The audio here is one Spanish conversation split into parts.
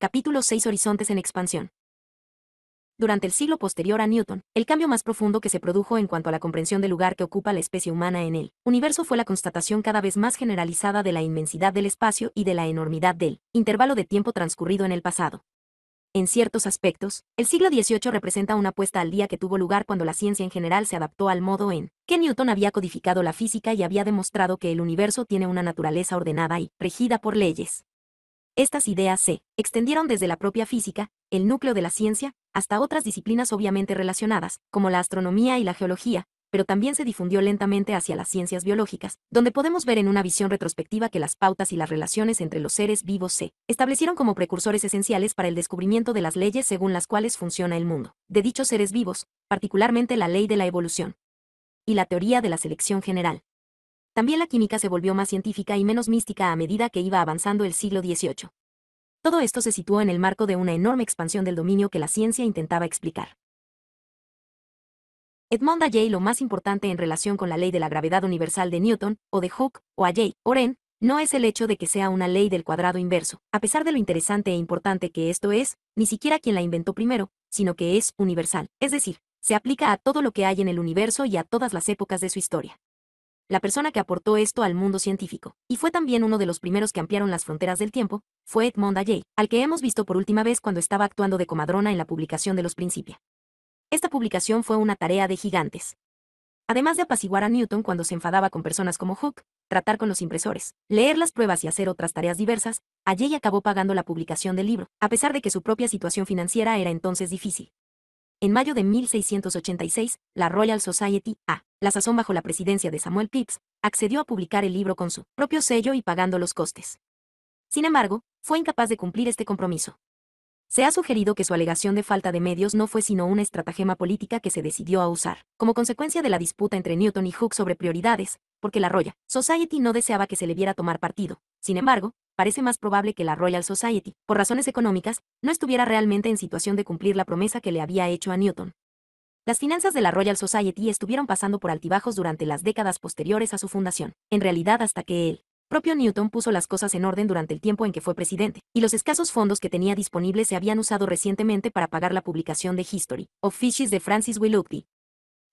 Capítulo 6 Horizontes en expansión. Durante el siglo posterior a Newton, el cambio más profundo que se produjo en cuanto a la comprensión del lugar que ocupa la especie humana en el universo fue la constatación cada vez más generalizada de la inmensidad del espacio y de la enormidad del intervalo de tiempo transcurrido en el pasado. En ciertos aspectos, el siglo XVIII representa una apuesta al día que tuvo lugar cuando la ciencia en general se adaptó al modo en que Newton había codificado la física y había demostrado que el universo tiene una naturaleza ordenada y regida por leyes estas ideas se extendieron desde la propia física, el núcleo de la ciencia, hasta otras disciplinas obviamente relacionadas, como la astronomía y la geología, pero también se difundió lentamente hacia las ciencias biológicas, donde podemos ver en una visión retrospectiva que las pautas y las relaciones entre los seres vivos se establecieron como precursores esenciales para el descubrimiento de las leyes según las cuales funciona el mundo, de dichos seres vivos, particularmente la ley de la evolución y la teoría de la selección general también la química se volvió más científica y menos mística a medida que iba avanzando el siglo XVIII. Todo esto se situó en el marco de una enorme expansión del dominio que la ciencia intentaba explicar. Edmond Halley, lo más importante en relación con la ley de la gravedad universal de Newton, o de Hooke, o o Oren, no es el hecho de que sea una ley del cuadrado inverso, a pesar de lo interesante e importante que esto es, ni siquiera quien la inventó primero, sino que es universal, es decir, se aplica a todo lo que hay en el universo y a todas las épocas de su historia la persona que aportó esto al mundo científico, y fue también uno de los primeros que ampliaron las fronteras del tiempo, fue Edmond Halley, al que hemos visto por última vez cuando estaba actuando de comadrona en la publicación de los Principia. Esta publicación fue una tarea de gigantes. Además de apaciguar a Newton cuando se enfadaba con personas como Hooke, tratar con los impresores, leer las pruebas y hacer otras tareas diversas, Halley acabó pagando la publicación del libro, a pesar de que su propia situación financiera era entonces difícil. En mayo de 1686, la Royal Society, a la sazón bajo la presidencia de Samuel Pepys, accedió a publicar el libro con su propio sello y pagando los costes. Sin embargo, fue incapaz de cumplir este compromiso. Se ha sugerido que su alegación de falta de medios no fue sino una estratagema política que se decidió a usar, como consecuencia de la disputa entre Newton y Hooke sobre prioridades, porque la Royal Society no deseaba que se le viera tomar partido. Sin embargo, parece más probable que la Royal Society, por razones económicas, no estuviera realmente en situación de cumplir la promesa que le había hecho a Newton. Las finanzas de la Royal Society estuvieron pasando por altibajos durante las décadas posteriores a su fundación, en realidad hasta que él, propio Newton, puso las cosas en orden durante el tiempo en que fue presidente, y los escasos fondos que tenía disponibles se habían usado recientemente para pagar la publicación de History of de Francis Willoughby,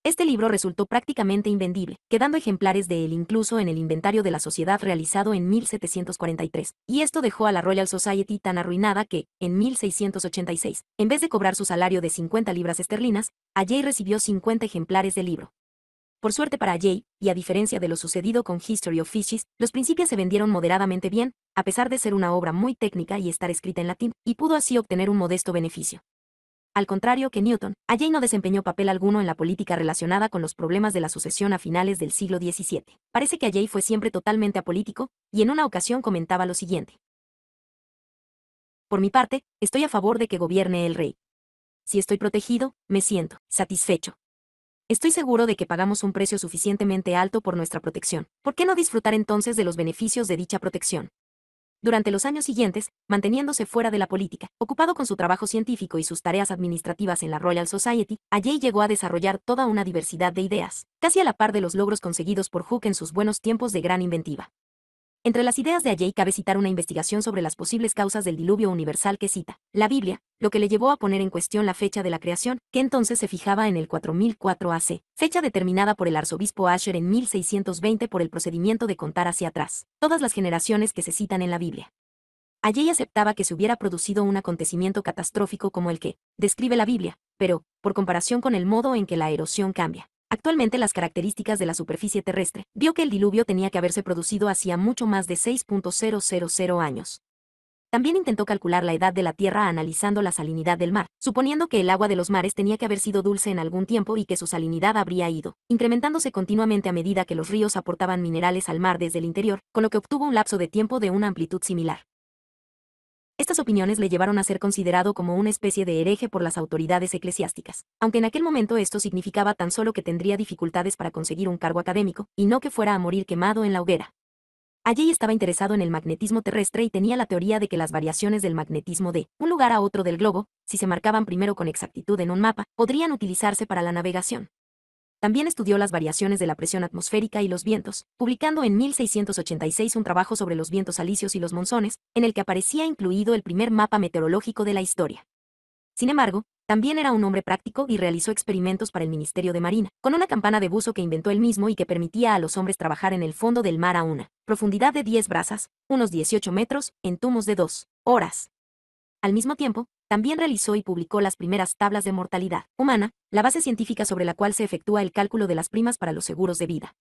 este libro resultó prácticamente invendible, quedando ejemplares de él incluso en el inventario de la sociedad realizado en 1743, y esto dejó a la Royal Society tan arruinada que, en 1686, en vez de cobrar su salario de 50 libras esterlinas, Jay recibió 50 ejemplares del libro. Por suerte para Jay, y a diferencia de lo sucedido con History of Fishes, los principios se vendieron moderadamente bien, a pesar de ser una obra muy técnica y estar escrita en latín, y pudo así obtener un modesto beneficio. Al contrario que Newton, allí no desempeñó papel alguno en la política relacionada con los problemas de la sucesión a finales del siglo XVII. Parece que Jay fue siempre totalmente apolítico, y en una ocasión comentaba lo siguiente. Por mi parte, estoy a favor de que gobierne el rey. Si estoy protegido, me siento satisfecho. Estoy seguro de que pagamos un precio suficientemente alto por nuestra protección. ¿Por qué no disfrutar entonces de los beneficios de dicha protección? durante los años siguientes, manteniéndose fuera de la política. Ocupado con su trabajo científico y sus tareas administrativas en la Royal Society, allí llegó a desarrollar toda una diversidad de ideas, casi a la par de los logros conseguidos por Hooke en sus buenos tiempos de gran inventiva. Entre las ideas de Alley cabe citar una investigación sobre las posibles causas del diluvio universal que cita la Biblia, lo que le llevó a poner en cuestión la fecha de la creación, que entonces se fijaba en el 4004 AC, fecha determinada por el arzobispo Asher en 1620 por el procedimiento de contar hacia atrás, todas las generaciones que se citan en la Biblia. Allí aceptaba que se hubiera producido un acontecimiento catastrófico como el que describe la Biblia, pero, por comparación con el modo en que la erosión cambia Actualmente las características de la superficie terrestre, vio que el diluvio tenía que haberse producido hacía mucho más de 6.000 años. También intentó calcular la edad de la Tierra analizando la salinidad del mar, suponiendo que el agua de los mares tenía que haber sido dulce en algún tiempo y que su salinidad habría ido, incrementándose continuamente a medida que los ríos aportaban minerales al mar desde el interior, con lo que obtuvo un lapso de tiempo de una amplitud similar. Estas opiniones le llevaron a ser considerado como una especie de hereje por las autoridades eclesiásticas, aunque en aquel momento esto significaba tan solo que tendría dificultades para conseguir un cargo académico, y no que fuera a morir quemado en la hoguera. Allí estaba interesado en el magnetismo terrestre y tenía la teoría de que las variaciones del magnetismo de un lugar a otro del globo, si se marcaban primero con exactitud en un mapa, podrían utilizarse para la navegación. También estudió las variaciones de la presión atmosférica y los vientos, publicando en 1686 un trabajo sobre los vientos alisios y los monzones, en el que aparecía incluido el primer mapa meteorológico de la historia. Sin embargo, también era un hombre práctico y realizó experimentos para el Ministerio de Marina, con una campana de buzo que inventó él mismo y que permitía a los hombres trabajar en el fondo del mar a una profundidad de 10 brazas, unos 18 metros, en tumos de 2 horas. Al mismo tiempo, también realizó y publicó las primeras tablas de mortalidad humana, la base científica sobre la cual se efectúa el cálculo de las primas para los seguros de vida.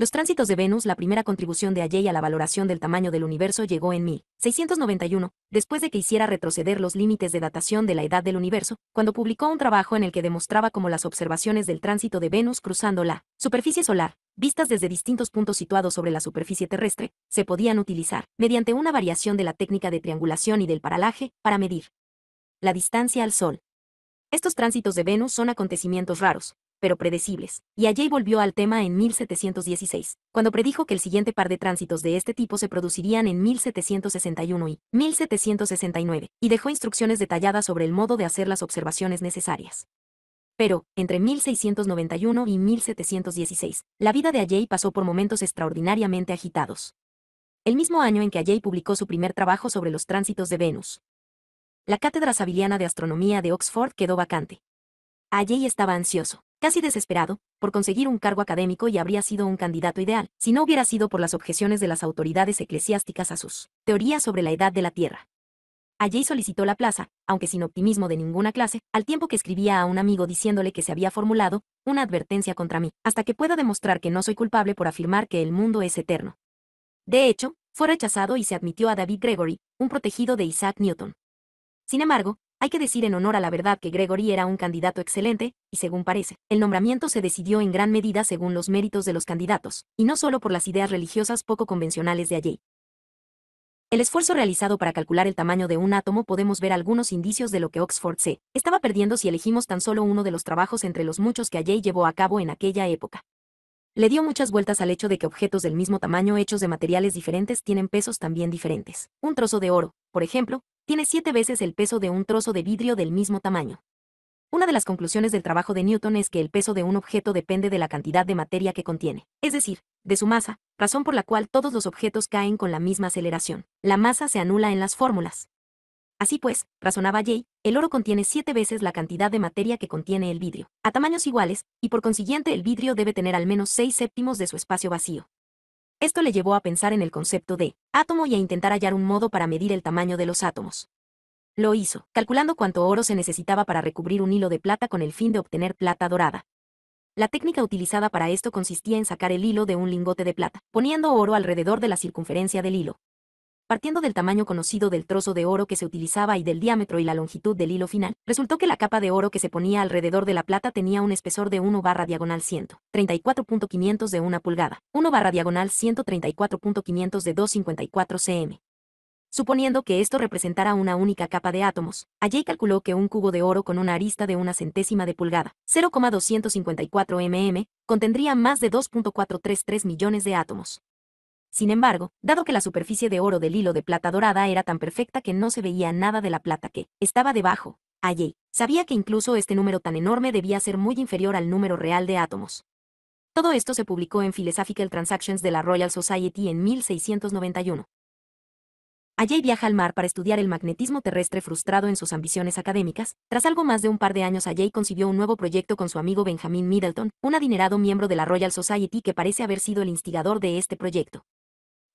Los tránsitos de Venus, la primera contribución de Alley a la valoración del tamaño del universo llegó en 1691, después de que hiciera retroceder los límites de datación de la edad del universo, cuando publicó un trabajo en el que demostraba cómo las observaciones del tránsito de Venus cruzando la superficie solar, vistas desde distintos puntos situados sobre la superficie terrestre, se podían utilizar, mediante una variación de la técnica de triangulación y del paralaje, para medir la distancia al Sol. Estos tránsitos de Venus son acontecimientos raros, pero predecibles, y allí volvió al tema en 1716, cuando predijo que el siguiente par de tránsitos de este tipo se producirían en 1761 y 1769, y dejó instrucciones detalladas sobre el modo de hacer las observaciones necesarias. Pero, entre 1691 y 1716, la vida de Alley pasó por momentos extraordinariamente agitados. El mismo año en que Alley publicó su primer trabajo sobre los tránsitos de Venus. La cátedra saviliana de astronomía de Oxford quedó vacante. Alley estaba ansioso casi desesperado, por conseguir un cargo académico y habría sido un candidato ideal, si no hubiera sido por las objeciones de las autoridades eclesiásticas a sus teorías sobre la edad de la Tierra. Allí solicitó la plaza, aunque sin optimismo de ninguna clase, al tiempo que escribía a un amigo diciéndole que se había formulado una advertencia contra mí, hasta que pueda demostrar que no soy culpable por afirmar que el mundo es eterno. De hecho, fue rechazado y se admitió a David Gregory, un protegido de Isaac Newton. Sin embargo, hay que decir en honor a la verdad que Gregory era un candidato excelente, y según parece, el nombramiento se decidió en gran medida según los méritos de los candidatos, y no solo por las ideas religiosas poco convencionales de allí. El esfuerzo realizado para calcular el tamaño de un átomo podemos ver algunos indicios de lo que Oxford se estaba perdiendo si elegimos tan solo uno de los trabajos entre los muchos que allí llevó a cabo en aquella época. Le dio muchas vueltas al hecho de que objetos del mismo tamaño hechos de materiales diferentes tienen pesos también diferentes. Un trozo de oro, por ejemplo, tiene siete veces el peso de un trozo de vidrio del mismo tamaño. Una de las conclusiones del trabajo de Newton es que el peso de un objeto depende de la cantidad de materia que contiene, es decir, de su masa, razón por la cual todos los objetos caen con la misma aceleración. La masa se anula en las fórmulas. Así pues, razonaba Jay, el oro contiene siete veces la cantidad de materia que contiene el vidrio, a tamaños iguales, y por consiguiente el vidrio debe tener al menos seis séptimos de su espacio vacío. Esto le llevó a pensar en el concepto de átomo y a intentar hallar un modo para medir el tamaño de los átomos. Lo hizo, calculando cuánto oro se necesitaba para recubrir un hilo de plata con el fin de obtener plata dorada. La técnica utilizada para esto consistía en sacar el hilo de un lingote de plata, poniendo oro alrededor de la circunferencia del hilo partiendo del tamaño conocido del trozo de oro que se utilizaba y del diámetro y la longitud del hilo final, resultó que la capa de oro que se ponía alrededor de la plata tenía un espesor de 1 barra diagonal 134.500 de una pulgada, 1 barra diagonal 134.500 de 254 cm. Suponiendo que esto representara una única capa de átomos, allí calculó que un cubo de oro con una arista de una centésima de pulgada, 0,254 mm, contendría más de 2.433 millones de átomos. Sin embargo, dado que la superficie de oro del hilo de plata dorada era tan perfecta que no se veía nada de la plata que estaba debajo, Allí, sabía que incluso este número tan enorme debía ser muy inferior al número real de átomos. Todo esto se publicó en Philosophical Transactions de la Royal Society en 1691. Allí viaja al mar para estudiar el magnetismo terrestre frustrado en sus ambiciones académicas. Tras algo más de un par de años, Alley concibió un nuevo proyecto con su amigo Benjamin Middleton, un adinerado miembro de la Royal Society que parece haber sido el instigador de este proyecto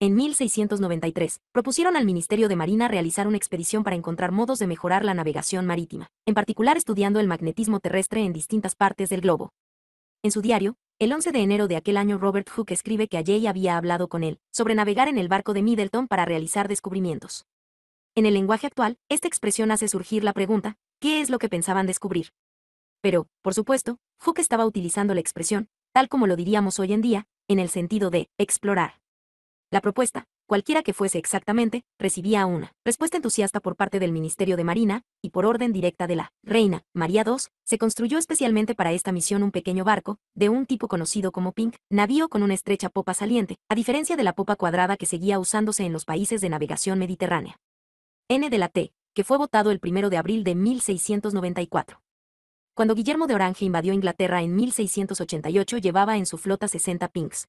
en 1693, propusieron al Ministerio de Marina realizar una expedición para encontrar modos de mejorar la navegación marítima, en particular estudiando el magnetismo terrestre en distintas partes del globo. En su diario, el 11 de enero de aquel año Robert Hooke escribe que Jay había hablado con él sobre navegar en el barco de Middleton para realizar descubrimientos. En el lenguaje actual, esta expresión hace surgir la pregunta, ¿qué es lo que pensaban descubrir? Pero, por supuesto, Hooke estaba utilizando la expresión, tal como lo diríamos hoy en día, en el sentido de explorar. La propuesta, cualquiera que fuese exactamente, recibía una respuesta entusiasta por parte del Ministerio de Marina, y por orden directa de la Reina María II, se construyó especialmente para esta misión un pequeño barco, de un tipo conocido como pink, navío con una estrecha popa saliente, a diferencia de la popa cuadrada que seguía usándose en los países de navegación mediterránea. N de la T, que fue votado el 1 de abril de 1694. Cuando Guillermo de Orange invadió Inglaterra en 1688 llevaba en su flota 60 pinks,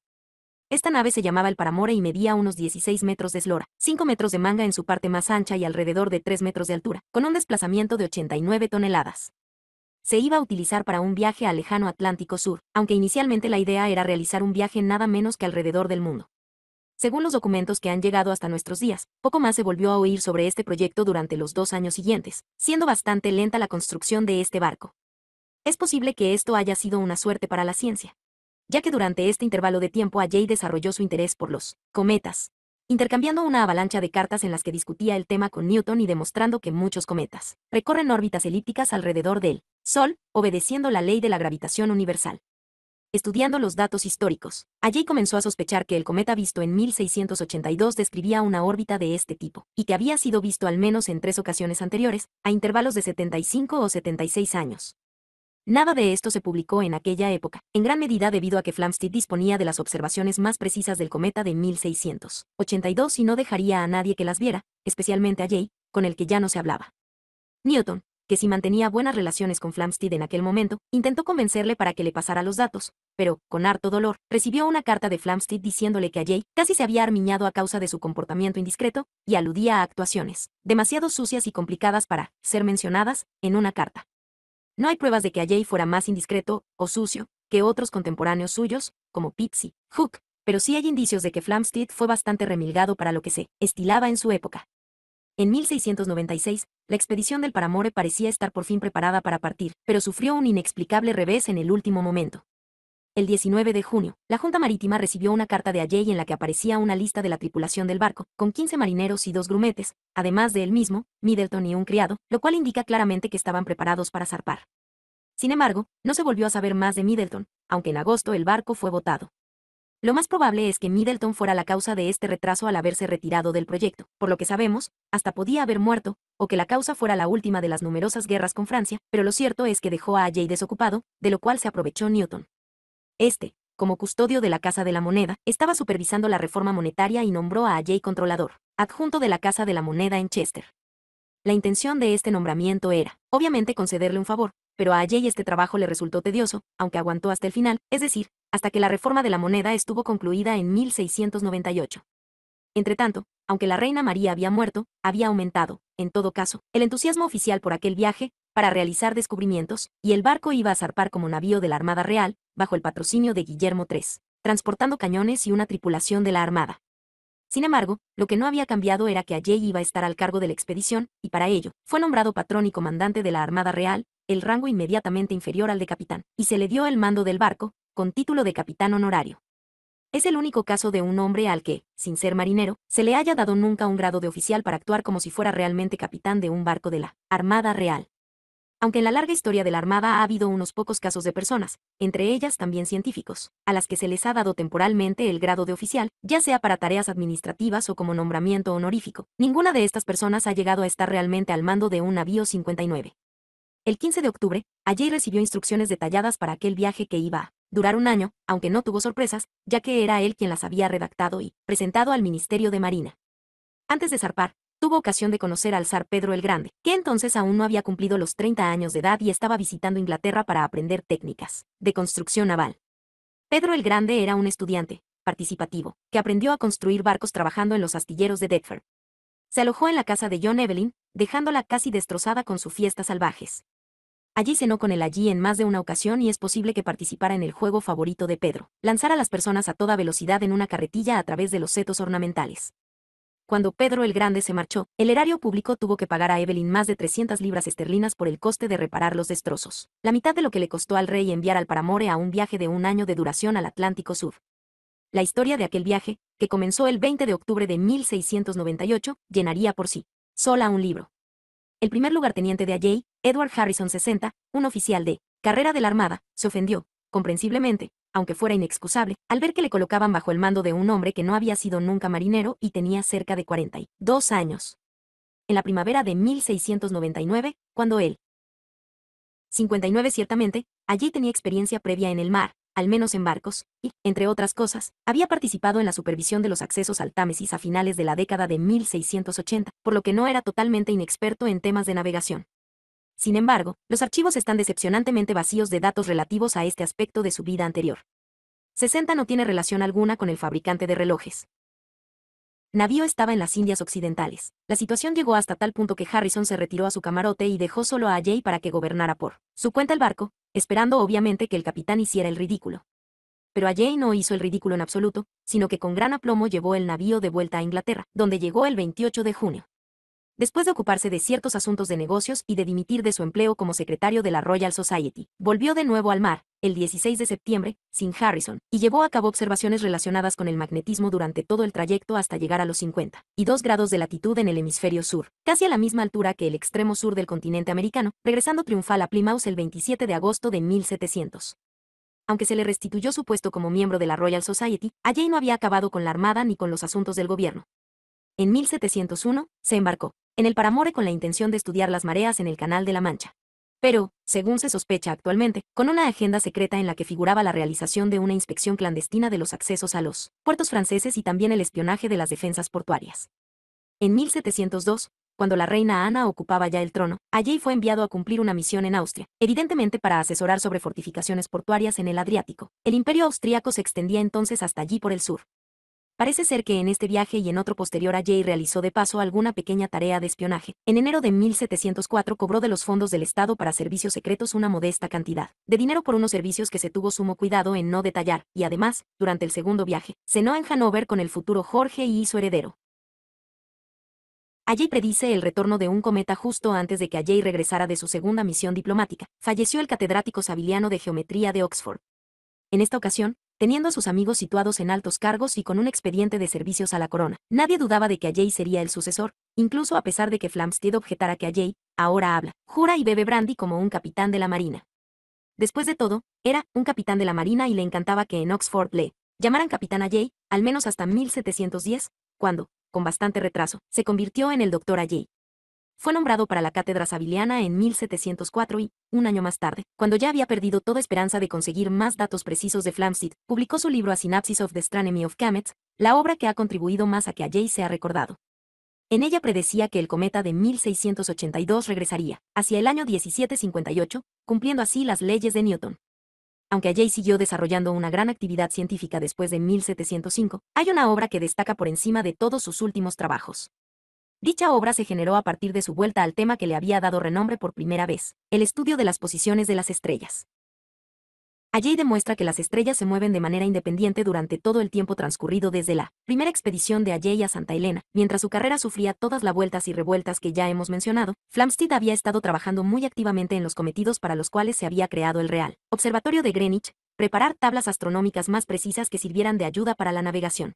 esta nave se llamaba el Paramore y medía unos 16 metros de eslora, 5 metros de manga en su parte más ancha y alrededor de 3 metros de altura, con un desplazamiento de 89 toneladas. Se iba a utilizar para un viaje al lejano Atlántico Sur, aunque inicialmente la idea era realizar un viaje nada menos que alrededor del mundo. Según los documentos que han llegado hasta nuestros días, poco más se volvió a oír sobre este proyecto durante los dos años siguientes, siendo bastante lenta la construcción de este barco. Es posible que esto haya sido una suerte para la ciencia, ya que durante este intervalo de tiempo Ajay desarrolló su interés por los cometas, intercambiando una avalancha de cartas en las que discutía el tema con Newton y demostrando que muchos cometas recorren órbitas elípticas alrededor del Sol, obedeciendo la ley de la gravitación universal. Estudiando los datos históricos, Ajay comenzó a sospechar que el cometa visto en 1682 describía una órbita de este tipo, y que había sido visto al menos en tres ocasiones anteriores, a intervalos de 75 o 76 años. Nada de esto se publicó en aquella época, en gran medida debido a que Flamsteed disponía de las observaciones más precisas del cometa de 1682 y no dejaría a nadie que las viera, especialmente a Jay, con el que ya no se hablaba. Newton, que si mantenía buenas relaciones con Flamsteed en aquel momento, intentó convencerle para que le pasara los datos, pero, con harto dolor, recibió una carta de Flamsteed diciéndole que a Jay casi se había armiñado a causa de su comportamiento indiscreto, y aludía a actuaciones, demasiado sucias y complicadas para ser mencionadas, en una carta. No hay pruebas de que Jay fuera más indiscreto o sucio que otros contemporáneos suyos, como Pixie Hook, pero sí hay indicios de que Flamsteed fue bastante remilgado para lo que se estilaba en su época. En 1696, la expedición del Paramore parecía estar por fin preparada para partir, pero sufrió un inexplicable revés en el último momento. El 19 de junio, la Junta Marítima recibió una carta de Alley en la que aparecía una lista de la tripulación del barco, con 15 marineros y dos grumetes, además de él mismo, Middleton y un criado, lo cual indica claramente que estaban preparados para zarpar. Sin embargo, no se volvió a saber más de Middleton, aunque en agosto el barco fue votado. Lo más probable es que Middleton fuera la causa de este retraso al haberse retirado del proyecto, por lo que sabemos, hasta podía haber muerto, o que la causa fuera la última de las numerosas guerras con Francia, pero lo cierto es que dejó a Jay desocupado, de lo cual se aprovechó Newton. Este, como custodio de la Casa de la Moneda, estaba supervisando la reforma monetaria y nombró a Alley controlador, adjunto de la Casa de la Moneda en Chester. La intención de este nombramiento era, obviamente, concederle un favor, pero a Alley este trabajo le resultó tedioso, aunque aguantó hasta el final, es decir, hasta que la reforma de la moneda estuvo concluida en 1698. Entretanto, aunque la reina María había muerto, había aumentado, en todo caso, el entusiasmo oficial por aquel viaje, para realizar descubrimientos, y el barco iba a zarpar como navío de la Armada Real, bajo el patrocinio de Guillermo III, transportando cañones y una tripulación de la Armada. Sin embargo, lo que no había cambiado era que allí iba a estar al cargo de la expedición, y para ello, fue nombrado patrón y comandante de la Armada Real, el rango inmediatamente inferior al de capitán, y se le dio el mando del barco, con título de capitán honorario. Es el único caso de un hombre al que, sin ser marinero, se le haya dado nunca un grado de oficial para actuar como si fuera realmente capitán de un barco de la Armada Real. Aunque en la larga historia de la Armada ha habido unos pocos casos de personas, entre ellas también científicos, a las que se les ha dado temporalmente el grado de oficial, ya sea para tareas administrativas o como nombramiento honorífico, ninguna de estas personas ha llegado a estar realmente al mando de un navío 59. El 15 de octubre, allí recibió instrucciones detalladas para aquel viaje que iba a durar un año, aunque no tuvo sorpresas, ya que era él quien las había redactado y presentado al Ministerio de Marina. Antes de zarpar, tuvo ocasión de conocer al zar Pedro el Grande, que entonces aún no había cumplido los 30 años de edad y estaba visitando Inglaterra para aprender técnicas de construcción naval. Pedro el Grande era un estudiante, participativo, que aprendió a construir barcos trabajando en los astilleros de Deptford. Se alojó en la casa de John Evelyn, dejándola casi destrozada con sus fiestas salvajes. Allí cenó con el allí en más de una ocasión y es posible que participara en el juego favorito de Pedro, lanzar a las personas a toda velocidad en una carretilla a través de los setos ornamentales. Cuando Pedro el Grande se marchó, el erario público tuvo que pagar a Evelyn más de 300 libras esterlinas por el coste de reparar los destrozos, la mitad de lo que le costó al rey enviar al Paramore a un viaje de un año de duración al Atlántico Sur. La historia de aquel viaje, que comenzó el 20 de octubre de 1698, llenaría por sí sola un libro. El primer lugarteniente de allí, Edward Harrison 60, un oficial de carrera de la Armada, se ofendió, comprensiblemente, aunque fuera inexcusable, al ver que le colocaban bajo el mando de un hombre que no había sido nunca marinero y tenía cerca de 42 años. En la primavera de 1699, cuando él 59 ciertamente, allí tenía experiencia previa en el mar, al menos en barcos, y, entre otras cosas, había participado en la supervisión de los accesos al Támesis a finales de la década de 1680, por lo que no era totalmente inexperto en temas de navegación. Sin embargo, los archivos están decepcionantemente vacíos de datos relativos a este aspecto de su vida anterior. 60 no tiene relación alguna con el fabricante de relojes. Navío estaba en las Indias Occidentales. La situación llegó hasta tal punto que Harrison se retiró a su camarote y dejó solo a Jay para que gobernara por su cuenta el barco, esperando obviamente que el capitán hiciera el ridículo. Pero Jay no hizo el ridículo en absoluto, sino que con gran aplomo llevó el navío de vuelta a Inglaterra, donde llegó el 28 de junio. Después de ocuparse de ciertos asuntos de negocios y de dimitir de su empleo como secretario de la Royal Society, volvió de nuevo al mar, el 16 de septiembre, sin Harrison, y llevó a cabo observaciones relacionadas con el magnetismo durante todo el trayecto hasta llegar a los 50 y 2 grados de latitud en el hemisferio sur, casi a la misma altura que el extremo sur del continente americano, regresando triunfal a Plymouth el 27 de agosto de 1700 aunque se le restituyó su puesto como miembro de la Royal Society, allí no había acabado con la Armada ni con los asuntos del gobierno en 1701, se embarcó en el Paramore con la intención de estudiar las mareas en el Canal de la Mancha. Pero, según se sospecha actualmente, con una agenda secreta en la que figuraba la realización de una inspección clandestina de los accesos a los puertos franceses y también el espionaje de las defensas portuarias. En 1702, cuando la reina Ana ocupaba ya el trono, allí fue enviado a cumplir una misión en Austria, evidentemente para asesorar sobre fortificaciones portuarias en el Adriático. El imperio austriaco se extendía entonces hasta allí por el sur, Parece ser que en este viaje y en otro posterior a Jay realizó de paso alguna pequeña tarea de espionaje. En enero de 1704 cobró de los fondos del Estado para servicios secretos una modesta cantidad de dinero por unos servicios que se tuvo sumo cuidado en no detallar, y además, durante el segundo viaje, cenó en Hanover con el futuro Jorge y su heredero. Allí predice el retorno de un cometa justo antes de que Jay regresara de su segunda misión diplomática. Falleció el catedrático sabiliano de geometría de Oxford. En esta ocasión, teniendo a sus amigos situados en altos cargos y con un expediente de servicios a la corona. Nadie dudaba de que Ajay sería el sucesor, incluso a pesar de que Flamsteed objetara que Ajay, ahora habla, jura y bebe brandy como un capitán de la marina. Después de todo, era un capitán de la marina y le encantaba que en Oxford le llamaran capitán a Ajay, al menos hasta 1710, cuando, con bastante retraso, se convirtió en el doctor Ajay. Fue nombrado para la cátedra sabiliana en 1704 y, un año más tarde, cuando ya había perdido toda esperanza de conseguir más datos precisos de Flamsteed, publicó su libro A Synapsis of the Astronomy of Comets, la obra que ha contribuido más a que Jay sea recordado. En ella predecía que el cometa de 1682 regresaría, hacia el año 1758, cumpliendo así las leyes de Newton. Aunque Jay siguió desarrollando una gran actividad científica después de 1705, hay una obra que destaca por encima de todos sus últimos trabajos. Dicha obra se generó a partir de su vuelta al tema que le había dado renombre por primera vez, el estudio de las posiciones de las estrellas. Allí demuestra que las estrellas se mueven de manera independiente durante todo el tiempo transcurrido desde la primera expedición de Alley a Santa Elena. Mientras su carrera sufría todas las vueltas y revueltas que ya hemos mencionado, Flamsteed había estado trabajando muy activamente en los cometidos para los cuales se había creado el Real Observatorio de Greenwich, preparar tablas astronómicas más precisas que sirvieran de ayuda para la navegación.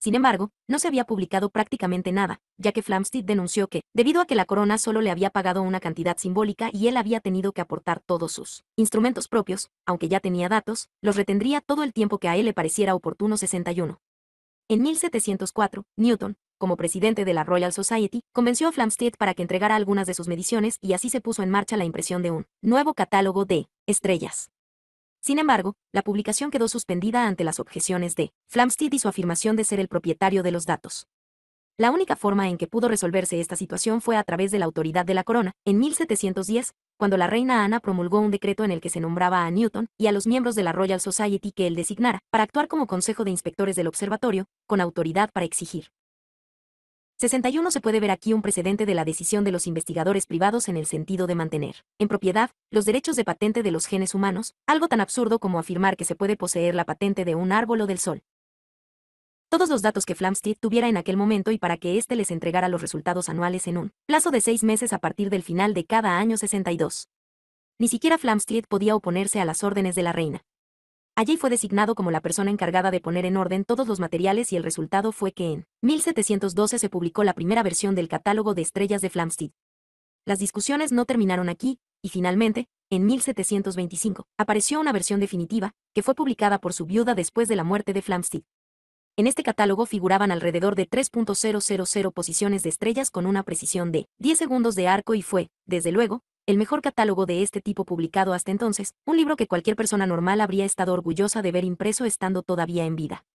Sin embargo, no se había publicado prácticamente nada, ya que Flamsteed denunció que, debido a que la corona solo le había pagado una cantidad simbólica y él había tenido que aportar todos sus instrumentos propios, aunque ya tenía datos, los retendría todo el tiempo que a él le pareciera oportuno 61. En 1704, Newton, como presidente de la Royal Society, convenció a Flamsteed para que entregara algunas de sus mediciones y así se puso en marcha la impresión de un nuevo catálogo de estrellas. Sin embargo, la publicación quedó suspendida ante las objeciones de Flamsteed y su afirmación de ser el propietario de los datos. La única forma en que pudo resolverse esta situación fue a través de la autoridad de la corona, en 1710, cuando la reina Ana promulgó un decreto en el que se nombraba a Newton y a los miembros de la Royal Society que él designara, para actuar como consejo de inspectores del observatorio, con autoridad para exigir 61 se puede ver aquí un precedente de la decisión de los investigadores privados en el sentido de mantener, en propiedad, los derechos de patente de los genes humanos, algo tan absurdo como afirmar que se puede poseer la patente de un árbol o del sol. Todos los datos que Flamsteed tuviera en aquel momento y para que éste les entregara los resultados anuales en un plazo de seis meses a partir del final de cada año 62. Ni siquiera Flamsteed podía oponerse a las órdenes de la reina. Allí fue designado como la persona encargada de poner en orden todos los materiales y el resultado fue que en 1712 se publicó la primera versión del catálogo de estrellas de Flamsteed. Las discusiones no terminaron aquí, y finalmente, en 1725, apareció una versión definitiva, que fue publicada por su viuda después de la muerte de Flamsteed. En este catálogo figuraban alrededor de 3.000 posiciones de estrellas con una precisión de 10 segundos de arco y fue, desde luego, el mejor catálogo de este tipo publicado hasta entonces, un libro que cualquier persona normal habría estado orgullosa de ver impreso estando todavía en vida.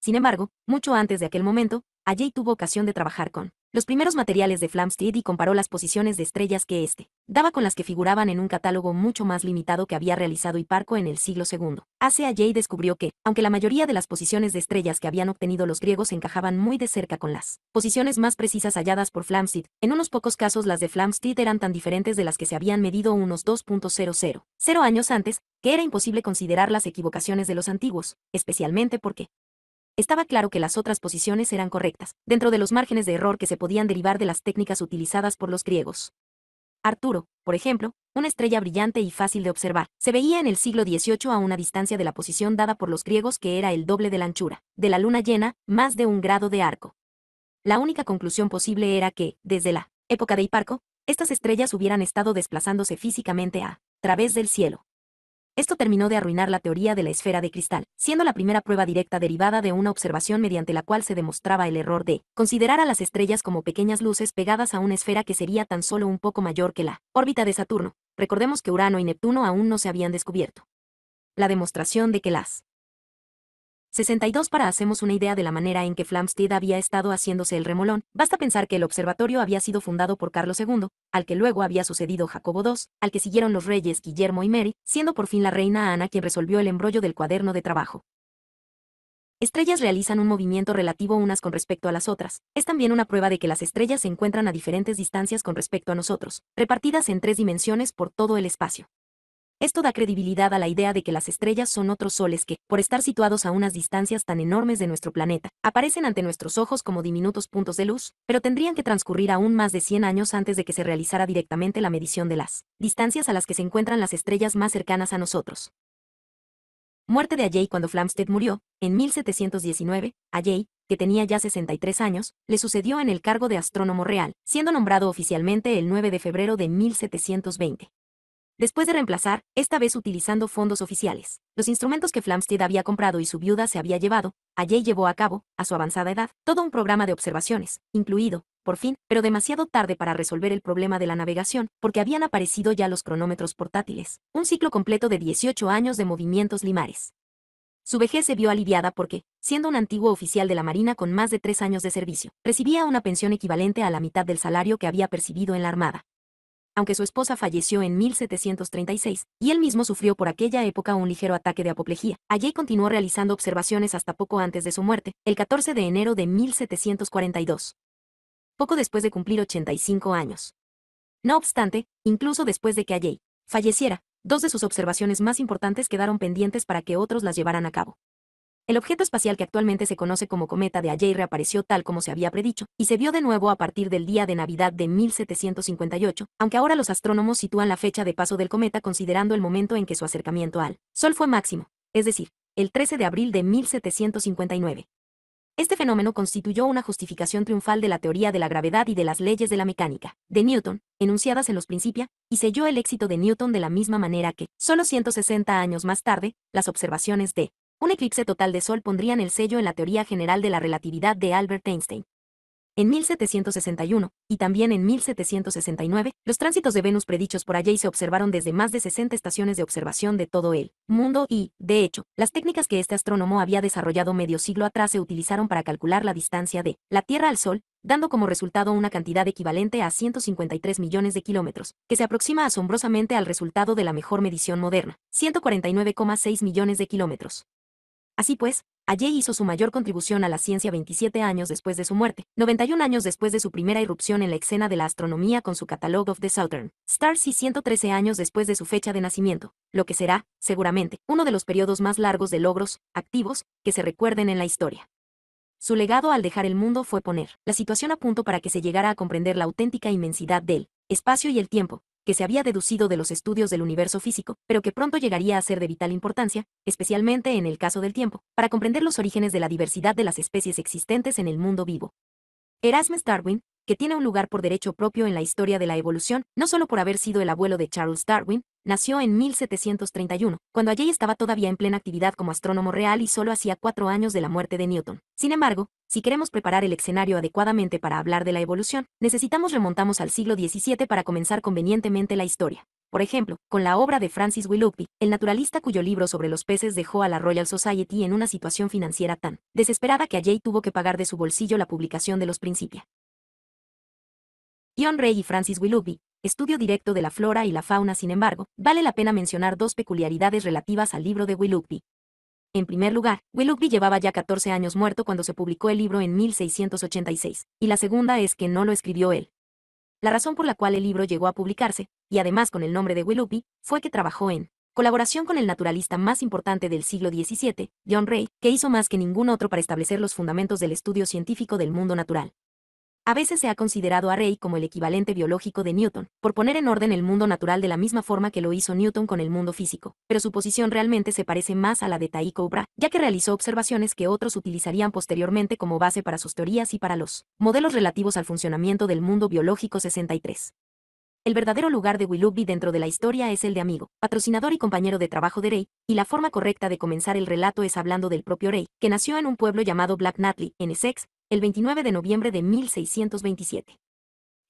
Sin embargo, mucho antes de aquel momento, allí tuvo ocasión de trabajar con los primeros materiales de Flamsteed y comparó las posiciones de estrellas que éste daba con las que figuraban en un catálogo mucho más limitado que había realizado Hiparco en el siglo II. ACAJ descubrió que, aunque la mayoría de las posiciones de estrellas que habían obtenido los griegos encajaban muy de cerca con las posiciones más precisas halladas por Flamsteed, en unos pocos casos las de Flamsteed eran tan diferentes de las que se habían medido unos 2.000 años antes, que era imposible considerar las equivocaciones de los antiguos, especialmente porque estaba claro que las otras posiciones eran correctas, dentro de los márgenes de error que se podían derivar de las técnicas utilizadas por los griegos. Arturo, por ejemplo, una estrella brillante y fácil de observar, se veía en el siglo XVIII a una distancia de la posición dada por los griegos que era el doble de la anchura, de la luna llena, más de un grado de arco. La única conclusión posible era que, desde la época de Hiparco, estas estrellas hubieran estado desplazándose físicamente a través del cielo. Esto terminó de arruinar la teoría de la esfera de cristal, siendo la primera prueba directa derivada de una observación mediante la cual se demostraba el error de considerar a las estrellas como pequeñas luces pegadas a una esfera que sería tan solo un poco mayor que la órbita de Saturno. Recordemos que Urano y Neptuno aún no se habían descubierto. La demostración de que las 62 para hacemos una idea de la manera en que Flamsteed había estado haciéndose el remolón, basta pensar que el observatorio había sido fundado por Carlos II, al que luego había sucedido Jacobo II, al que siguieron los reyes Guillermo y Mary, siendo por fin la reina Ana quien resolvió el embrollo del cuaderno de trabajo. Estrellas realizan un movimiento relativo unas con respecto a las otras. Es también una prueba de que las estrellas se encuentran a diferentes distancias con respecto a nosotros, repartidas en tres dimensiones por todo el espacio. Esto da credibilidad a la idea de que las estrellas son otros soles que, por estar situados a unas distancias tan enormes de nuestro planeta, aparecen ante nuestros ojos como diminutos puntos de luz, pero tendrían que transcurrir aún más de 100 años antes de que se realizara directamente la medición de las distancias a las que se encuentran las estrellas más cercanas a nosotros. Muerte de Ajay cuando Flamsteed murió, en 1719, Ajay, que tenía ya 63 años, le sucedió en el cargo de astrónomo real, siendo nombrado oficialmente el 9 de febrero de 1720. Después de reemplazar, esta vez utilizando fondos oficiales, los instrumentos que Flamsteed había comprado y su viuda se había llevado, Alley llevó a cabo, a su avanzada edad, todo un programa de observaciones, incluido, por fin, pero demasiado tarde para resolver el problema de la navegación, porque habían aparecido ya los cronómetros portátiles, un ciclo completo de 18 años de movimientos limares. Su vejez se vio aliviada porque, siendo un antiguo oficial de la Marina con más de tres años de servicio, recibía una pensión equivalente a la mitad del salario que había percibido en la Armada aunque su esposa falleció en 1736, y él mismo sufrió por aquella época un ligero ataque de apoplejía. Allí continuó realizando observaciones hasta poco antes de su muerte, el 14 de enero de 1742. Poco después de cumplir 85 años. No obstante, incluso después de que Alley falleciera, dos de sus observaciones más importantes quedaron pendientes para que otros las llevaran a cabo. El objeto espacial que actualmente se conoce como cometa de ayer reapareció tal como se había predicho, y se vio de nuevo a partir del día de Navidad de 1758, aunque ahora los astrónomos sitúan la fecha de paso del cometa considerando el momento en que su acercamiento al Sol fue máximo, es decir, el 13 de abril de 1759. Este fenómeno constituyó una justificación triunfal de la teoría de la gravedad y de las leyes de la mecánica, de Newton, enunciadas en los Principia, y selló el éxito de Newton de la misma manera que, solo 160 años más tarde, las observaciones de un eclipse total de Sol pondrían el sello en la teoría general de la relatividad de Albert Einstein. En 1761, y también en 1769, los tránsitos de Venus predichos por allí se observaron desde más de 60 estaciones de observación de todo el mundo y, de hecho, las técnicas que este astrónomo había desarrollado medio siglo atrás se utilizaron para calcular la distancia de la Tierra al Sol, dando como resultado una cantidad equivalente a 153 millones de kilómetros, que se aproxima asombrosamente al resultado de la mejor medición moderna, 149,6 millones de kilómetros. Así pues, Allí hizo su mayor contribución a la ciencia 27 años después de su muerte, 91 años después de su primera irrupción en la escena de la astronomía con su Catalogue of the Southern Stars y 113 años después de su fecha de nacimiento, lo que será, seguramente, uno de los periodos más largos de logros, activos, que se recuerden en la historia. Su legado al dejar el mundo fue poner la situación a punto para que se llegara a comprender la auténtica inmensidad del espacio y el tiempo, que se había deducido de los estudios del universo físico, pero que pronto llegaría a ser de vital importancia, especialmente en el caso del tiempo, para comprender los orígenes de la diversidad de las especies existentes en el mundo vivo. Erasmus Darwin, que tiene un lugar por derecho propio en la historia de la evolución, no solo por haber sido el abuelo de Charles Darwin, nació en 1731, cuando Alley estaba todavía en plena actividad como astrónomo real y solo hacía cuatro años de la muerte de Newton. Sin embargo, si queremos preparar el escenario adecuadamente para hablar de la evolución, necesitamos remontamos al siglo XVII para comenzar convenientemente la historia. Por ejemplo, con la obra de Francis Willoughby, el naturalista cuyo libro sobre los peces dejó a la Royal Society en una situación financiera tan desesperada que Alley tuvo que pagar de su bolsillo la publicación de los Principia. John Ray y Francis Willoughby, estudio directo de la flora y la fauna sin embargo, vale la pena mencionar dos peculiaridades relativas al libro de Willoughby. En primer lugar, Willoughby llevaba ya 14 años muerto cuando se publicó el libro en 1686, y la segunda es que no lo escribió él. La razón por la cual el libro llegó a publicarse, y además con el nombre de Willoughby, fue que trabajó en colaboración con el naturalista más importante del siglo XVII, John Ray, que hizo más que ningún otro para establecer los fundamentos del estudio científico del mundo natural. A veces se ha considerado a Rey como el equivalente biológico de Newton, por poner en orden el mundo natural de la misma forma que lo hizo Newton con el mundo físico, pero su posición realmente se parece más a la de Tycho Cobra, ya que realizó observaciones que otros utilizarían posteriormente como base para sus teorías y para los modelos relativos al funcionamiento del mundo biológico 63. El verdadero lugar de Willoughby dentro de la historia es el de amigo, patrocinador y compañero de trabajo de Rey, y la forma correcta de comenzar el relato es hablando del propio Rey, que nació en un pueblo llamado Black Natley, en Essex, el 29 de noviembre de 1627.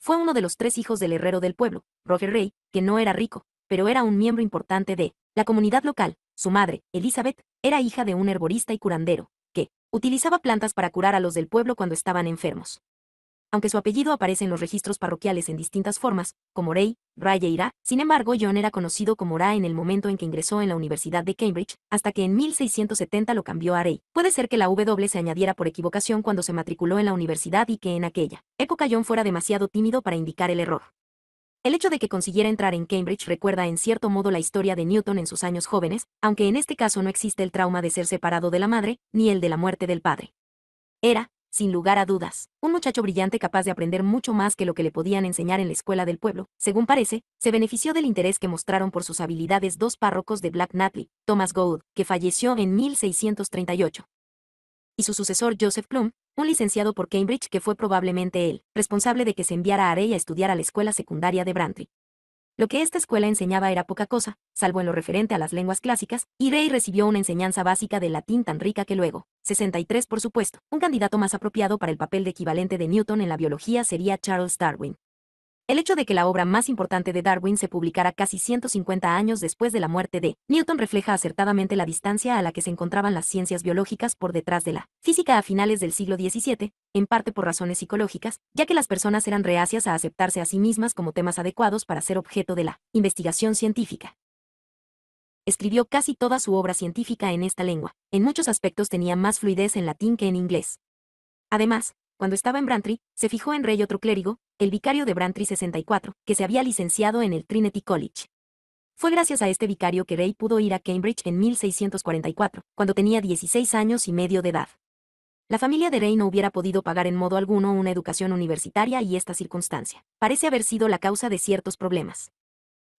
Fue uno de los tres hijos del herrero del pueblo, Roger Rey, que no era rico, pero era un miembro importante de la comunidad local. Su madre, Elizabeth, era hija de un herborista y curandero, que utilizaba plantas para curar a los del pueblo cuando estaban enfermos aunque su apellido aparece en los registros parroquiales en distintas formas, como Rey, Ira, sin embargo John era conocido como Ra en el momento en que ingresó en la Universidad de Cambridge, hasta que en 1670 lo cambió a Rey. Puede ser que la W se añadiera por equivocación cuando se matriculó en la universidad y que en aquella época John fuera demasiado tímido para indicar el error. El hecho de que consiguiera entrar en Cambridge recuerda en cierto modo la historia de Newton en sus años jóvenes, aunque en este caso no existe el trauma de ser separado de la madre, ni el de la muerte del padre. Era, sin lugar a dudas. Un muchacho brillante capaz de aprender mucho más que lo que le podían enseñar en la escuela del pueblo. Según parece, se benefició del interés que mostraron por sus habilidades dos párrocos de Black Natley, Thomas Gould, que falleció en 1638, y su sucesor Joseph Plum, un licenciado por Cambridge que fue probablemente él, responsable de que se enviara a Arey a estudiar a la escuela secundaria de Brantley. Lo que esta escuela enseñaba era poca cosa, salvo en lo referente a las lenguas clásicas, y Rey recibió una enseñanza básica de latín tan rica que luego, 63 por supuesto, un candidato más apropiado para el papel de equivalente de Newton en la biología sería Charles Darwin. El hecho de que la obra más importante de Darwin se publicara casi 150 años después de la muerte de Newton refleja acertadamente la distancia a la que se encontraban las ciencias biológicas por detrás de la física a finales del siglo XVII, en parte por razones psicológicas, ya que las personas eran reacias a aceptarse a sí mismas como temas adecuados para ser objeto de la investigación científica escribió casi toda su obra científica en esta lengua. En muchos aspectos tenía más fluidez en latín que en inglés. Además, cuando estaba en Brantry, se fijó en Rey otro clérigo, el vicario de Brantry 64, que se había licenciado en el Trinity College. Fue gracias a este vicario que Rey pudo ir a Cambridge en 1644, cuando tenía 16 años y medio de edad. La familia de Rey no hubiera podido pagar en modo alguno una educación universitaria y esta circunstancia parece haber sido la causa de ciertos problemas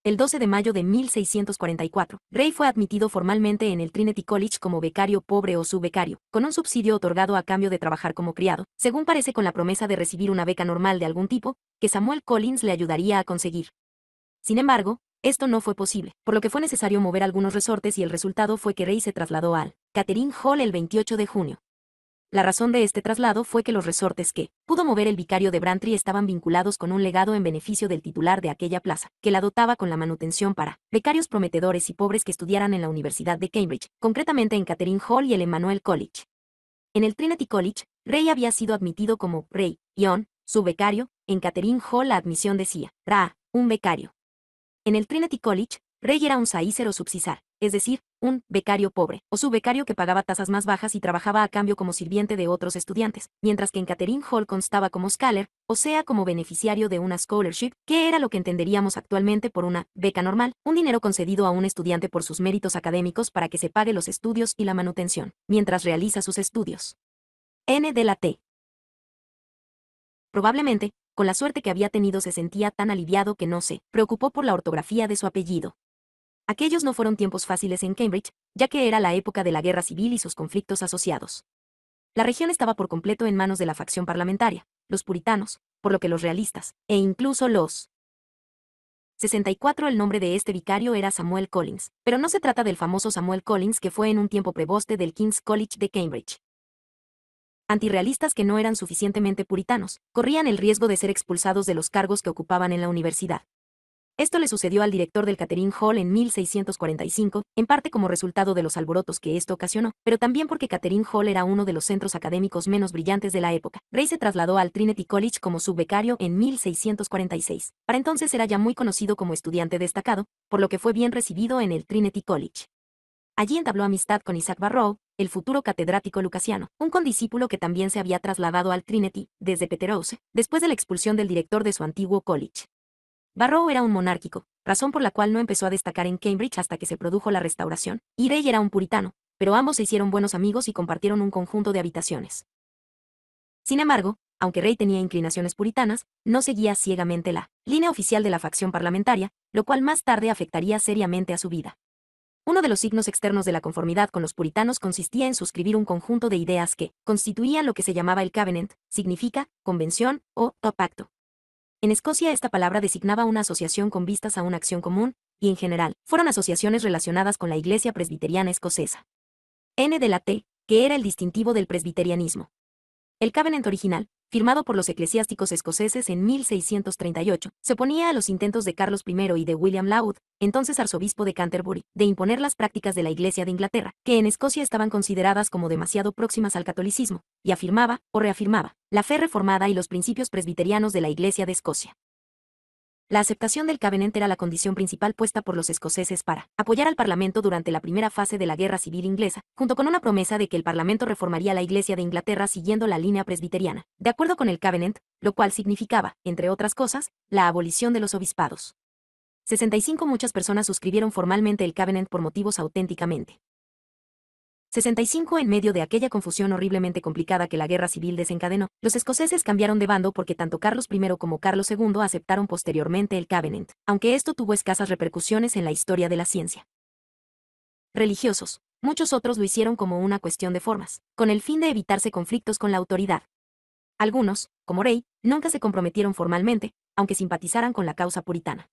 el 12 de mayo de 1644, Ray fue admitido formalmente en el Trinity College como becario pobre o subbecario, con un subsidio otorgado a cambio de trabajar como criado, según parece con la promesa de recibir una beca normal de algún tipo, que Samuel Collins le ayudaría a conseguir. Sin embargo, esto no fue posible, por lo que fue necesario mover algunos resortes y el resultado fue que Ray se trasladó al Catherine Hall el 28 de junio, la razón de este traslado fue que los resortes que pudo mover el vicario de Brantry estaban vinculados con un legado en beneficio del titular de aquella plaza, que la dotaba con la manutención para becarios prometedores y pobres que estudiaran en la Universidad de Cambridge, concretamente en Catherine Hall y el Emmanuel College. En el Trinity College, Rey había sido admitido como Rey, Ion, su becario, en Catherine Hall la admisión decía, Ra, un becario. En el Trinity College, Rey era un saícero subsisar, es decir, un becario pobre, o su becario que pagaba tasas más bajas y trabajaba a cambio como sirviente de otros estudiantes, mientras que en Catherine Hall constaba como scholar, o sea, como beneficiario de una scholarship, que era lo que entenderíamos actualmente por una beca normal, un dinero concedido a un estudiante por sus méritos académicos para que se pague los estudios y la manutención, mientras realiza sus estudios. N de la T. Probablemente, con la suerte que había tenido se sentía tan aliviado que no se preocupó por la ortografía de su apellido. Aquellos no fueron tiempos fáciles en Cambridge, ya que era la época de la guerra civil y sus conflictos asociados. La región estaba por completo en manos de la facción parlamentaria, los puritanos, por lo que los realistas, e incluso los 64 El nombre de este vicario era Samuel Collins, pero no se trata del famoso Samuel Collins que fue en un tiempo preboste del King's College de Cambridge. Antirrealistas que no eran suficientemente puritanos, corrían el riesgo de ser expulsados de los cargos que ocupaban en la universidad. Esto le sucedió al director del Catherine Hall en 1645, en parte como resultado de los alborotos que esto ocasionó, pero también porque Catherine Hall era uno de los centros académicos menos brillantes de la época. Rey se trasladó al Trinity College como subbecario en 1646. Para entonces era ya muy conocido como estudiante destacado, por lo que fue bien recibido en el Trinity College. Allí entabló amistad con Isaac Barrow, el futuro catedrático lucasiano, un condiscípulo que también se había trasladado al Trinity, desde Peterhouse, después de la expulsión del director de su antiguo college. Barrow era un monárquico, razón por la cual no empezó a destacar en Cambridge hasta que se produjo la restauración, y rey era un puritano, pero ambos se hicieron buenos amigos y compartieron un conjunto de habitaciones. Sin embargo, aunque Rey tenía inclinaciones puritanas, no seguía ciegamente la línea oficial de la facción parlamentaria, lo cual más tarde afectaría seriamente a su vida. Uno de los signos externos de la conformidad con los puritanos consistía en suscribir un conjunto de ideas que constituían lo que se llamaba el Covenant, significa convención o pacto, en Escocia esta palabra designaba una asociación con vistas a una acción común, y en general, fueron asociaciones relacionadas con la Iglesia Presbiteriana Escocesa. N de la T, que era el distintivo del presbiterianismo. El Covenant original, firmado por los eclesiásticos escoceses en 1638, se oponía a los intentos de Carlos I y de William Laud, entonces arzobispo de Canterbury, de imponer las prácticas de la Iglesia de Inglaterra, que en Escocia estaban consideradas como demasiado próximas al catolicismo, y afirmaba, o reafirmaba, la fe reformada y los principios presbiterianos de la Iglesia de Escocia. La aceptación del Covenant era la condición principal puesta por los escoceses para apoyar al Parlamento durante la primera fase de la Guerra Civil Inglesa, junto con una promesa de que el Parlamento reformaría la Iglesia de Inglaterra siguiendo la línea presbiteriana, de acuerdo con el Covenant, lo cual significaba, entre otras cosas, la abolición de los obispados. 65 Muchas personas suscribieron formalmente el Covenant por motivos auténticamente 65 En medio de aquella confusión horriblemente complicada que la guerra civil desencadenó, los escoceses cambiaron de bando porque tanto Carlos I como Carlos II aceptaron posteriormente el cabinet, aunque esto tuvo escasas repercusiones en la historia de la ciencia. Religiosos. Muchos otros lo hicieron como una cuestión de formas, con el fin de evitarse conflictos con la autoridad. Algunos, como Rey, nunca se comprometieron formalmente, aunque simpatizaran con la causa puritana.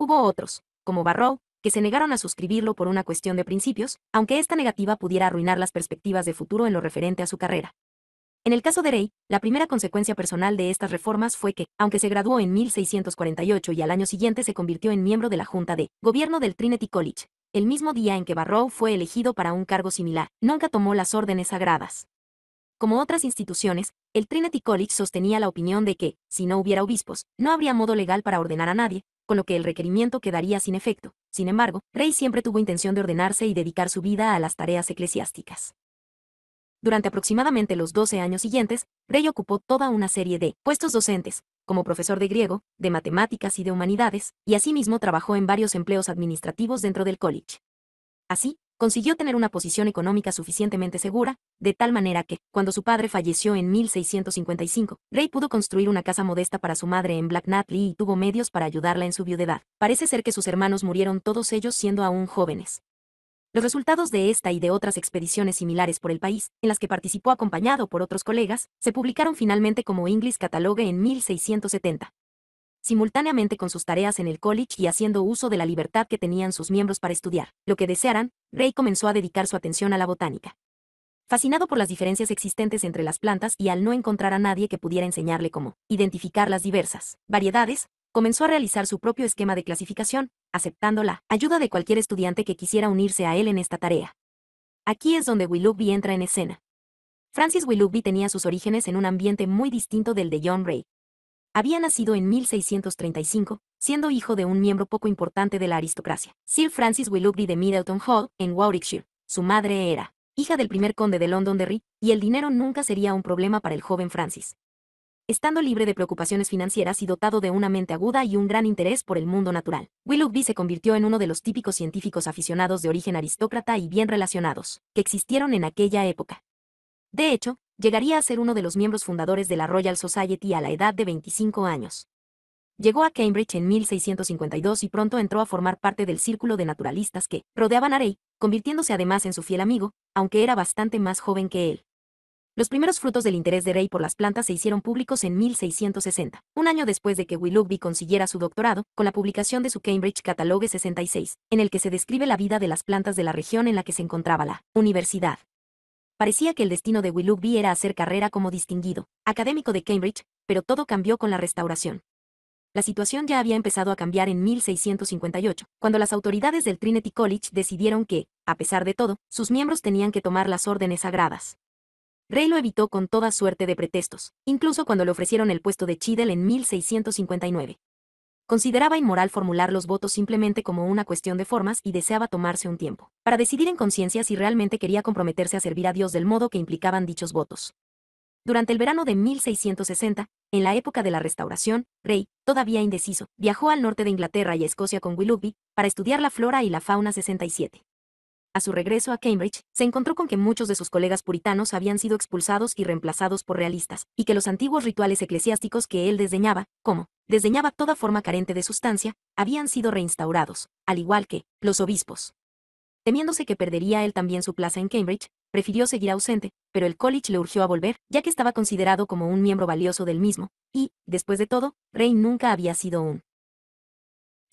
Hubo otros, como Barrow, que se negaron a suscribirlo por una cuestión de principios, aunque esta negativa pudiera arruinar las perspectivas de futuro en lo referente a su carrera. En el caso de Rey, la primera consecuencia personal de estas reformas fue que, aunque se graduó en 1648 y al año siguiente se convirtió en miembro de la Junta de Gobierno del Trinity College, el mismo día en que Barrow fue elegido para un cargo similar, nunca tomó las órdenes sagradas. Como otras instituciones, el Trinity College sostenía la opinión de que, si no hubiera obispos, no habría modo legal para ordenar a nadie, con lo que el requerimiento quedaría sin efecto. Sin embargo, Rey siempre tuvo intención de ordenarse y dedicar su vida a las tareas eclesiásticas. Durante aproximadamente los 12 años siguientes, Rey ocupó toda una serie de puestos docentes, como profesor de griego, de matemáticas y de humanidades, y asimismo trabajó en varios empleos administrativos dentro del college. Así, consiguió tener una posición económica suficientemente segura, de tal manera que, cuando su padre falleció en 1655, Rey pudo construir una casa modesta para su madre en Black Natley y tuvo medios para ayudarla en su viudedad. Parece ser que sus hermanos murieron todos ellos siendo aún jóvenes. Los resultados de esta y de otras expediciones similares por el país, en las que participó acompañado por otros colegas, se publicaron finalmente como English Catalogue en 1670 simultáneamente con sus tareas en el college y haciendo uso de la libertad que tenían sus miembros para estudiar, lo que desearan, Ray comenzó a dedicar su atención a la botánica. Fascinado por las diferencias existentes entre las plantas y al no encontrar a nadie que pudiera enseñarle cómo identificar las diversas variedades, comenzó a realizar su propio esquema de clasificación, aceptando la ayuda de cualquier estudiante que quisiera unirse a él en esta tarea. Aquí es donde Willoughby entra en escena. Francis Willoughby tenía sus orígenes en un ambiente muy distinto del de John Ray, había nacido en 1635, siendo hijo de un miembro poco importante de la aristocracia, Sir Francis Willoughby de Middleton Hall, en Warwickshire. Su madre era hija del primer conde de Londonderry, y el dinero nunca sería un problema para el joven Francis. Estando libre de preocupaciones financieras y dotado de una mente aguda y un gran interés por el mundo natural, Willoughby se convirtió en uno de los típicos científicos aficionados de origen aristócrata y bien relacionados, que existieron en aquella época. De hecho, Llegaría a ser uno de los miembros fundadores de la Royal Society a la edad de 25 años. Llegó a Cambridge en 1652 y pronto entró a formar parte del círculo de naturalistas que rodeaban a Rey, convirtiéndose además en su fiel amigo, aunque era bastante más joven que él. Los primeros frutos del interés de Rey por las plantas se hicieron públicos en 1660, un año después de que Willoughby consiguiera su doctorado, con la publicación de su Cambridge Catalogue 66, en el que se describe la vida de las plantas de la región en la que se encontraba la universidad. Parecía que el destino de Willoughby era hacer carrera como distinguido, académico de Cambridge, pero todo cambió con la restauración. La situación ya había empezado a cambiar en 1658, cuando las autoridades del Trinity College decidieron que, a pesar de todo, sus miembros tenían que tomar las órdenes sagradas. Rey lo evitó con toda suerte de pretextos, incluso cuando le ofrecieron el puesto de Chidel en 1659. Consideraba inmoral formular los votos simplemente como una cuestión de formas y deseaba tomarse un tiempo para decidir en conciencia si realmente quería comprometerse a servir a Dios del modo que implicaban dichos votos. Durante el verano de 1660, en la época de la Restauración, Rey, todavía indeciso, viajó al norte de Inglaterra y Escocia con Willoughby para estudiar la flora y la fauna 67. A su regreso a Cambridge, se encontró con que muchos de sus colegas puritanos habían sido expulsados y reemplazados por realistas, y que los antiguos rituales eclesiásticos que él desdeñaba, como desdeñaba toda forma carente de sustancia, habían sido reinstaurados, al igual que los obispos. Temiéndose que perdería él también su plaza en Cambridge, prefirió seguir ausente, pero el college le urgió a volver, ya que estaba considerado como un miembro valioso del mismo, y, después de todo, Rey nunca había sido un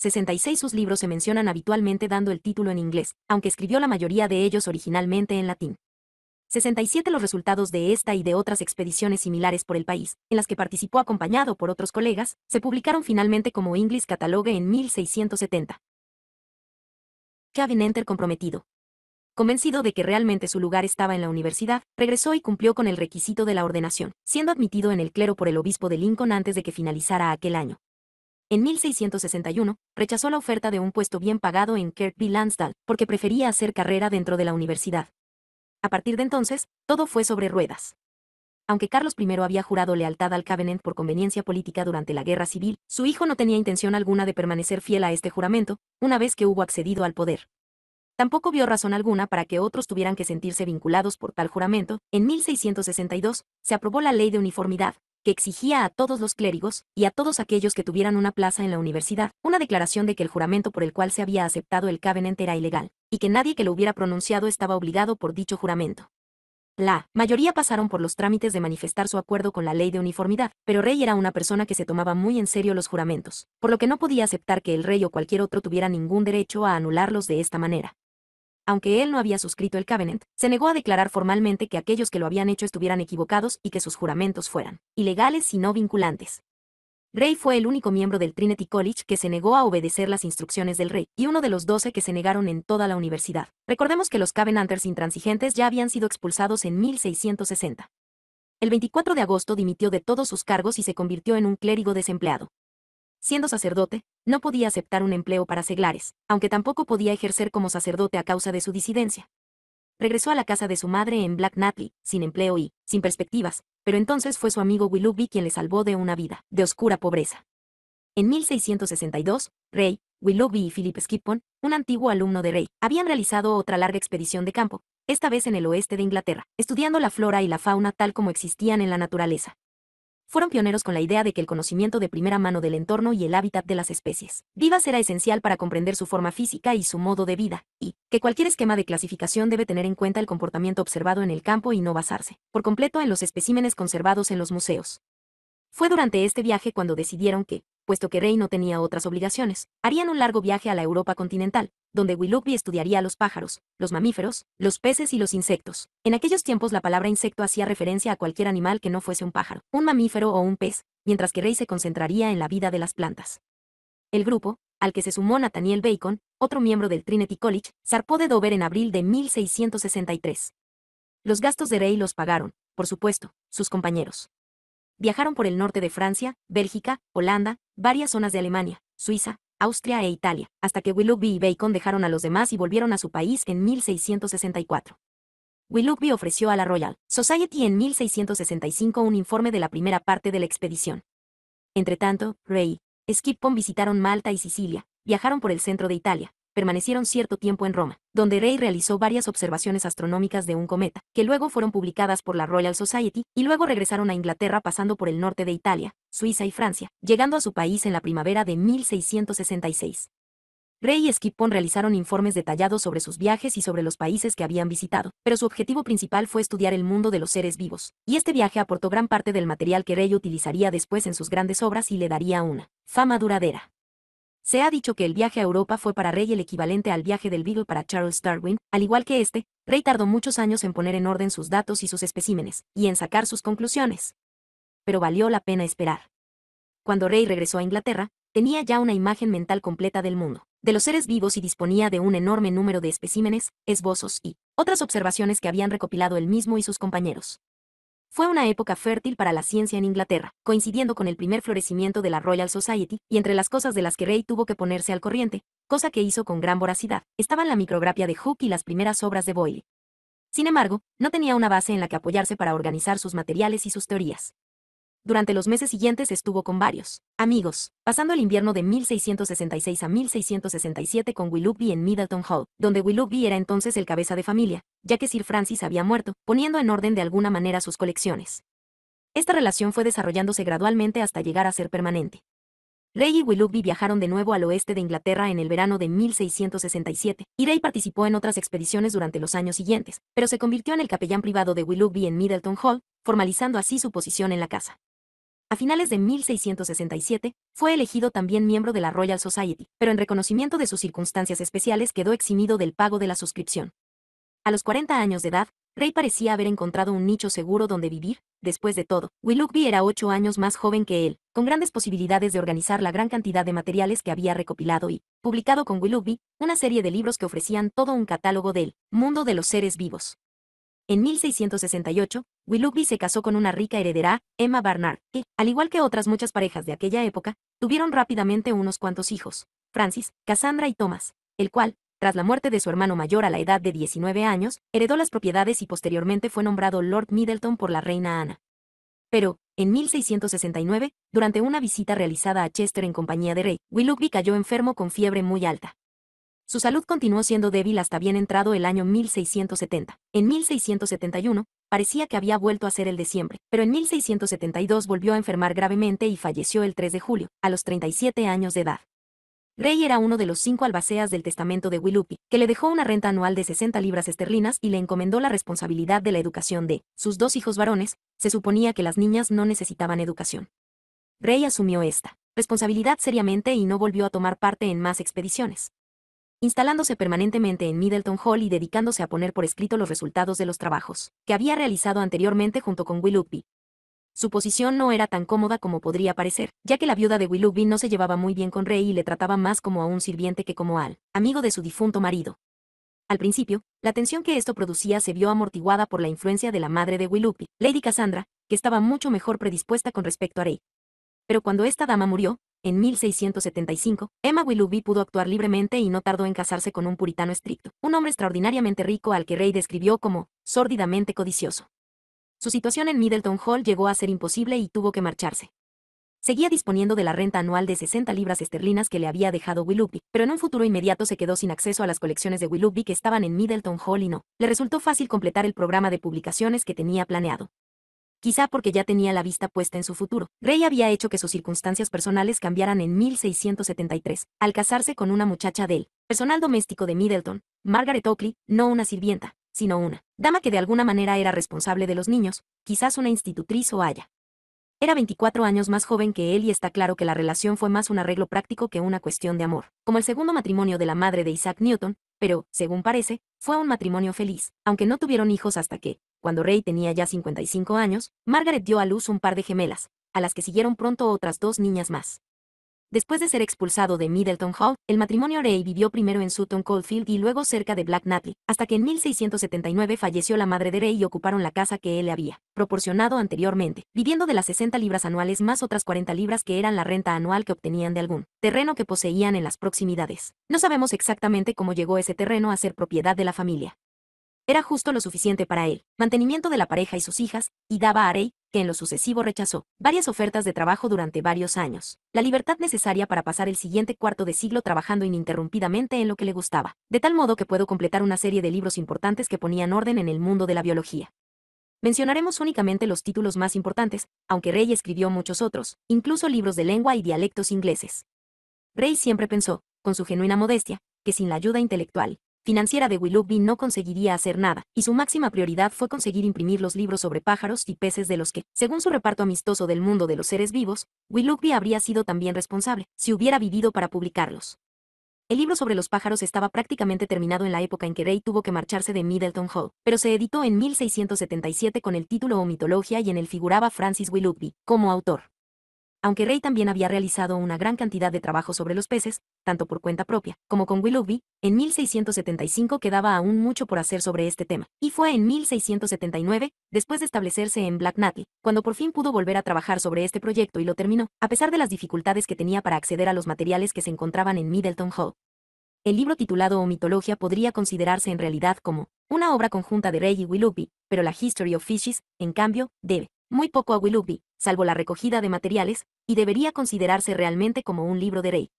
66 sus libros se mencionan habitualmente dando el título en inglés, aunque escribió la mayoría de ellos originalmente en latín. 67 Los resultados de esta y de otras expediciones similares por el país, en las que participó acompañado por otros colegas, se publicaron finalmente como English Catalogue en 1670. Kevin Enter comprometido. Convencido de que realmente su lugar estaba en la universidad, regresó y cumplió con el requisito de la ordenación, siendo admitido en el clero por el obispo de Lincoln antes de que finalizara aquel año. En 1661, rechazó la oferta de un puesto bien pagado en Kirkby Lansdale, porque prefería hacer carrera dentro de la universidad. A partir de entonces, todo fue sobre ruedas. Aunque Carlos I había jurado lealtad al cabinet por conveniencia política durante la guerra civil, su hijo no tenía intención alguna de permanecer fiel a este juramento, una vez que hubo accedido al poder. Tampoco vio razón alguna para que otros tuvieran que sentirse vinculados por tal juramento. En 1662, se aprobó la Ley de Uniformidad, que exigía a todos los clérigos, y a todos aquellos que tuvieran una plaza en la universidad, una declaración de que el juramento por el cual se había aceptado el Covenant era ilegal, y que nadie que lo hubiera pronunciado estaba obligado por dicho juramento. La mayoría pasaron por los trámites de manifestar su acuerdo con la ley de uniformidad, pero Rey era una persona que se tomaba muy en serio los juramentos, por lo que no podía aceptar que el rey o cualquier otro tuviera ningún derecho a anularlos de esta manera aunque él no había suscrito el Covenant, se negó a declarar formalmente que aquellos que lo habían hecho estuvieran equivocados y que sus juramentos fueran ilegales y no vinculantes. Rey fue el único miembro del Trinity College que se negó a obedecer las instrucciones del rey, y uno de los doce que se negaron en toda la universidad. Recordemos que los Covenanters intransigentes ya habían sido expulsados en 1660. El 24 de agosto dimitió de todos sus cargos y se convirtió en un clérigo desempleado siendo sacerdote, no podía aceptar un empleo para seglares, aunque tampoco podía ejercer como sacerdote a causa de su disidencia. Regresó a la casa de su madre en Black Natley, sin empleo y, sin perspectivas, pero entonces fue su amigo Willoughby quien le salvó de una vida de oscura pobreza. En 1662, Ray, Willoughby y Philip Skippon, un antiguo alumno de Ray, habían realizado otra larga expedición de campo, esta vez en el oeste de Inglaterra, estudiando la flora y la fauna tal como existían en la naturaleza fueron pioneros con la idea de que el conocimiento de primera mano del entorno y el hábitat de las especies vivas era esencial para comprender su forma física y su modo de vida, y que cualquier esquema de clasificación debe tener en cuenta el comportamiento observado en el campo y no basarse, por completo, en los especímenes conservados en los museos. Fue durante este viaje cuando decidieron que, puesto que Rey no tenía otras obligaciones, harían un largo viaje a la Europa continental, donde Willoughby estudiaría a los pájaros, los mamíferos, los peces y los insectos. En aquellos tiempos la palabra insecto hacía referencia a cualquier animal que no fuese un pájaro, un mamífero o un pez, mientras que Rey se concentraría en la vida de las plantas. El grupo, al que se sumó Nathaniel Bacon, otro miembro del Trinity College, zarpó de Dover en abril de 1663. Los gastos de Rey los pagaron, por supuesto, sus compañeros. Viajaron por el norte de Francia, Bélgica, Holanda, varias zonas de Alemania, Suiza, Austria e Italia, hasta que Willoughby y Bacon dejaron a los demás y volvieron a su país en 1664. Willoughby ofreció a la Royal Society en 1665 un informe de la primera parte de la expedición. Entretanto, skip Skippon visitaron Malta y Sicilia, viajaron por el centro de Italia, permanecieron cierto tiempo en Roma, donde Rey realizó varias observaciones astronómicas de un cometa, que luego fueron publicadas por la Royal Society, y luego regresaron a Inglaterra pasando por el norte de Italia, Suiza y Francia, llegando a su país en la primavera de 1666. Rey y Skippon realizaron informes detallados sobre sus viajes y sobre los países que habían visitado, pero su objetivo principal fue estudiar el mundo de los seres vivos, y este viaje aportó gran parte del material que Rey utilizaría después en sus grandes obras y le daría una fama duradera. Se ha dicho que el viaje a Europa fue para Rey el equivalente al viaje del Beagle para Charles Darwin, al igual que este, Rey tardó muchos años en poner en orden sus datos y sus especímenes, y en sacar sus conclusiones. Pero valió la pena esperar. Cuando Rey regresó a Inglaterra, tenía ya una imagen mental completa del mundo, de los seres vivos y disponía de un enorme número de especímenes, esbozos y otras observaciones que habían recopilado él mismo y sus compañeros. Fue una época fértil para la ciencia en Inglaterra, coincidiendo con el primer florecimiento de la Royal Society, y entre las cosas de las que Ray tuvo que ponerse al corriente, cosa que hizo con gran voracidad, estaban la micrografía de Hooke y las primeras obras de Boyle. Sin embargo, no tenía una base en la que apoyarse para organizar sus materiales y sus teorías. Durante los meses siguientes estuvo con varios amigos, pasando el invierno de 1666 a 1667 con Willoughby en Middleton Hall, donde Willoughby era entonces el cabeza de familia, ya que Sir Francis había muerto, poniendo en orden de alguna manera sus colecciones. Esta relación fue desarrollándose gradualmente hasta llegar a ser permanente. Rey y Willoughby viajaron de nuevo al oeste de Inglaterra en el verano de 1667, y Rey participó en otras expediciones durante los años siguientes, pero se convirtió en el capellán privado de Willoughby en Middleton Hall, formalizando así su posición en la casa. A finales de 1667, fue elegido también miembro de la Royal Society, pero en reconocimiento de sus circunstancias especiales quedó eximido del pago de la suscripción. A los 40 años de edad, Ray parecía haber encontrado un nicho seguro donde vivir, después de todo. Willoughby era ocho años más joven que él, con grandes posibilidades de organizar la gran cantidad de materiales que había recopilado y, publicado con Willoughby, una serie de libros que ofrecían todo un catálogo del mundo de los seres vivos. En 1668, Willoughby se casó con una rica heredera, Emma Barnard, que, al igual que otras muchas parejas de aquella época, tuvieron rápidamente unos cuantos hijos, Francis, Cassandra y Thomas, el cual, tras la muerte de su hermano mayor a la edad de 19 años, heredó las propiedades y posteriormente fue nombrado Lord Middleton por la reina Ana. Pero, en 1669, durante una visita realizada a Chester en compañía de Rey, Willoughby cayó enfermo con fiebre muy alta. Su salud continuó siendo débil hasta bien entrado el año 1670. En 1671, parecía que había vuelto a ser el de siempre, pero en 1672 volvió a enfermar gravemente y falleció el 3 de julio, a los 37 años de edad. Rey era uno de los cinco albaceas del testamento de Willupi, que le dejó una renta anual de 60 libras esterlinas y le encomendó la responsabilidad de la educación de sus dos hijos varones, se suponía que las niñas no necesitaban educación. Rey asumió esta responsabilidad seriamente y no volvió a tomar parte en más expediciones instalándose permanentemente en Middleton Hall y dedicándose a poner por escrito los resultados de los trabajos que había realizado anteriormente junto con Willoughby. Su posición no era tan cómoda como podría parecer, ya que la viuda de Willoughby no se llevaba muy bien con Rey y le trataba más como a un sirviente que como al amigo de su difunto marido. Al principio, la tensión que esto producía se vio amortiguada por la influencia de la madre de Willoughby, Lady Cassandra, que estaba mucho mejor predispuesta con respecto a Rey. Pero cuando esta dama murió, en 1675, Emma Willoughby pudo actuar libremente y no tardó en casarse con un puritano estricto, un hombre extraordinariamente rico al que Rey describió como sórdidamente codicioso. Su situación en Middleton Hall llegó a ser imposible y tuvo que marcharse. Seguía disponiendo de la renta anual de 60 libras esterlinas que le había dejado Willoughby, pero en un futuro inmediato se quedó sin acceso a las colecciones de Willoughby que estaban en Middleton Hall y no. Le resultó fácil completar el programa de publicaciones que tenía planeado quizá porque ya tenía la vista puesta en su futuro. rey había hecho que sus circunstancias personales cambiaran en 1673, al casarse con una muchacha él, personal doméstico de Middleton, Margaret Oakley, no una sirvienta, sino una dama que de alguna manera era responsable de los niños, quizás una institutriz o haya. Era 24 años más joven que él y está claro que la relación fue más un arreglo práctico que una cuestión de amor, como el segundo matrimonio de la madre de Isaac Newton, pero, según parece, fue un matrimonio feliz, aunque no tuvieron hijos hasta que cuando Ray tenía ya 55 años, Margaret dio a luz un par de gemelas, a las que siguieron pronto otras dos niñas más. Después de ser expulsado de Middleton Hall, el matrimonio Ray vivió primero en Sutton Coldfield y luego cerca de Black Natalie, hasta que en 1679 falleció la madre de Ray y ocuparon la casa que él le había proporcionado anteriormente, viviendo de las 60 libras anuales más otras 40 libras que eran la renta anual que obtenían de algún terreno que poseían en las proximidades. No sabemos exactamente cómo llegó ese terreno a ser propiedad de la familia. Era justo lo suficiente para él, mantenimiento de la pareja y sus hijas, y daba a Rey, que en lo sucesivo rechazó, varias ofertas de trabajo durante varios años, la libertad necesaria para pasar el siguiente cuarto de siglo trabajando ininterrumpidamente en lo que le gustaba, de tal modo que puedo completar una serie de libros importantes que ponían orden en el mundo de la biología. Mencionaremos únicamente los títulos más importantes, aunque Rey escribió muchos otros, incluso libros de lengua y dialectos ingleses. Rey siempre pensó, con su genuina modestia, que sin la ayuda intelectual, financiera de Willoughby no conseguiría hacer nada, y su máxima prioridad fue conseguir imprimir los libros sobre pájaros y peces de los que, según su reparto amistoso del mundo de los seres vivos, Willoughby habría sido también responsable, si hubiera vivido para publicarlos. El libro sobre los pájaros estaba prácticamente terminado en la época en que Ray tuvo que marcharse de Middleton Hall, pero se editó en 1677 con el título O mitología y en él figuraba Francis Willoughby como autor aunque Rey también había realizado una gran cantidad de trabajo sobre los peces, tanto por cuenta propia como con Willoughby, en 1675 quedaba aún mucho por hacer sobre este tema, y fue en 1679, después de establecerse en Blacknatty, cuando por fin pudo volver a trabajar sobre este proyecto y lo terminó, a pesar de las dificultades que tenía para acceder a los materiales que se encontraban en Middleton Hall. El libro titulado O Mitología podría considerarse en realidad como una obra conjunta de Rey y Willoughby, pero la History of Fishes, en cambio, debe muy poco a Willoughby, salvo la recogida de materiales, y debería considerarse realmente como un libro de Rey.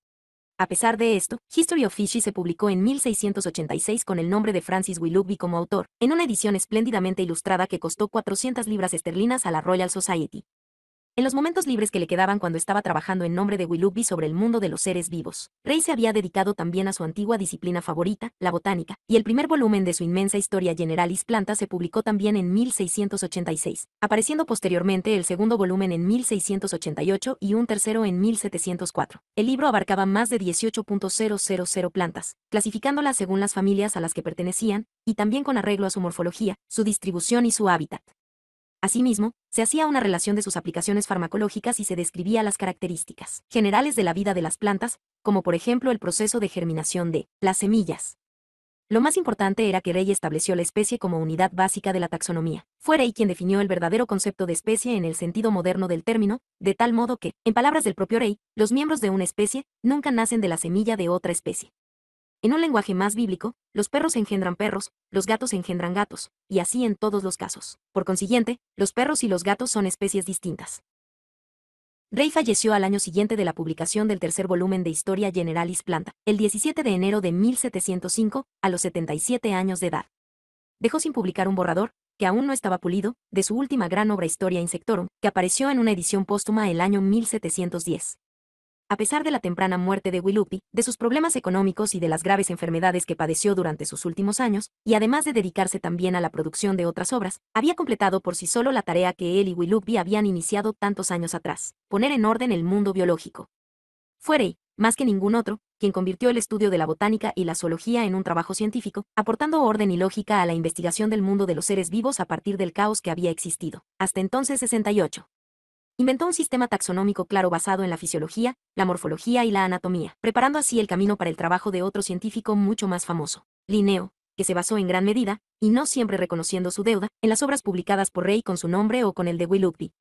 A pesar de esto, History of Fishy se publicó en 1686 con el nombre de Francis Willoughby como autor, en una edición espléndidamente ilustrada que costó 400 libras esterlinas a la Royal Society. En los momentos libres que le quedaban cuando estaba trabajando en nombre de Willoughby sobre el mundo de los seres vivos, Rey se había dedicado también a su antigua disciplina favorita, la botánica, y el primer volumen de su inmensa historia Generalis Planta se publicó también en 1686, apareciendo posteriormente el segundo volumen en 1688 y un tercero en 1704. El libro abarcaba más de 18.000 plantas, clasificándolas según las familias a las que pertenecían, y también con arreglo a su morfología, su distribución y su hábitat. Asimismo, se hacía una relación de sus aplicaciones farmacológicas y se describía las características generales de la vida de las plantas, como por ejemplo el proceso de germinación de las semillas. Lo más importante era que Rey estableció la especie como unidad básica de la taxonomía. Fue Rey quien definió el verdadero concepto de especie en el sentido moderno del término, de tal modo que, en palabras del propio Rey, los miembros de una especie nunca nacen de la semilla de otra especie. En un lenguaje más bíblico, los perros engendran perros, los gatos engendran gatos, y así en todos los casos. Por consiguiente, los perros y los gatos son especies distintas. Rey falleció al año siguiente de la publicación del tercer volumen de Historia Generalis Planta, el 17 de enero de 1705, a los 77 años de edad. Dejó sin publicar un borrador, que aún no estaba pulido, de su última gran obra Historia Insectorum, que apareció en una edición póstuma el año 1710 a pesar de la temprana muerte de Willoughby, de sus problemas económicos y de las graves enfermedades que padeció durante sus últimos años, y además de dedicarse también a la producción de otras obras, había completado por sí solo la tarea que él y Willoughby habían iniciado tantos años atrás, poner en orden el mundo biológico. Fuerey, más que ningún otro, quien convirtió el estudio de la botánica y la zoología en un trabajo científico, aportando orden y lógica a la investigación del mundo de los seres vivos a partir del caos que había existido, hasta entonces 68 inventó un sistema taxonómico claro basado en la fisiología, la morfología y la anatomía, preparando así el camino para el trabajo de otro científico mucho más famoso, Linneo, que se basó en gran medida, y no siempre reconociendo su deuda, en las obras publicadas por Rey con su nombre o con el de Willoughby,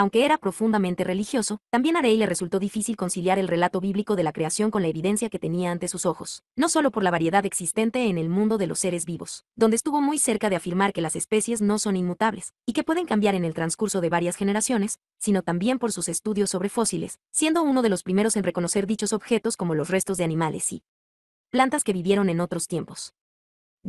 aunque era profundamente religioso, también a Rey le resultó difícil conciliar el relato bíblico de la creación con la evidencia que tenía ante sus ojos, no solo por la variedad existente en el mundo de los seres vivos, donde estuvo muy cerca de afirmar que las especies no son inmutables, y que pueden cambiar en el transcurso de varias generaciones, sino también por sus estudios sobre fósiles, siendo uno de los primeros en reconocer dichos objetos como los restos de animales y plantas que vivieron en otros tiempos.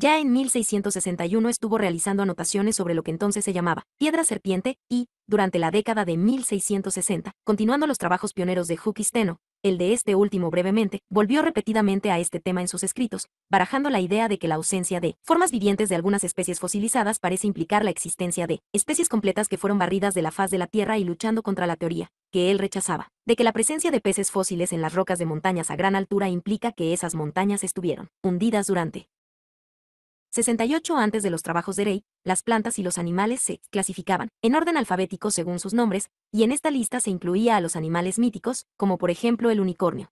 Ya en 1661 estuvo realizando anotaciones sobre lo que entonces se llamaba piedra serpiente y, durante la década de 1660, continuando los trabajos pioneros de Steno, el de este último brevemente, volvió repetidamente a este tema en sus escritos, barajando la idea de que la ausencia de formas vivientes de algunas especies fosilizadas parece implicar la existencia de especies completas que fueron barridas de la faz de la Tierra y luchando contra la teoría, que él rechazaba, de que la presencia de peces fósiles en las rocas de montañas a gran altura implica que esas montañas estuvieron hundidas durante 68 antes de los trabajos de Rey, las plantas y los animales se clasificaban en orden alfabético según sus nombres, y en esta lista se incluía a los animales míticos, como por ejemplo el unicornio.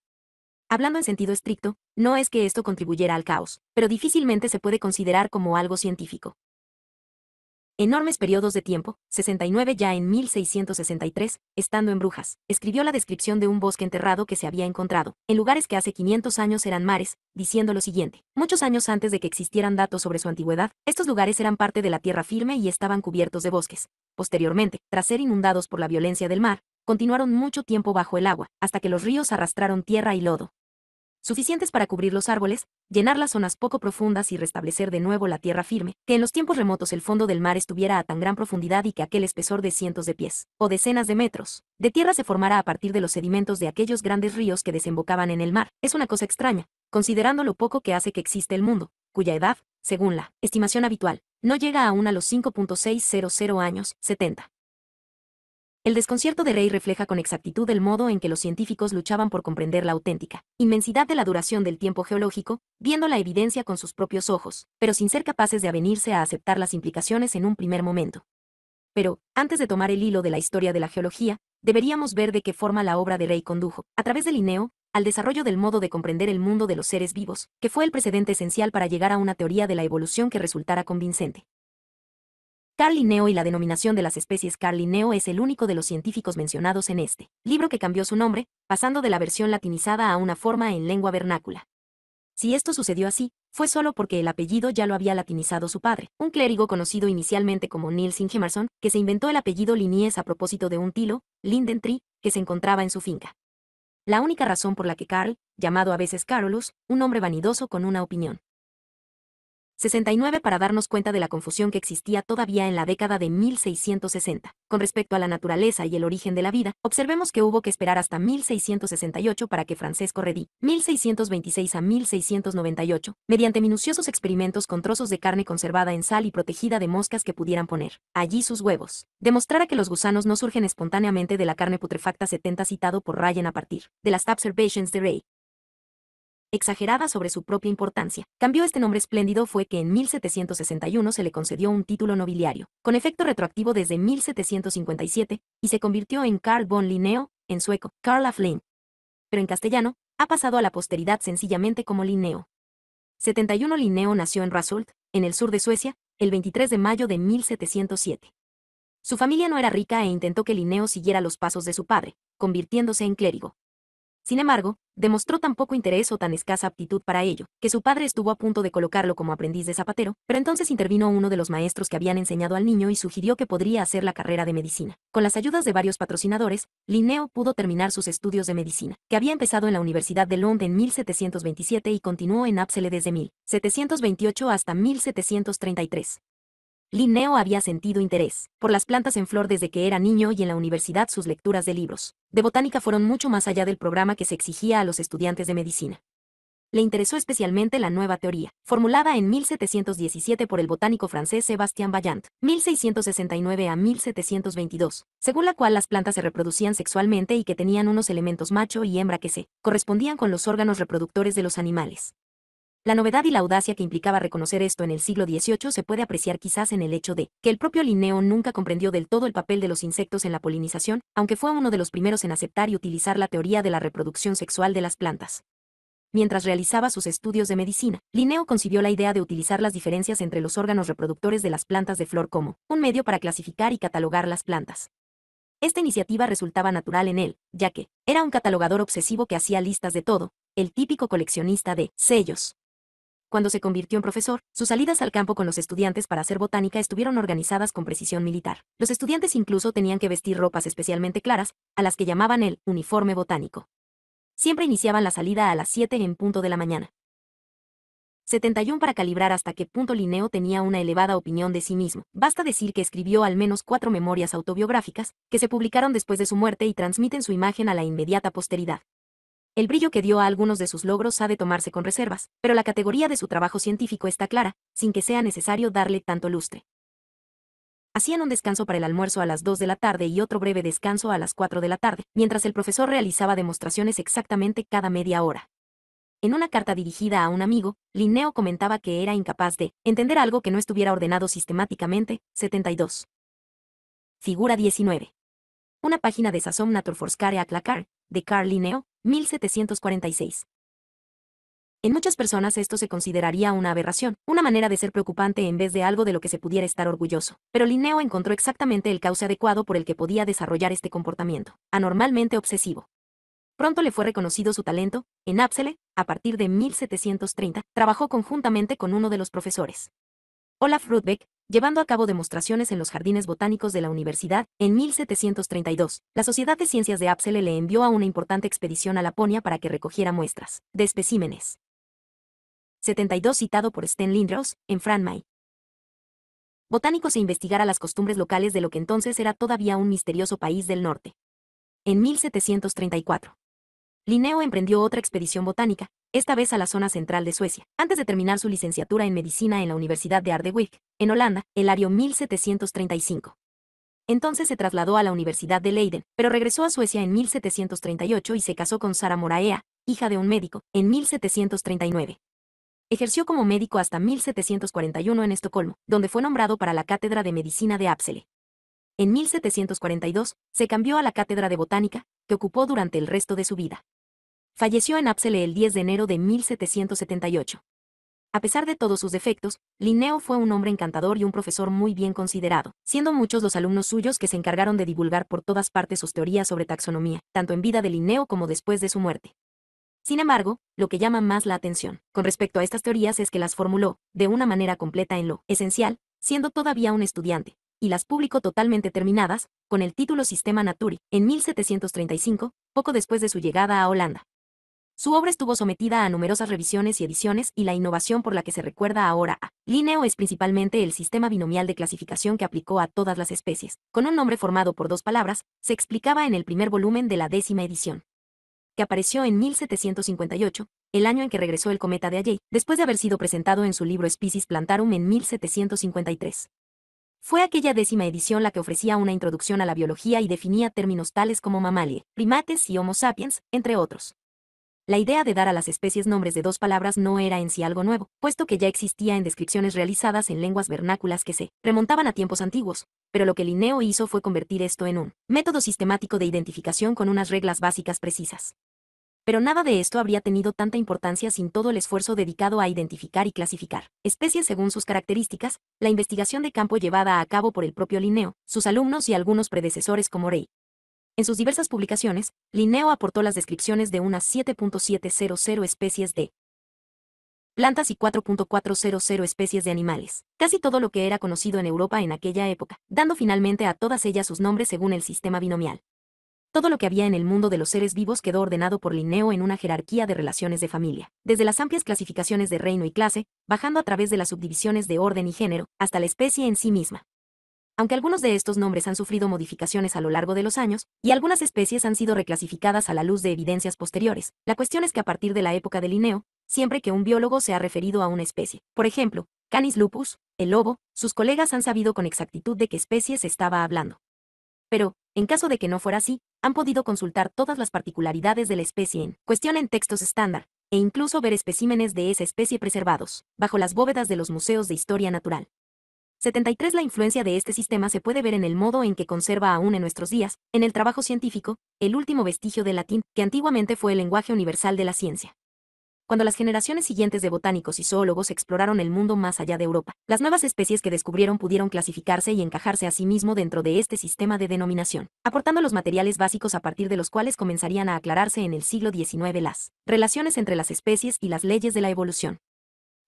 Hablando en sentido estricto, no es que esto contribuyera al caos, pero difícilmente se puede considerar como algo científico enormes periodos de tiempo, 69 ya en 1663, estando en Brujas, escribió la descripción de un bosque enterrado que se había encontrado, en lugares que hace 500 años eran mares, diciendo lo siguiente, muchos años antes de que existieran datos sobre su antigüedad, estos lugares eran parte de la tierra firme y estaban cubiertos de bosques. Posteriormente, tras ser inundados por la violencia del mar, continuaron mucho tiempo bajo el agua, hasta que los ríos arrastraron tierra y lodo suficientes para cubrir los árboles, llenar las zonas poco profundas y restablecer de nuevo la tierra firme, que en los tiempos remotos el fondo del mar estuviera a tan gran profundidad y que aquel espesor de cientos de pies, o decenas de metros, de tierra se formara a partir de los sedimentos de aquellos grandes ríos que desembocaban en el mar. Es una cosa extraña, considerando lo poco que hace que existe el mundo, cuya edad, según la estimación habitual, no llega aún a los 5.600 años, 70. El desconcierto de Rey refleja con exactitud el modo en que los científicos luchaban por comprender la auténtica inmensidad de la duración del tiempo geológico, viendo la evidencia con sus propios ojos, pero sin ser capaces de avenirse a aceptar las implicaciones en un primer momento. Pero, antes de tomar el hilo de la historia de la geología, deberíamos ver de qué forma la obra de Rey condujo, a través de INEO, al desarrollo del modo de comprender el mundo de los seres vivos, que fue el precedente esencial para llegar a una teoría de la evolución que resultara convincente. Carl Linneo y la denominación de las especies Carl Linneo es el único de los científicos mencionados en este libro que cambió su nombre, pasando de la versión latinizada a una forma en lengua vernácula. Si esto sucedió así, fue solo porque el apellido ya lo había latinizado su padre, un clérigo conocido inicialmente como Niels Ingemarson, que se inventó el apellido Linies a propósito de un tilo, Linden Tree, que se encontraba en su finca. La única razón por la que Carl, llamado a veces Carolus, un hombre vanidoso con una opinión 69 para darnos cuenta de la confusión que existía todavía en la década de 1660. Con respecto a la naturaleza y el origen de la vida, observemos que hubo que esperar hasta 1668 para que Francesco Redi, 1626 a 1698, mediante minuciosos experimentos con trozos de carne conservada en sal y protegida de moscas que pudieran poner allí sus huevos, demostrara que los gusanos no surgen espontáneamente de la carne putrefacta 70 citado por Ryan a partir de las Observations de Ray, exagerada sobre su propia importancia. Cambió este nombre espléndido fue que en 1761 se le concedió un título nobiliario, con efecto retroactivo desde 1757, y se convirtió en Carl von Linneo, en sueco, Carl Flynn. Pero en castellano, ha pasado a la posteridad sencillamente como Linneo. 71 Linneo nació en Rasult, en el sur de Suecia, el 23 de mayo de 1707. Su familia no era rica e intentó que Linneo siguiera los pasos de su padre, convirtiéndose en clérigo. Sin embargo, demostró tan poco interés o tan escasa aptitud para ello, que su padre estuvo a punto de colocarlo como aprendiz de zapatero, pero entonces intervino uno de los maestros que habían enseñado al niño y sugirió que podría hacer la carrera de medicina. Con las ayudas de varios patrocinadores, Linneo pudo terminar sus estudios de medicina, que había empezado en la Universidad de Londres en 1727 y continuó en Ápsele desde 1728 hasta 1733. Linneo había sentido interés por las plantas en flor desde que era niño y en la universidad sus lecturas de libros de botánica fueron mucho más allá del programa que se exigía a los estudiantes de medicina. Le interesó especialmente la nueva teoría, formulada en 1717 por el botánico francés Sébastien Bayant, 1669 a 1722, según la cual las plantas se reproducían sexualmente y que tenían unos elementos macho y hembra que se correspondían con los órganos reproductores de los animales. La novedad y la audacia que implicaba reconocer esto en el siglo XVIII se puede apreciar quizás en el hecho de que el propio Linneo nunca comprendió del todo el papel de los insectos en la polinización, aunque fue uno de los primeros en aceptar y utilizar la teoría de la reproducción sexual de las plantas. Mientras realizaba sus estudios de medicina, Linneo concibió la idea de utilizar las diferencias entre los órganos reproductores de las plantas de flor como un medio para clasificar y catalogar las plantas. Esta iniciativa resultaba natural en él, ya que era un catalogador obsesivo que hacía listas de todo, el típico coleccionista de sellos. Cuando se convirtió en profesor, sus salidas al campo con los estudiantes para hacer botánica estuvieron organizadas con precisión militar. Los estudiantes incluso tenían que vestir ropas especialmente claras, a las que llamaban el uniforme botánico. Siempre iniciaban la salida a las 7 en punto de la mañana. 71 para calibrar hasta qué punto Linneo tenía una elevada opinión de sí mismo. Basta decir que escribió al menos cuatro memorias autobiográficas, que se publicaron después de su muerte y transmiten su imagen a la inmediata posteridad. El brillo que dio a algunos de sus logros ha de tomarse con reservas, pero la categoría de su trabajo científico está clara, sin que sea necesario darle tanto lustre. Hacían un descanso para el almuerzo a las 2 de la tarde y otro breve descanso a las 4 de la tarde, mientras el profesor realizaba demostraciones exactamente cada media hora. En una carta dirigida a un amigo, Linneo comentaba que era incapaz de entender algo que no estuviera ordenado sistemáticamente. 72. Figura 19. Una página de Sassom Naturforskare a Clacar, de Carl Linneo, 1746. En muchas personas esto se consideraría una aberración, una manera de ser preocupante en vez de algo de lo que se pudiera estar orgulloso. Pero Linneo encontró exactamente el cauce adecuado por el que podía desarrollar este comportamiento, anormalmente obsesivo. Pronto le fue reconocido su talento, en Ápsele, a partir de 1730, trabajó conjuntamente con uno de los profesores. Olaf Rudbeck, llevando a cabo demostraciones en los jardines botánicos de la universidad, en 1732, la Sociedad de Ciencias de Apsele le envió a una importante expedición a Laponia para que recogiera muestras de especímenes. 72 citado por Sten Lindros, en Franmai. Botánicos e investigara las costumbres locales de lo que entonces era todavía un misterioso país del norte. En 1734. Linneo emprendió otra expedición botánica, esta vez a la zona central de Suecia. Antes de terminar su licenciatura en medicina en la Universidad de Ardewijk, en Holanda, el año 1735. Entonces se trasladó a la Universidad de Leiden, pero regresó a Suecia en 1738 y se casó con Sara Moraea, hija de un médico, en 1739. Ejerció como médico hasta 1741 en Estocolmo, donde fue nombrado para la Cátedra de Medicina de Ápsele. En 1742, se cambió a la Cátedra de Botánica, que ocupó durante el resto de su vida. Falleció en Ápsele el 10 de enero de 1778. A pesar de todos sus defectos, Linneo fue un hombre encantador y un profesor muy bien considerado, siendo muchos los alumnos suyos que se encargaron de divulgar por todas partes sus teorías sobre taxonomía, tanto en vida de Linneo como después de su muerte. Sin embargo, lo que llama más la atención con respecto a estas teorías es que las formuló de una manera completa en lo esencial, siendo todavía un estudiante, y las publicó totalmente terminadas, con el título Sistema Naturi, en 1735, poco después de su llegada a Holanda. Su obra estuvo sometida a numerosas revisiones y ediciones y la innovación por la que se recuerda ahora a Linneo es principalmente el sistema binomial de clasificación que aplicó a todas las especies. Con un nombre formado por dos palabras, se explicaba en el primer volumen de la décima edición, que apareció en 1758, el año en que regresó el cometa de Halley, después de haber sido presentado en su libro Species Plantarum en 1753. Fue aquella décima edición la que ofrecía una introducción a la biología y definía términos tales como mamalie, primates y homo sapiens, entre otros. La idea de dar a las especies nombres de dos palabras no era en sí algo nuevo, puesto que ya existía en descripciones realizadas en lenguas vernáculas que se remontaban a tiempos antiguos, pero lo que Linneo hizo fue convertir esto en un método sistemático de identificación con unas reglas básicas precisas. Pero nada de esto habría tenido tanta importancia sin todo el esfuerzo dedicado a identificar y clasificar especies según sus características, la investigación de campo llevada a cabo por el propio Linneo, sus alumnos y algunos predecesores como Rey, en sus diversas publicaciones, Linneo aportó las descripciones de unas 7.700 especies de plantas y 4.400 especies de animales, casi todo lo que era conocido en Europa en aquella época, dando finalmente a todas ellas sus nombres según el sistema binomial. Todo lo que había en el mundo de los seres vivos quedó ordenado por Linneo en una jerarquía de relaciones de familia, desde las amplias clasificaciones de reino y clase, bajando a través de las subdivisiones de orden y género, hasta la especie en sí misma aunque algunos de estos nombres han sufrido modificaciones a lo largo de los años, y algunas especies han sido reclasificadas a la luz de evidencias posteriores. La cuestión es que a partir de la época de Linneo, siempre que un biólogo se ha referido a una especie, por ejemplo, Canis lupus, el lobo, sus colegas han sabido con exactitud de qué especie se estaba hablando. Pero, en caso de que no fuera así, han podido consultar todas las particularidades de la especie en cuestión en textos estándar, e incluso ver especímenes de esa especie preservados, bajo las bóvedas de los museos de historia natural. 73 La influencia de este sistema se puede ver en el modo en que conserva aún en nuestros días, en el trabajo científico, el último vestigio del latín, que antiguamente fue el lenguaje universal de la ciencia. Cuando las generaciones siguientes de botánicos y zoólogos exploraron el mundo más allá de Europa, las nuevas especies que descubrieron pudieron clasificarse y encajarse a sí mismo dentro de este sistema de denominación, aportando los materiales básicos a partir de los cuales comenzarían a aclararse en el siglo XIX las relaciones entre las especies y las leyes de la evolución.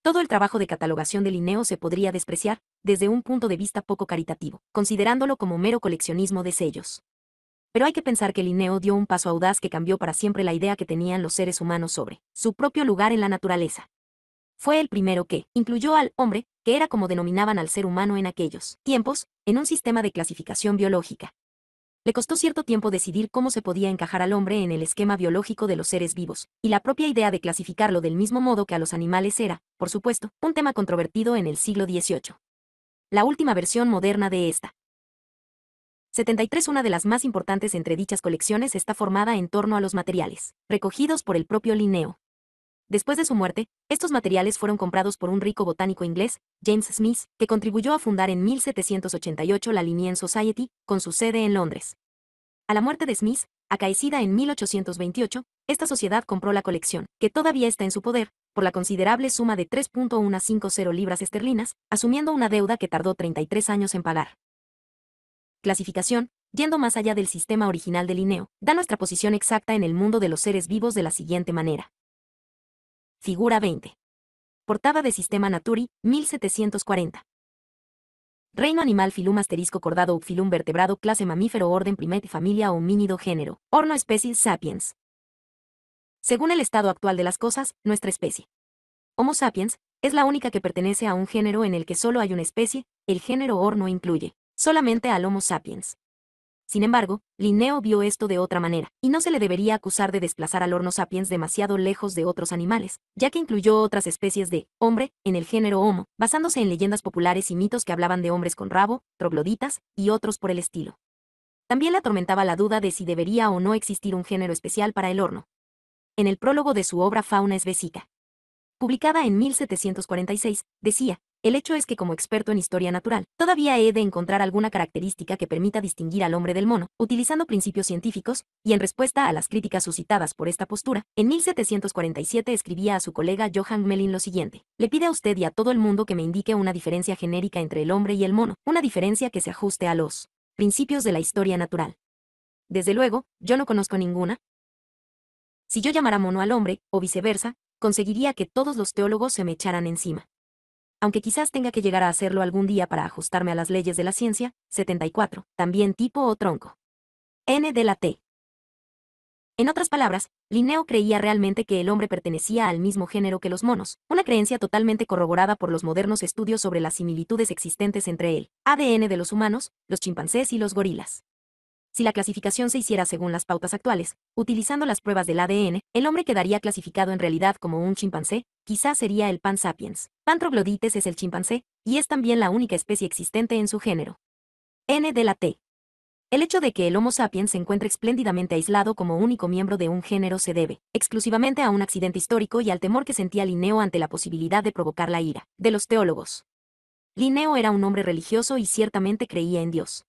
Todo el trabajo de catalogación de Linneo se podría despreciar, desde un punto de vista poco caritativo, considerándolo como mero coleccionismo de sellos. Pero hay que pensar que Linneo dio un paso audaz que cambió para siempre la idea que tenían los seres humanos sobre su propio lugar en la naturaleza. Fue el primero que incluyó al hombre, que era como denominaban al ser humano en aquellos tiempos, en un sistema de clasificación biológica, le costó cierto tiempo decidir cómo se podía encajar al hombre en el esquema biológico de los seres vivos, y la propia idea de clasificarlo del mismo modo que a los animales era, por supuesto, un tema controvertido en el siglo XVIII. La última versión moderna de esta. 73 Una de las más importantes entre dichas colecciones está formada en torno a los materiales, recogidos por el propio Linneo, Después de su muerte, estos materiales fueron comprados por un rico botánico inglés, James Smith, que contribuyó a fundar en 1788 la Linnean Society, con su sede en Londres. A la muerte de Smith, acaecida en 1828, esta sociedad compró la colección, que todavía está en su poder, por la considerable suma de 3.150 libras esterlinas, asumiendo una deuda que tardó 33 años en pagar. Clasificación, yendo más allá del sistema original de Linneo, da nuestra posición exacta en el mundo de los seres vivos de la siguiente manera. Figura 20. Portada de Sistema Naturi, 1740. Reino animal Filum asterisco cordado Filum vertebrado clase mamífero orden primate familia homínido género. Horno especie sapiens. Según el estado actual de las cosas, nuestra especie. Homo sapiens es la única que pertenece a un género en el que solo hay una especie, el género Horno incluye solamente al Homo sapiens. Sin embargo, Linneo vio esto de otra manera, y no se le debería acusar de desplazar al Horno sapiens demasiado lejos de otros animales, ya que incluyó otras especies de hombre en el género Homo, basándose en leyendas populares y mitos que hablaban de hombres con rabo, trogloditas y otros por el estilo. También le atormentaba la duda de si debería o no existir un género especial para el horno. En el prólogo de su obra Fauna es Vesica, publicada en 1746, decía, el hecho es que como experto en historia natural, todavía he de encontrar alguna característica que permita distinguir al hombre del mono, utilizando principios científicos, y en respuesta a las críticas suscitadas por esta postura, en 1747 escribía a su colega Johann Melin lo siguiente, le pide a usted y a todo el mundo que me indique una diferencia genérica entre el hombre y el mono, una diferencia que se ajuste a los principios de la historia natural. Desde luego, yo no conozco ninguna. Si yo llamara mono al hombre, o viceversa, conseguiría que todos los teólogos se me echaran encima aunque quizás tenga que llegar a hacerlo algún día para ajustarme a las leyes de la ciencia, 74, también tipo o tronco. N de la T. En otras palabras, Linneo creía realmente que el hombre pertenecía al mismo género que los monos, una creencia totalmente corroborada por los modernos estudios sobre las similitudes existentes entre el ADN de los humanos, los chimpancés y los gorilas. Si la clasificación se hiciera según las pautas actuales, utilizando las pruebas del ADN, el hombre quedaría clasificado en realidad como un chimpancé, quizás sería el Pan sapiens. pan Pantroglodites es el chimpancé, y es también la única especie existente en su género. N de la T. El hecho de que el Homo sapiens se encuentre espléndidamente aislado como único miembro de un género se debe, exclusivamente a un accidente histórico y al temor que sentía Linneo ante la posibilidad de provocar la ira, de los teólogos. Linneo era un hombre religioso y ciertamente creía en Dios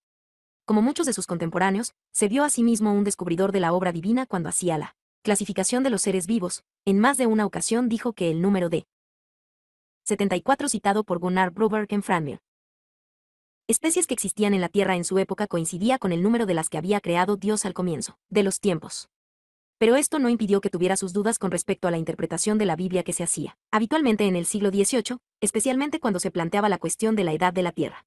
como muchos de sus contemporáneos, se vio a sí mismo un descubridor de la obra divina cuando hacía la clasificación de los seres vivos, en más de una ocasión dijo que el número de 74 citado por Gunnar Bruberg en Franmir. Especies que existían en la Tierra en su época coincidía con el número de las que había creado Dios al comienzo de los tiempos. Pero esto no impidió que tuviera sus dudas con respecto a la interpretación de la Biblia que se hacía, habitualmente en el siglo XVIII, especialmente cuando se planteaba la cuestión de la edad de la Tierra.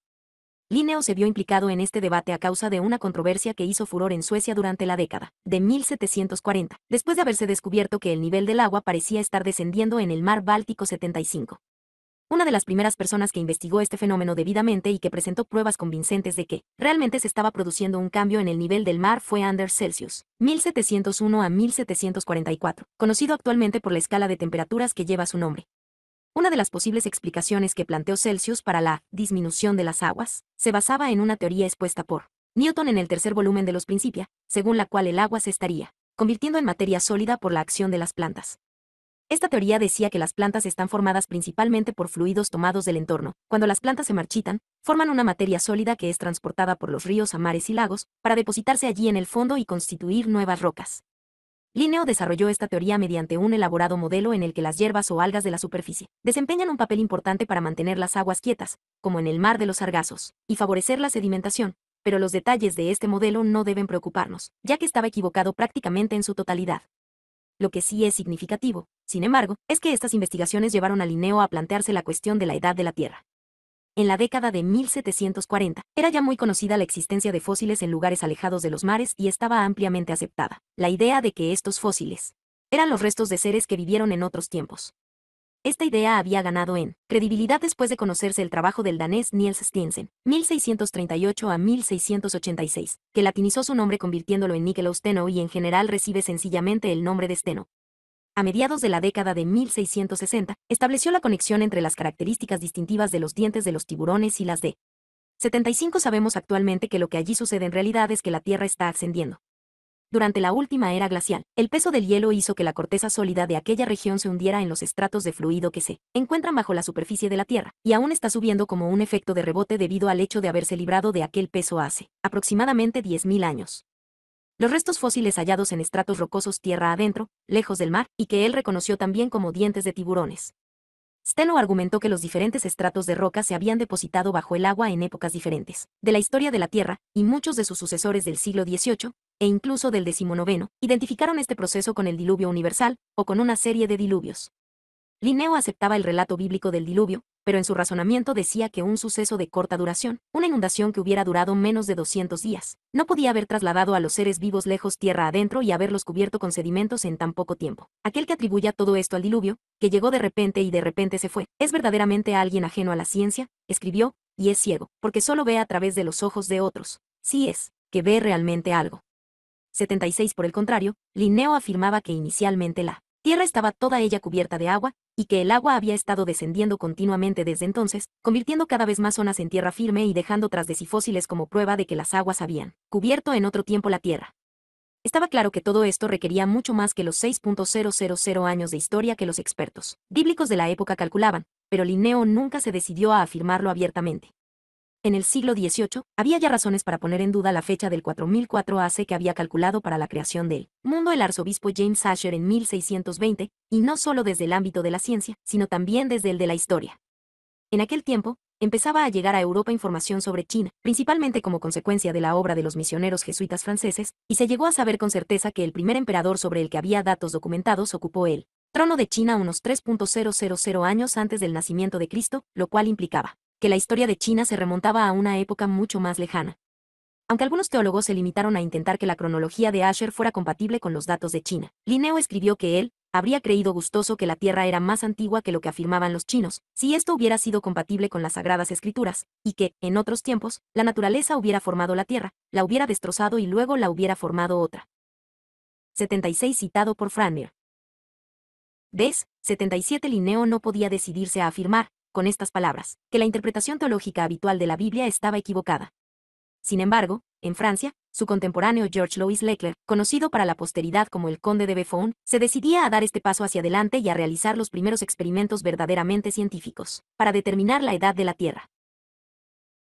Linneo se vio implicado en este debate a causa de una controversia que hizo furor en Suecia durante la década de 1740, después de haberse descubierto que el nivel del agua parecía estar descendiendo en el mar Báltico 75. Una de las primeras personas que investigó este fenómeno debidamente y que presentó pruebas convincentes de que realmente se estaba produciendo un cambio en el nivel del mar fue Anders Celsius, 1701 a 1744, conocido actualmente por la escala de temperaturas que lleva su nombre. Una de las posibles explicaciones que planteó Celsius para la disminución de las aguas se basaba en una teoría expuesta por Newton en el tercer volumen de los Principia, según la cual el agua se estaría convirtiendo en materia sólida por la acción de las plantas. Esta teoría decía que las plantas están formadas principalmente por fluidos tomados del entorno. Cuando las plantas se marchitan, forman una materia sólida que es transportada por los ríos a mares y lagos, para depositarse allí en el fondo y constituir nuevas rocas. Linneo desarrolló esta teoría mediante un elaborado modelo en el que las hierbas o algas de la superficie desempeñan un papel importante para mantener las aguas quietas, como en el mar de los sargazos, y favorecer la sedimentación, pero los detalles de este modelo no deben preocuparnos, ya que estaba equivocado prácticamente en su totalidad. Lo que sí es significativo, sin embargo, es que estas investigaciones llevaron a Linneo a plantearse la cuestión de la edad de la Tierra en la década de 1740. Era ya muy conocida la existencia de fósiles en lugares alejados de los mares y estaba ampliamente aceptada la idea de que estos fósiles eran los restos de seres que vivieron en otros tiempos. Esta idea había ganado en credibilidad después de conocerse el trabajo del danés Niels Stinsen, 1638 a 1686, que latinizó su nombre convirtiéndolo en Nicolaus Steno y en general recibe sencillamente el nombre de Steno a mediados de la década de 1660, estableció la conexión entre las características distintivas de los dientes de los tiburones y las de 75 sabemos actualmente que lo que allí sucede en realidad es que la Tierra está ascendiendo. Durante la última era glacial, el peso del hielo hizo que la corteza sólida de aquella región se hundiera en los estratos de fluido que se encuentran bajo la superficie de la Tierra, y aún está subiendo como un efecto de rebote debido al hecho de haberse librado de aquel peso hace aproximadamente 10.000 años los restos fósiles hallados en estratos rocosos tierra adentro, lejos del mar, y que él reconoció también como dientes de tiburones. Steno argumentó que los diferentes estratos de roca se habían depositado bajo el agua en épocas diferentes de la historia de la Tierra, y muchos de sus sucesores del siglo XVIII, e incluso del XIX, identificaron este proceso con el diluvio universal, o con una serie de diluvios. Linneo aceptaba el relato bíblico del diluvio, pero en su razonamiento decía que un suceso de corta duración, una inundación que hubiera durado menos de 200 días, no podía haber trasladado a los seres vivos lejos tierra adentro y haberlos cubierto con sedimentos en tan poco tiempo. Aquel que atribuya todo esto al diluvio, que llegó de repente y de repente se fue, es verdaderamente alguien ajeno a la ciencia, escribió, y es ciego, porque solo ve a través de los ojos de otros. Sí es, que ve realmente algo. 76 Por el contrario, Linneo afirmaba que inicialmente la tierra estaba toda ella cubierta de agua, y que el agua había estado descendiendo continuamente desde entonces, convirtiendo cada vez más zonas en tierra firme y dejando tras de sí fósiles como prueba de que las aguas habían cubierto en otro tiempo la tierra. Estaba claro que todo esto requería mucho más que los 6.000 años de historia que los expertos bíblicos de la época calculaban, pero Linneo nunca se decidió a afirmarlo abiertamente. En el siglo XVIII, había ya razones para poner en duda la fecha del 4004 AC que había calculado para la creación del mundo el arzobispo James Asher en 1620, y no solo desde el ámbito de la ciencia, sino también desde el de la historia. En aquel tiempo, empezaba a llegar a Europa información sobre China, principalmente como consecuencia de la obra de los misioneros jesuitas franceses, y se llegó a saber con certeza que el primer emperador sobre el que había datos documentados ocupó el trono de China unos 3.000 años antes del nacimiento de Cristo, lo cual implicaba que la historia de China se remontaba a una época mucho más lejana. Aunque algunos teólogos se limitaron a intentar que la cronología de Asher fuera compatible con los datos de China, Linneo escribió que él, habría creído gustoso que la Tierra era más antigua que lo que afirmaban los chinos, si esto hubiera sido compatible con las sagradas escrituras, y que, en otros tiempos, la naturaleza hubiera formado la Tierra, la hubiera destrozado y luego la hubiera formado otra. 76 citado por Franmer. Des, 77 Linneo no podía decidirse a afirmar, con estas palabras, que la interpretación teológica habitual de la Biblia estaba equivocada. Sin embargo, en Francia, su contemporáneo George Louis Leclerc, conocido para la posteridad como el conde de Buffon, se decidía a dar este paso hacia adelante y a realizar los primeros experimentos verdaderamente científicos, para determinar la edad de la Tierra.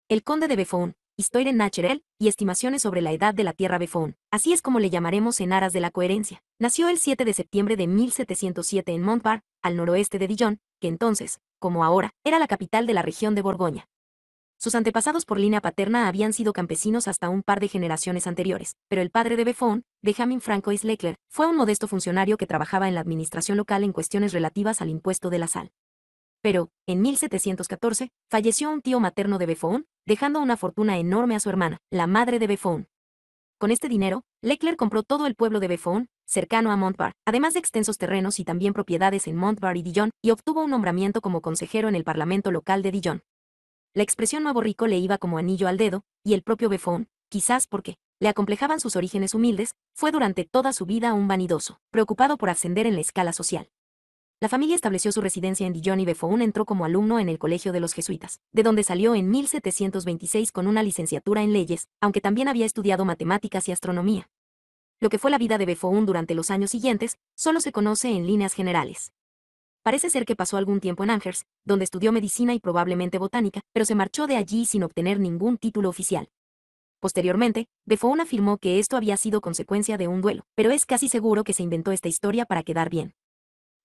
El conde de Buffon, Historia Naturelle y estimaciones sobre la edad de la Tierra Buffon, así es como le llamaremos en aras de la coherencia. Nació el 7 de septiembre de 1707 en Montpar, al noroeste de Dijon, que entonces como ahora, era la capital de la región de Borgoña. Sus antepasados por línea paterna habían sido campesinos hasta un par de generaciones anteriores, pero el padre de Befón, Benjamin Francois Leclerc, fue un modesto funcionario que trabajaba en la administración local en cuestiones relativas al impuesto de la sal. Pero, en 1714, falleció un tío materno de Befón, dejando una fortuna enorme a su hermana, la madre de Befón. Con este dinero, Leclerc compró todo el pueblo de Befón, cercano a Montbar, además de extensos terrenos y también propiedades en Montbar y Dijon, y obtuvo un nombramiento como consejero en el Parlamento local de Dijon. La expresión nuevo rico le iba como anillo al dedo, y el propio Befón, quizás porque le acomplejaban sus orígenes humildes, fue durante toda su vida un vanidoso, preocupado por ascender en la escala social. La familia estableció su residencia en Dijon y Befoun entró como alumno en el Colegio de los Jesuitas, de donde salió en 1726 con una licenciatura en leyes, aunque también había estudiado matemáticas y astronomía lo que fue la vida de Befoun durante los años siguientes, solo se conoce en líneas generales. Parece ser que pasó algún tiempo en Angers, donde estudió medicina y probablemente botánica, pero se marchó de allí sin obtener ningún título oficial. Posteriormente, Befoun afirmó que esto había sido consecuencia de un duelo, pero es casi seguro que se inventó esta historia para quedar bien.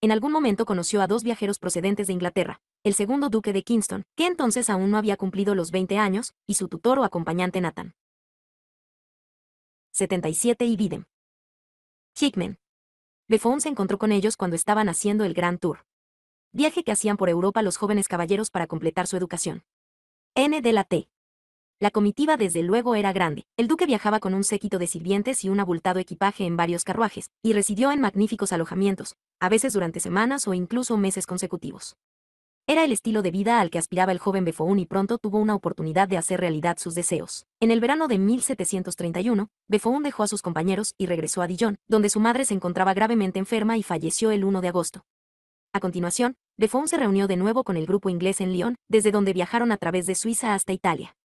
En algún momento conoció a dos viajeros procedentes de Inglaterra, el segundo duque de Kingston, que entonces aún no había cumplido los 20 años, y su tutor o acompañante Nathan. 77 y Bidem. Hickman. font se encontró con ellos cuando estaban haciendo el Grand Tour. Viaje que hacían por Europa los jóvenes caballeros para completar su educación. N de la T. La comitiva desde luego era grande. El duque viajaba con un séquito de sirvientes y un abultado equipaje en varios carruajes, y residió en magníficos alojamientos, a veces durante semanas o incluso meses consecutivos. Era el estilo de vida al que aspiraba el joven Befoun y pronto tuvo una oportunidad de hacer realidad sus deseos. En el verano de 1731, Befoun dejó a sus compañeros y regresó a Dijon, donde su madre se encontraba gravemente enferma y falleció el 1 de agosto. A continuación, Befoun se reunió de nuevo con el grupo inglés en Lyon, desde donde viajaron a través de Suiza hasta Italia.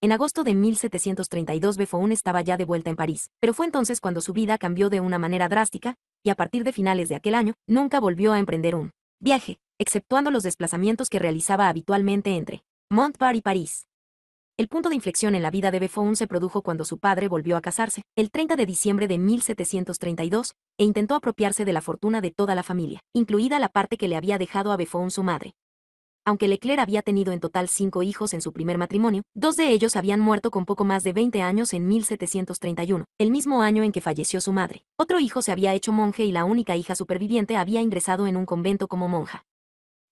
En agosto de 1732 Befoun estaba ya de vuelta en París, pero fue entonces cuando su vida cambió de una manera drástica, y a partir de finales de aquel año, nunca volvió a emprender un viaje, exceptuando los desplazamientos que realizaba habitualmente entre Montbar y París. El punto de inflexión en la vida de Befoun se produjo cuando su padre volvió a casarse, el 30 de diciembre de 1732, e intentó apropiarse de la fortuna de toda la familia, incluida la parte que le había dejado a Befoun su madre aunque Leclerc había tenido en total cinco hijos en su primer matrimonio, dos de ellos habían muerto con poco más de 20 años en 1731, el mismo año en que falleció su madre. Otro hijo se había hecho monje y la única hija superviviente había ingresado en un convento como monja.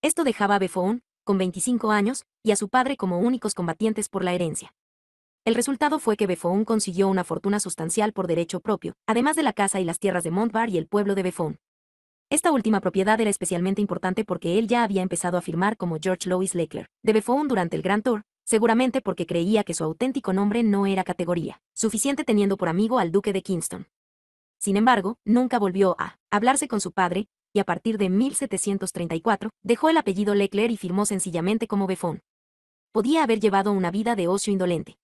Esto dejaba a Befoun, con 25 años, y a su padre como únicos combatientes por la herencia. El resultado fue que Befoun consiguió una fortuna sustancial por derecho propio, además de la casa y las tierras de Montbar y el pueblo de Befoun. Esta última propiedad era especialmente importante porque él ya había empezado a firmar como George Louis Leclerc de Befoon durante el Gran Tour, seguramente porque creía que su auténtico nombre no era categoría, suficiente teniendo por amigo al duque de Kingston. Sin embargo, nunca volvió a hablarse con su padre, y a partir de 1734, dejó el apellido Leclerc y firmó sencillamente como Befón. Podía haber llevado una vida de ocio indolente,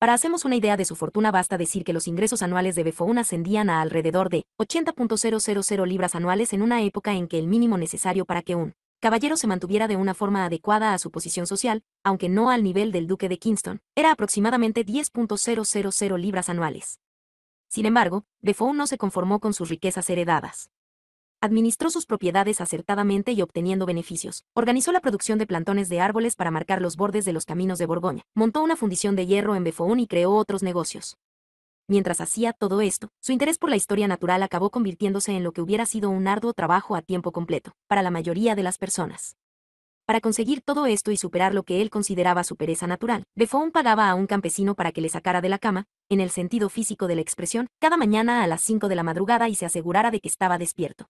para hacernos una idea de su fortuna basta decir que los ingresos anuales de Befoun ascendían a alrededor de 80.000 libras anuales en una época en que el mínimo necesario para que un caballero se mantuviera de una forma adecuada a su posición social, aunque no al nivel del duque de Kingston, era aproximadamente 10.000 libras anuales. Sin embargo, Befoun no se conformó con sus riquezas heredadas. Administró sus propiedades acertadamente y obteniendo beneficios. Organizó la producción de plantones de árboles para marcar los bordes de los caminos de Borgoña. Montó una fundición de hierro en Befoón y creó otros negocios. Mientras hacía todo esto, su interés por la historia natural acabó convirtiéndose en lo que hubiera sido un arduo trabajo a tiempo completo, para la mayoría de las personas. Para conseguir todo esto y superar lo que él consideraba su pereza natural, Defoe pagaba a un campesino para que le sacara de la cama, en el sentido físico de la expresión, cada mañana a las 5 de la madrugada y se asegurara de que estaba despierto.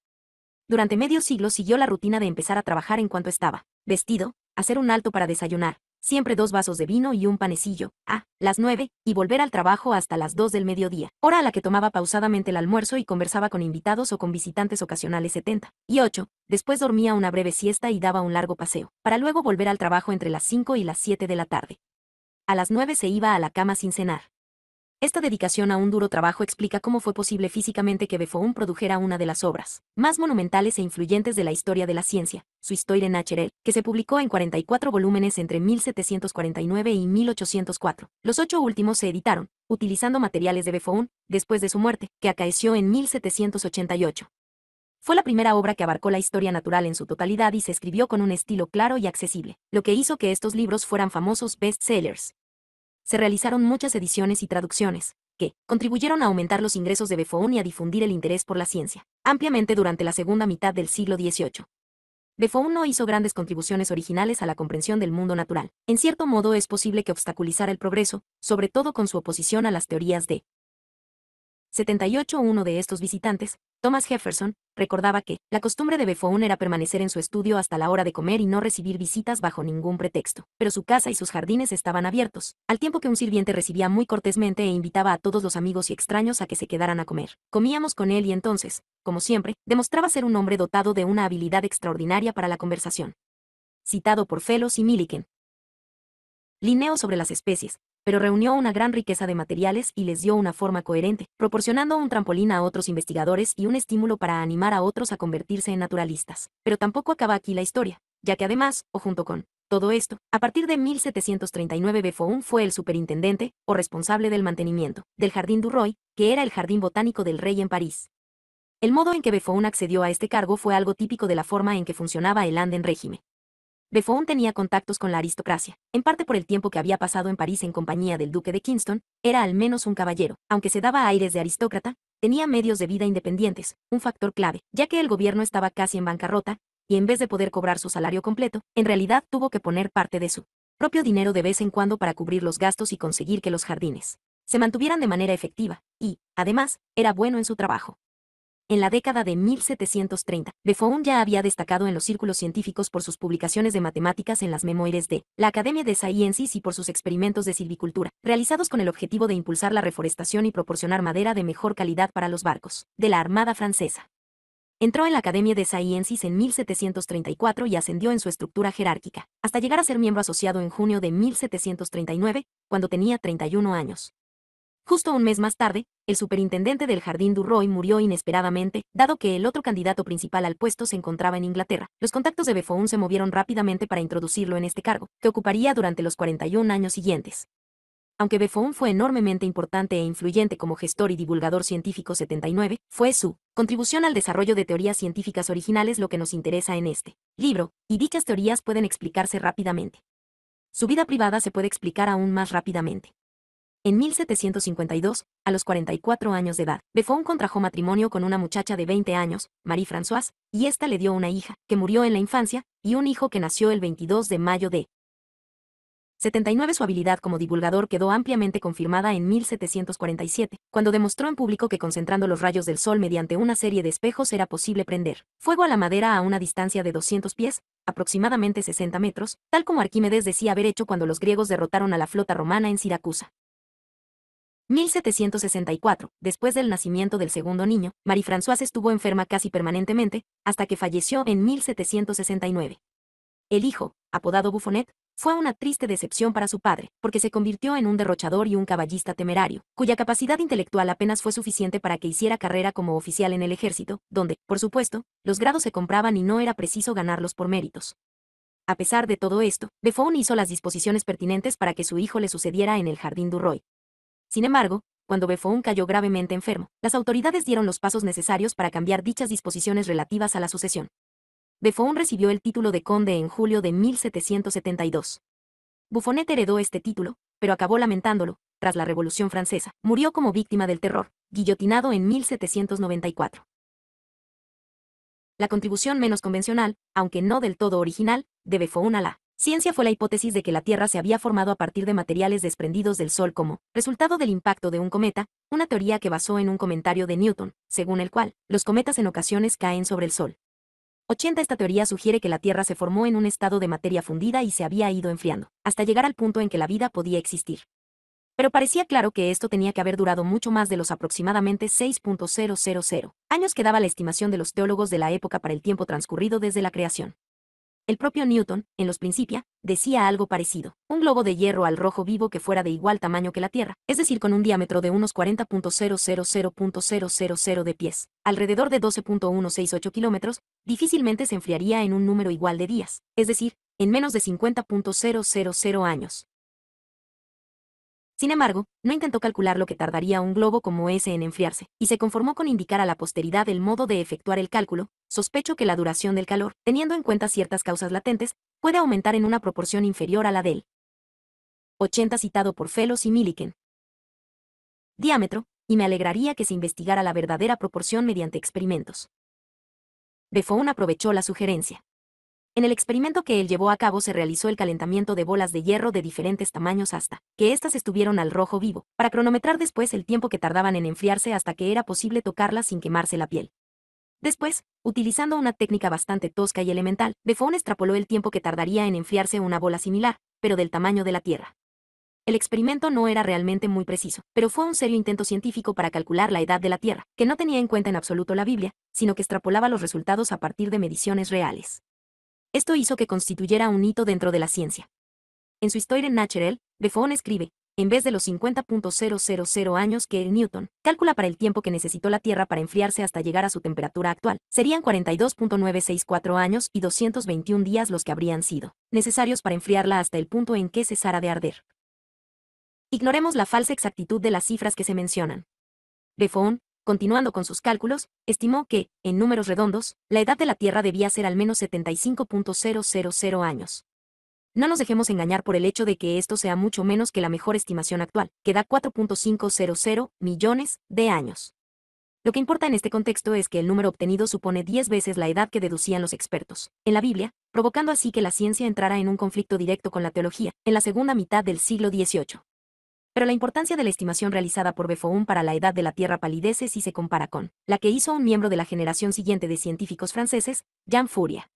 Durante medio siglo siguió la rutina de empezar a trabajar en cuanto estaba vestido, hacer un alto para desayunar, siempre dos vasos de vino y un panecillo, a las nueve, y volver al trabajo hasta las dos del mediodía, hora a la que tomaba pausadamente el almuerzo y conversaba con invitados o con visitantes ocasionales 70 y ocho, después dormía una breve siesta y daba un largo paseo, para luego volver al trabajo entre las cinco y las siete de la tarde. A las nueve se iba a la cama sin cenar. Esta dedicación a un duro trabajo explica cómo fue posible físicamente que Befoun produjera una de las obras más monumentales e influyentes de la historia de la ciencia, su Histoire Naturelle, que se publicó en 44 volúmenes entre 1749 y 1804. Los ocho últimos se editaron, utilizando materiales de Befoun, después de su muerte, que acaeció en 1788. Fue la primera obra que abarcó la historia natural en su totalidad y se escribió con un estilo claro y accesible, lo que hizo que estos libros fueran famosos bestsellers se realizaron muchas ediciones y traducciones, que contribuyeron a aumentar los ingresos de BFOUN y a difundir el interés por la ciencia, ampliamente durante la segunda mitad del siglo XVIII. Befoun no hizo grandes contribuciones originales a la comprensión del mundo natural. En cierto modo es posible que obstaculizara el progreso, sobre todo con su oposición a las teorías de 78. Uno de estos visitantes, Thomas Jefferson, recordaba que, la costumbre de Befoun era permanecer en su estudio hasta la hora de comer y no recibir visitas bajo ningún pretexto, pero su casa y sus jardines estaban abiertos, al tiempo que un sirviente recibía muy cortésmente e invitaba a todos los amigos y extraños a que se quedaran a comer. Comíamos con él y entonces, como siempre, demostraba ser un hombre dotado de una habilidad extraordinaria para la conversación. Citado por Felos y Milliken. Linneo sobre las especies, pero reunió una gran riqueza de materiales y les dio una forma coherente, proporcionando un trampolín a otros investigadores y un estímulo para animar a otros a convertirse en naturalistas. Pero tampoco acaba aquí la historia, ya que además, o junto con, todo esto, a partir de 1739 Befoun fue el superintendente, o responsable del mantenimiento, del Jardín du Roy, que era el jardín botánico del rey en París. El modo en que Befoun accedió a este cargo fue algo típico de la forma en que funcionaba el Anden régimen. Buffon tenía contactos con la aristocracia, en parte por el tiempo que había pasado en París en compañía del duque de Kingston, era al menos un caballero, aunque se daba aires de aristócrata, tenía medios de vida independientes, un factor clave, ya que el gobierno estaba casi en bancarrota, y en vez de poder cobrar su salario completo, en realidad tuvo que poner parte de su propio dinero de vez en cuando para cubrir los gastos y conseguir que los jardines se mantuvieran de manera efectiva, y, además, era bueno en su trabajo. En la década de 1730, Buffon ya había destacado en los círculos científicos por sus publicaciones de matemáticas en las Memoires de la Academia de Sciences y por sus experimentos de silvicultura, realizados con el objetivo de impulsar la reforestación y proporcionar madera de mejor calidad para los barcos de la Armada Francesa. Entró en la Academia de Sciences en 1734 y ascendió en su estructura jerárquica, hasta llegar a ser miembro asociado en junio de 1739, cuando tenía 31 años. Justo un mes más tarde, el superintendente del Jardín Roy murió inesperadamente, dado que el otro candidato principal al puesto se encontraba en Inglaterra. Los contactos de Befoun se movieron rápidamente para introducirlo en este cargo, que ocuparía durante los 41 años siguientes. Aunque Befoun fue enormemente importante e influyente como gestor y divulgador científico 79, fue su contribución al desarrollo de teorías científicas originales lo que nos interesa en este libro, y dichas teorías pueden explicarse rápidamente. Su vida privada se puede explicar aún más rápidamente. En 1752, a los 44 años de edad, Befón contrajo matrimonio con una muchacha de 20 años, Marie-Françoise, y esta le dio una hija, que murió en la infancia, y un hijo que nació el 22 de mayo de 79 Su habilidad como divulgador quedó ampliamente confirmada en 1747, cuando demostró en público que concentrando los rayos del sol mediante una serie de espejos era posible prender fuego a la madera a una distancia de 200 pies, aproximadamente 60 metros, tal como Arquímedes decía haber hecho cuando los griegos derrotaron a la flota romana en Siracusa. 1764, después del nacimiento del segundo niño, Marie-Françoise estuvo enferma casi permanentemente, hasta que falleció en 1769. El hijo, apodado Buffonet, fue una triste decepción para su padre, porque se convirtió en un derrochador y un caballista temerario, cuya capacidad intelectual apenas fue suficiente para que hiciera carrera como oficial en el ejército, donde, por supuesto, los grados se compraban y no era preciso ganarlos por méritos. A pesar de todo esto, Buffon hizo las disposiciones pertinentes para que su hijo le sucediera en el jardín du Roy. Sin embargo, cuando Befoun cayó gravemente enfermo, las autoridades dieron los pasos necesarios para cambiar dichas disposiciones relativas a la sucesión. Befoun recibió el título de conde en julio de 1772. Buffonet heredó este título, pero acabó lamentándolo, tras la Revolución Francesa. Murió como víctima del terror, guillotinado en 1794. La contribución menos convencional, aunque no del todo original, de Befoun a la Ciencia fue la hipótesis de que la Tierra se había formado a partir de materiales desprendidos del Sol como resultado del impacto de un cometa, una teoría que basó en un comentario de Newton, según el cual, los cometas en ocasiones caen sobre el Sol. 80 Esta teoría sugiere que la Tierra se formó en un estado de materia fundida y se había ido enfriando, hasta llegar al punto en que la vida podía existir. Pero parecía claro que esto tenía que haber durado mucho más de los aproximadamente 6.000 años que daba la estimación de los teólogos de la época para el tiempo transcurrido desde la creación. El propio Newton, en los Principia, decía algo parecido. Un globo de hierro al rojo vivo que fuera de igual tamaño que la Tierra, es decir, con un diámetro de unos 40.000.000 de pies, alrededor de 12.168 kilómetros, difícilmente se enfriaría en un número igual de días, es decir, en menos de 50.000 años. Sin embargo, no intentó calcular lo que tardaría un globo como ese en enfriarse, y se conformó con indicar a la posteridad el modo de efectuar el cálculo, sospecho que la duración del calor, teniendo en cuenta ciertas causas latentes, puede aumentar en una proporción inferior a la del 80 citado por Felos y Milliken. Diámetro, y me alegraría que se investigara la verdadera proporción mediante experimentos. Befoun aprovechó la sugerencia. En el experimento que él llevó a cabo se realizó el calentamiento de bolas de hierro de diferentes tamaños hasta que éstas estuvieron al rojo vivo, para cronometrar después el tiempo que tardaban en enfriarse hasta que era posible tocarlas sin quemarse la piel. Después, utilizando una técnica bastante tosca y elemental, Buffon extrapoló el tiempo que tardaría en enfriarse una bola similar, pero del tamaño de la Tierra. El experimento no era realmente muy preciso, pero fue un serio intento científico para calcular la edad de la Tierra, que no tenía en cuenta en absoluto la Biblia, sino que extrapolaba los resultados a partir de mediciones reales. Esto hizo que constituyera un hito dentro de la ciencia. En su Historia Natural, Buffon escribe, en vez de los 50.000 años que Newton calcula para el tiempo que necesitó la Tierra para enfriarse hasta llegar a su temperatura actual, serían 42.964 años y 221 días los que habrían sido necesarios para enfriarla hasta el punto en que cesara de arder. Ignoremos la falsa exactitud de las cifras que se mencionan. Buffon, continuando con sus cálculos, estimó que, en números redondos, la edad de la Tierra debía ser al menos 75.000 años. No nos dejemos engañar por el hecho de que esto sea mucho menos que la mejor estimación actual, que da 4.500 millones de años. Lo que importa en este contexto es que el número obtenido supone 10 veces la edad que deducían los expertos en la Biblia, provocando así que la ciencia entrara en un conflicto directo con la teología, en la segunda mitad del siglo XVIII. Pero la importancia de la estimación realizada por Befoum para la edad de la Tierra palidece si se compara con la que hizo un miembro de la generación siguiente de científicos franceses, Jean Furia.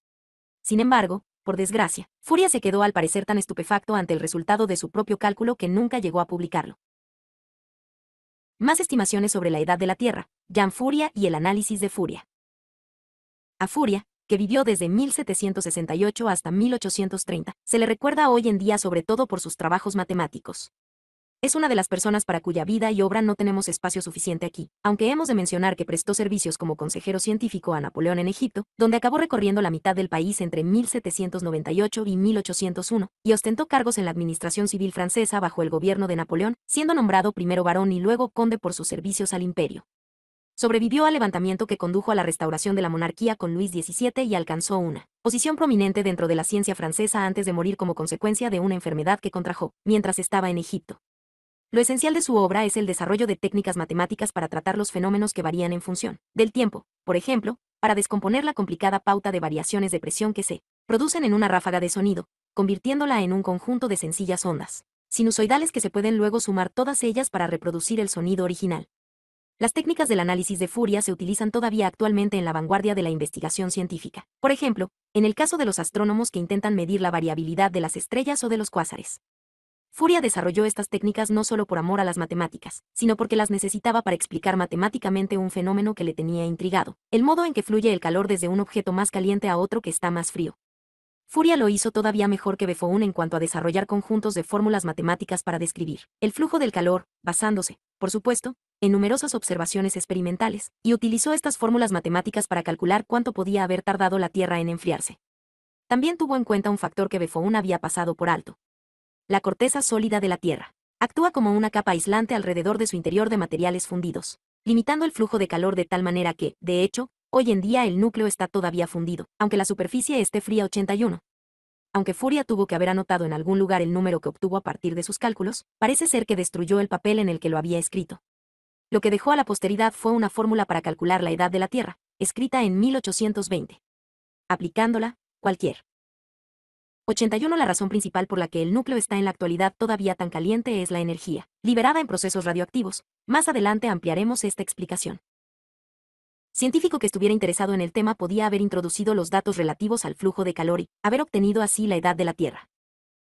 Sin embargo, por desgracia, Furia se quedó al parecer tan estupefacto ante el resultado de su propio cálculo que nunca llegó a publicarlo. Más estimaciones sobre la edad de la Tierra, Jan Furia y el análisis de Furia. A Furia, que vivió desde 1768 hasta 1830, se le recuerda hoy en día sobre todo por sus trabajos matemáticos. Es una de las personas para cuya vida y obra no tenemos espacio suficiente aquí, aunque hemos de mencionar que prestó servicios como consejero científico a Napoleón en Egipto, donde acabó recorriendo la mitad del país entre 1798 y 1801, y ostentó cargos en la administración civil francesa bajo el gobierno de Napoleón, siendo nombrado primero barón y luego conde por sus servicios al imperio. Sobrevivió al levantamiento que condujo a la restauración de la monarquía con Luis XVII y alcanzó una posición prominente dentro de la ciencia francesa antes de morir como consecuencia de una enfermedad que contrajo mientras estaba en Egipto. Lo esencial de su obra es el desarrollo de técnicas matemáticas para tratar los fenómenos que varían en función del tiempo, por ejemplo, para descomponer la complicada pauta de variaciones de presión que se producen en una ráfaga de sonido, convirtiéndola en un conjunto de sencillas ondas sinusoidales que se pueden luego sumar todas ellas para reproducir el sonido original. Las técnicas del análisis de furia se utilizan todavía actualmente en la vanguardia de la investigación científica. Por ejemplo, en el caso de los astrónomos que intentan medir la variabilidad de las estrellas o de los cuásares. Furia desarrolló estas técnicas no solo por amor a las matemáticas, sino porque las necesitaba para explicar matemáticamente un fenómeno que le tenía intrigado, el modo en que fluye el calor desde un objeto más caliente a otro que está más frío. Furia lo hizo todavía mejor que Befoun en cuanto a desarrollar conjuntos de fórmulas matemáticas para describir el flujo del calor, basándose, por supuesto, en numerosas observaciones experimentales, y utilizó estas fórmulas matemáticas para calcular cuánto podía haber tardado la Tierra en enfriarse. También tuvo en cuenta un factor que Befoun había pasado por alto, la corteza sólida de la Tierra. Actúa como una capa aislante alrededor de su interior de materiales fundidos, limitando el flujo de calor de tal manera que, de hecho, hoy en día el núcleo está todavía fundido, aunque la superficie esté fría 81. Aunque Furia tuvo que haber anotado en algún lugar el número que obtuvo a partir de sus cálculos, parece ser que destruyó el papel en el que lo había escrito. Lo que dejó a la posteridad fue una fórmula para calcular la edad de la Tierra, escrita en 1820. Aplicándola, cualquier 81 La razón principal por la que el núcleo está en la actualidad todavía tan caliente es la energía, liberada en procesos radioactivos. Más adelante ampliaremos esta explicación. Científico que estuviera interesado en el tema podía haber introducido los datos relativos al flujo de calor y haber obtenido así la edad de la Tierra.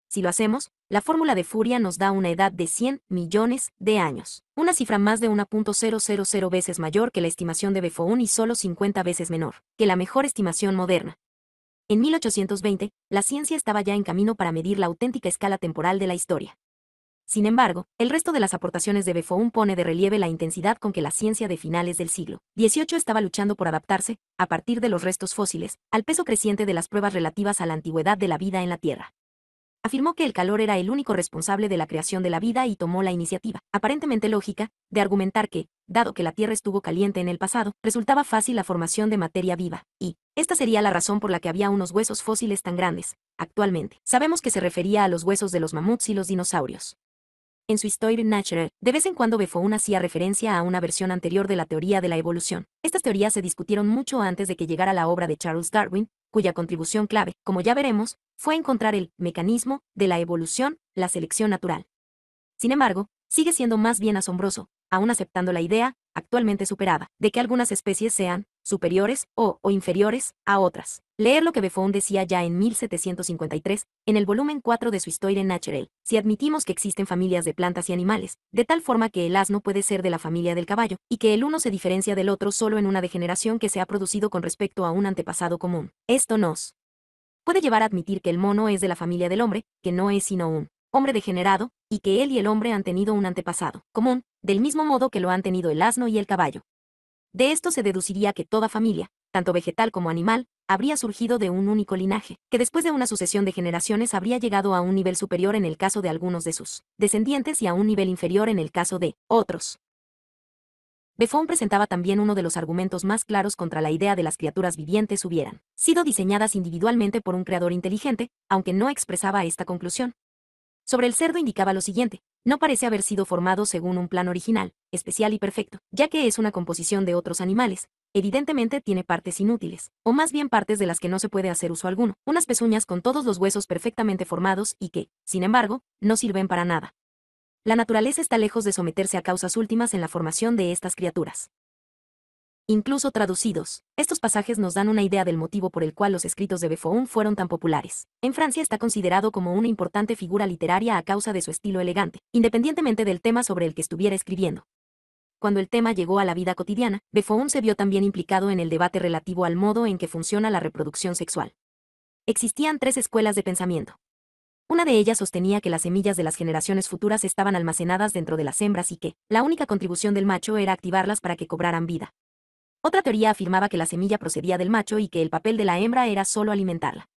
Si lo hacemos, la fórmula de Furia nos da una edad de 100 millones de años, una cifra más de 1.000 veces mayor que la estimación de Befoun y solo 50 veces menor que la mejor estimación moderna, en 1820, la ciencia estaba ya en camino para medir la auténtica escala temporal de la historia. Sin embargo, el resto de las aportaciones de Befoun pone de relieve la intensidad con que la ciencia de finales del siglo XVIII estaba luchando por adaptarse, a partir de los restos fósiles, al peso creciente de las pruebas relativas a la antigüedad de la vida en la Tierra afirmó que el calor era el único responsable de la creación de la vida y tomó la iniciativa, aparentemente lógica, de argumentar que, dado que la Tierra estuvo caliente en el pasado, resultaba fácil la formación de materia viva, y, esta sería la razón por la que había unos huesos fósiles tan grandes. Actualmente, sabemos que se refería a los huesos de los mamuts y los dinosaurios. En su historia Natural, de vez en cuando Befoun hacía referencia a una versión anterior de la teoría de la evolución. Estas teorías se discutieron mucho antes de que llegara la obra de Charles Darwin, cuya contribución clave, como ya veremos, fue encontrar el mecanismo de la evolución, la selección natural. Sin embargo, sigue siendo más bien asombroso aún aceptando la idea, actualmente superada, de que algunas especies sean superiores o, inferiores a otras. Leer lo que Buffon decía ya en 1753, en el volumen 4 de su Historia Naturelle, si admitimos que existen familias de plantas y animales, de tal forma que el asno puede ser de la familia del caballo, y que el uno se diferencia del otro solo en una degeneración que se ha producido con respecto a un antepasado común. Esto nos puede llevar a admitir que el mono es de la familia del hombre, que no es sino un hombre degenerado, y que él y el hombre han tenido un antepasado común, del mismo modo que lo han tenido el asno y el caballo. De esto se deduciría que toda familia, tanto vegetal como animal, habría surgido de un único linaje, que después de una sucesión de generaciones habría llegado a un nivel superior en el caso de algunos de sus descendientes y a un nivel inferior en el caso de otros. Buffon presentaba también uno de los argumentos más claros contra la idea de las criaturas vivientes hubieran sido diseñadas individualmente por un creador inteligente, aunque no expresaba esta conclusión, sobre el cerdo indicaba lo siguiente, no parece haber sido formado según un plan original, especial y perfecto, ya que es una composición de otros animales, evidentemente tiene partes inútiles, o más bien partes de las que no se puede hacer uso alguno, unas pezuñas con todos los huesos perfectamente formados y que, sin embargo, no sirven para nada. La naturaleza está lejos de someterse a causas últimas en la formación de estas criaturas incluso traducidos. Estos pasajes nos dan una idea del motivo por el cual los escritos de Befoun fueron tan populares. En Francia está considerado como una importante figura literaria a causa de su estilo elegante, independientemente del tema sobre el que estuviera escribiendo. Cuando el tema llegó a la vida cotidiana, Befoun se vio también implicado en el debate relativo al modo en que funciona la reproducción sexual. Existían tres escuelas de pensamiento. Una de ellas sostenía que las semillas de las generaciones futuras estaban almacenadas dentro de las hembras y que la única contribución del macho era activarlas para que cobraran vida. Otra teoría afirmaba que la semilla procedía del macho y que el papel de la hembra era solo alimentarla.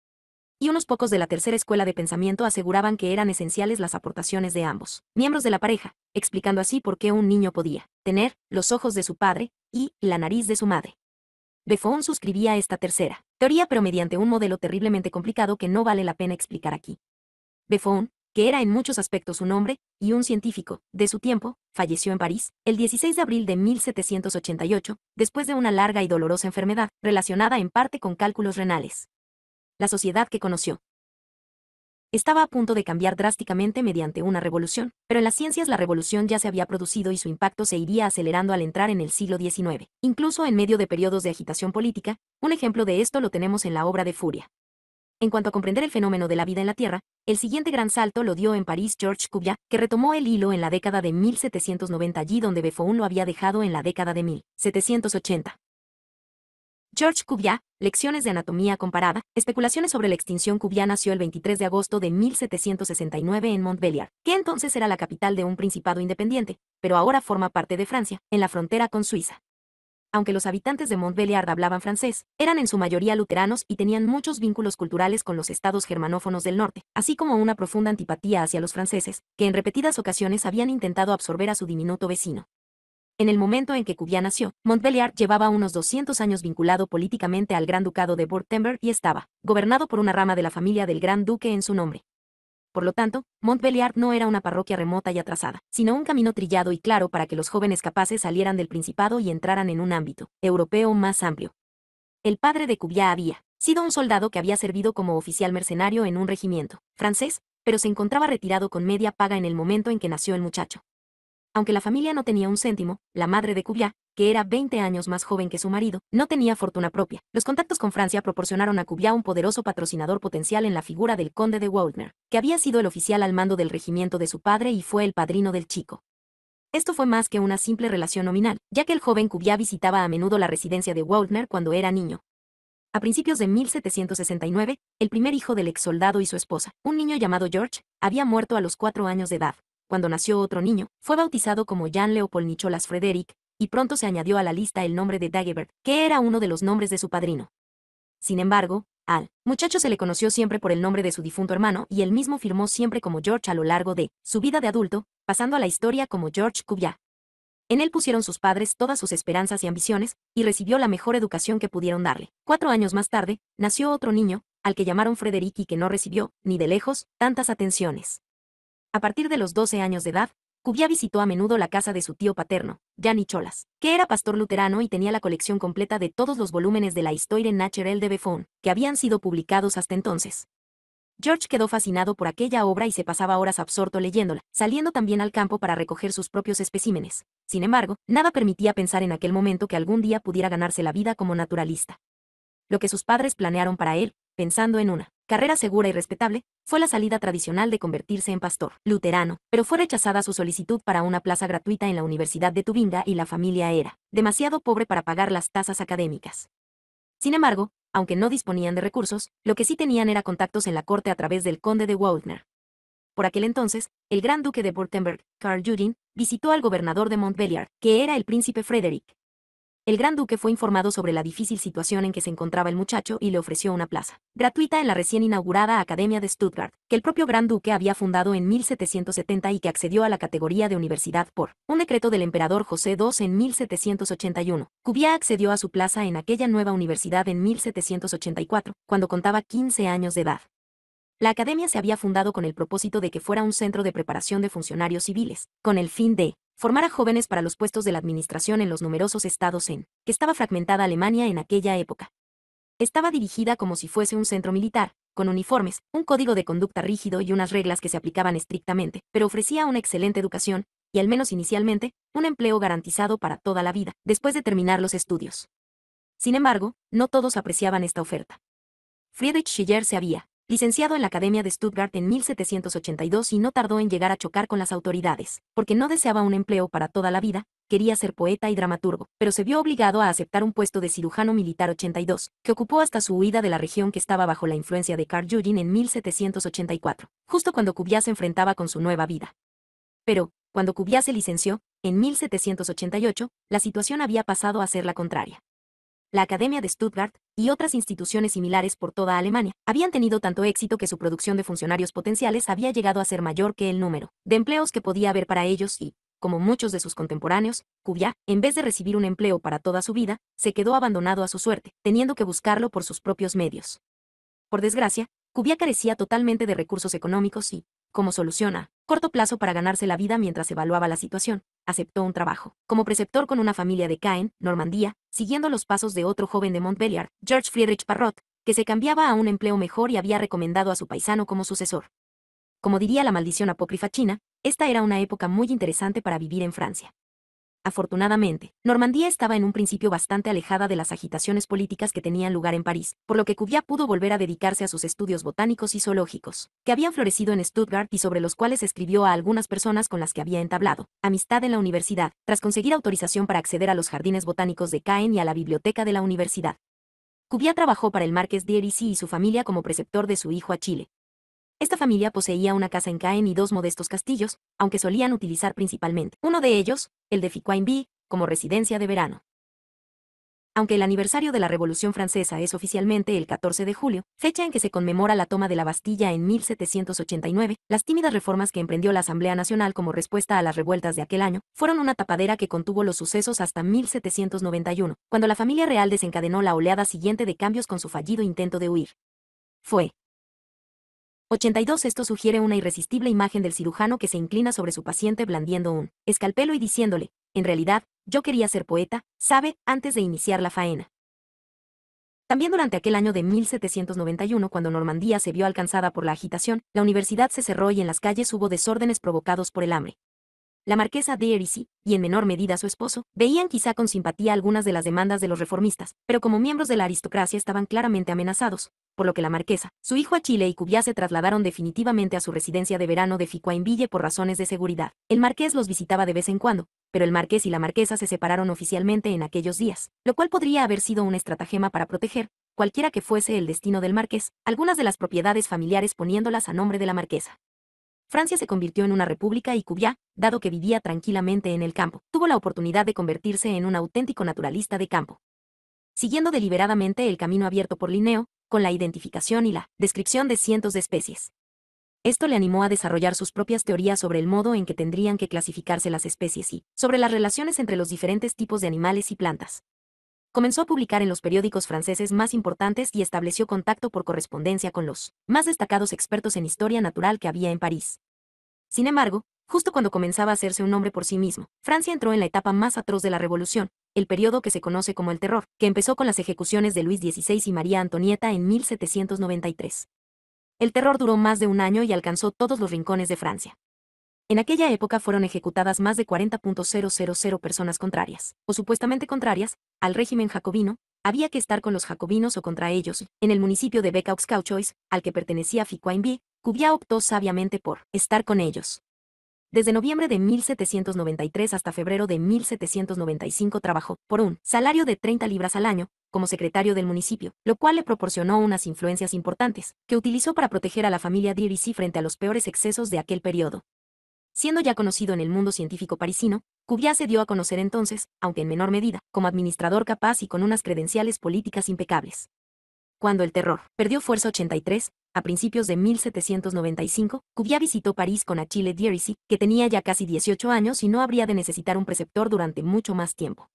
Y unos pocos de la tercera escuela de pensamiento aseguraban que eran esenciales las aportaciones de ambos, miembros de la pareja, explicando así por qué un niño podía tener los ojos de su padre y la nariz de su madre. defon suscribía esta tercera teoría pero mediante un modelo terriblemente complicado que no vale la pena explicar aquí. Buffon que era en muchos aspectos un hombre y un científico de su tiempo, falleció en París el 16 de abril de 1788, después de una larga y dolorosa enfermedad relacionada en parte con cálculos renales. La sociedad que conoció, estaba a punto de cambiar drásticamente mediante una revolución, pero en las ciencias la revolución ya se había producido y su impacto se iría acelerando al entrar en el siglo XIX, incluso en medio de periodos de agitación política, un ejemplo de esto lo tenemos en la obra de Furia, en cuanto a comprender el fenómeno de la vida en la Tierra, el siguiente gran salto lo dio en París George Cuvier, que retomó el hilo en la década de 1790 allí donde Befoun lo había dejado en la década de 1780. George Cuvier, Lecciones de Anatomía Comparada, Especulaciones sobre la Extinción Cuvier nació el 23 de agosto de 1769 en Montbéliard, que entonces era la capital de un principado independiente, pero ahora forma parte de Francia, en la frontera con Suiza aunque los habitantes de Montbéliard hablaban francés, eran en su mayoría luteranos y tenían muchos vínculos culturales con los estados germanófonos del norte, así como una profunda antipatía hacia los franceses, que en repetidas ocasiones habían intentado absorber a su diminuto vecino. En el momento en que Cuvier nació, Montbéliard llevaba unos 200 años vinculado políticamente al Gran Ducado de Württemberg y estaba gobernado por una rama de la familia del Gran Duque en su nombre. Por lo tanto, Montbéliard no era una parroquia remota y atrasada, sino un camino trillado y claro para que los jóvenes capaces salieran del principado y entraran en un ámbito europeo más amplio. El padre de Cubiá había sido un soldado que había servido como oficial mercenario en un regimiento francés, pero se encontraba retirado con media paga en el momento en que nació el muchacho. Aunque la familia no tenía un céntimo, la madre de Cubiá que era 20 años más joven que su marido, no tenía fortuna propia. Los contactos con Francia proporcionaron a Cubia un poderoso patrocinador potencial en la figura del conde de Waldner, que había sido el oficial al mando del regimiento de su padre y fue el padrino del chico. Esto fue más que una simple relación nominal, ya que el joven Cubia visitaba a menudo la residencia de Waldner cuando era niño. A principios de 1769, el primer hijo del ex soldado y su esposa, un niño llamado George, había muerto a los cuatro años de edad. Cuando nació otro niño, fue bautizado como Jean Leopold Nicholas Frederick, y pronto se añadió a la lista el nombre de Dagebert, que era uno de los nombres de su padrino. Sin embargo, al muchacho se le conoció siempre por el nombre de su difunto hermano y él mismo firmó siempre como George a lo largo de su vida de adulto, pasando a la historia como George Cubia. En él pusieron sus padres todas sus esperanzas y ambiciones, y recibió la mejor educación que pudieron darle. Cuatro años más tarde, nació otro niño, al que llamaron Frederick y que no recibió, ni de lejos, tantas atenciones. A partir de los 12 años de edad, Cubia visitó a menudo la casa de su tío paterno, Gianni Cholas, que era pastor luterano y tenía la colección completa de todos los volúmenes de la Histoire Naturelle de Buffon, que habían sido publicados hasta entonces. George quedó fascinado por aquella obra y se pasaba horas absorto leyéndola, saliendo también al campo para recoger sus propios especímenes. Sin embargo, nada permitía pensar en aquel momento que algún día pudiera ganarse la vida como naturalista. Lo que sus padres planearon para él, pensando en una carrera segura y respetable, fue la salida tradicional de convertirse en pastor luterano, pero fue rechazada su solicitud para una plaza gratuita en la Universidad de Tubinga y la familia era demasiado pobre para pagar las tasas académicas. Sin embargo, aunque no disponían de recursos, lo que sí tenían era contactos en la corte a través del conde de Waldner. Por aquel entonces, el gran duque de Württemberg, Karl Judin, visitó al gobernador de Montbéliard, que era el príncipe Frederick, el gran duque fue informado sobre la difícil situación en que se encontraba el muchacho y le ofreció una plaza gratuita en la recién inaugurada Academia de Stuttgart, que el propio gran duque había fundado en 1770 y que accedió a la categoría de universidad por un decreto del emperador José II en 1781. Cuvier accedió a su plaza en aquella nueva universidad en 1784, cuando contaba 15 años de edad. La academia se había fundado con el propósito de que fuera un centro de preparación de funcionarios civiles, con el fin de formar a jóvenes para los puestos de la administración en los numerosos estados en que estaba fragmentada Alemania en aquella época. Estaba dirigida como si fuese un centro militar, con uniformes, un código de conducta rígido y unas reglas que se aplicaban estrictamente, pero ofrecía una excelente educación, y al menos inicialmente, un empleo garantizado para toda la vida, después de terminar los estudios. Sin embargo, no todos apreciaban esta oferta. Friedrich Schiller se había licenciado en la Academia de Stuttgart en 1782 y no tardó en llegar a chocar con las autoridades, porque no deseaba un empleo para toda la vida, quería ser poeta y dramaturgo, pero se vio obligado a aceptar un puesto de cirujano militar 82, que ocupó hasta su huida de la región que estaba bajo la influencia de Karl Jürgen en 1784, justo cuando Cubiá se enfrentaba con su nueva vida. Pero, cuando Cubiá se licenció, en 1788, la situación había pasado a ser la contraria la Academia de Stuttgart y otras instituciones similares por toda Alemania, habían tenido tanto éxito que su producción de funcionarios potenciales había llegado a ser mayor que el número de empleos que podía haber para ellos y, como muchos de sus contemporáneos, Cubia, en vez de recibir un empleo para toda su vida, se quedó abandonado a su suerte, teniendo que buscarlo por sus propios medios. Por desgracia, Cubia carecía totalmente de recursos económicos y, como solución a corto plazo para ganarse la vida mientras evaluaba la situación, aceptó un trabajo como preceptor con una familia de Caen, Normandía, siguiendo los pasos de otro joven de Montbéliard, George Friedrich Parrot, que se cambiaba a un empleo mejor y había recomendado a su paisano como sucesor. Como diría la maldición apócrifa china, esta era una época muy interesante para vivir en Francia. Afortunadamente, Normandía estaba en un principio bastante alejada de las agitaciones políticas que tenían lugar en París, por lo que Cuvier pudo volver a dedicarse a sus estudios botánicos y zoológicos, que habían florecido en Stuttgart y sobre los cuales escribió a algunas personas con las que había entablado amistad en la universidad, tras conseguir autorización para acceder a los jardines botánicos de Caen y a la biblioteca de la universidad. Cuvier trabajó para el marqués de y su familia como preceptor de su hijo a Chile, esta familia poseía una casa en Caen y dos modestos castillos, aunque solían utilizar principalmente uno de ellos, el de B, como residencia de verano. Aunque el aniversario de la Revolución Francesa es oficialmente el 14 de julio, fecha en que se conmemora la toma de la Bastilla en 1789, las tímidas reformas que emprendió la Asamblea Nacional como respuesta a las revueltas de aquel año fueron una tapadera que contuvo los sucesos hasta 1791, cuando la familia real desencadenó la oleada siguiente de cambios con su fallido intento de huir. Fue, 82 Esto sugiere una irresistible imagen del cirujano que se inclina sobre su paciente blandiendo un escalpelo y diciéndole, en realidad, yo quería ser poeta, sabe, antes de iniciar la faena. También durante aquel año de 1791, cuando Normandía se vio alcanzada por la agitación, la universidad se cerró y en las calles hubo desórdenes provocados por el hambre. La marquesa de Erisi, y en menor medida su esposo, veían quizá con simpatía algunas de las demandas de los reformistas, pero como miembros de la aristocracia estaban claramente amenazados, por lo que la marquesa, su hijo a Chile y Cubiá se trasladaron definitivamente a su residencia de verano de Ficuainville por razones de seguridad. El marqués los visitaba de vez en cuando, pero el marqués y la marquesa se separaron oficialmente en aquellos días, lo cual podría haber sido un estratagema para proteger, cualquiera que fuese el destino del marqués, algunas de las propiedades familiares poniéndolas a nombre de la marquesa. Francia se convirtió en una república y Cubiá, dado que vivía tranquilamente en el campo, tuvo la oportunidad de convertirse en un auténtico naturalista de campo. Siguiendo deliberadamente el camino abierto por Linneo, con la identificación y la descripción de cientos de especies. Esto le animó a desarrollar sus propias teorías sobre el modo en que tendrían que clasificarse las especies y sobre las relaciones entre los diferentes tipos de animales y plantas. Comenzó a publicar en los periódicos franceses más importantes y estableció contacto por correspondencia con los más destacados expertos en historia natural que había en París. Sin embargo, justo cuando comenzaba a hacerse un nombre por sí mismo, Francia entró en la etapa más atroz de la revolución, el periodo que se conoce como el terror, que empezó con las ejecuciones de Luis XVI y María Antonieta en 1793. El terror duró más de un año y alcanzó todos los rincones de Francia. En aquella época fueron ejecutadas más de 40.000 personas contrarias, o supuestamente contrarias, al régimen jacobino, había que estar con los jacobinos o contra ellos, en el municipio de Becaux-Cauchois, al que pertenecía Ficoimbi, Cubiá optó sabiamente por estar con ellos. Desde noviembre de 1793 hasta febrero de 1795 trabajó, por un salario de 30 libras al año, como secretario del municipio, lo cual le proporcionó unas influencias importantes, que utilizó para proteger a la familia Dirisi frente a los peores excesos de aquel periodo. Siendo ya conocido en el mundo científico parisino, Cuvier se dio a conocer entonces, aunque en menor medida, como administrador capaz y con unas credenciales políticas impecables. Cuando el terror perdió fuerza 83, a principios de 1795, Cuvier visitó París con Achille Dierici, que tenía ya casi 18 años y no habría de necesitar un preceptor durante mucho más tiempo.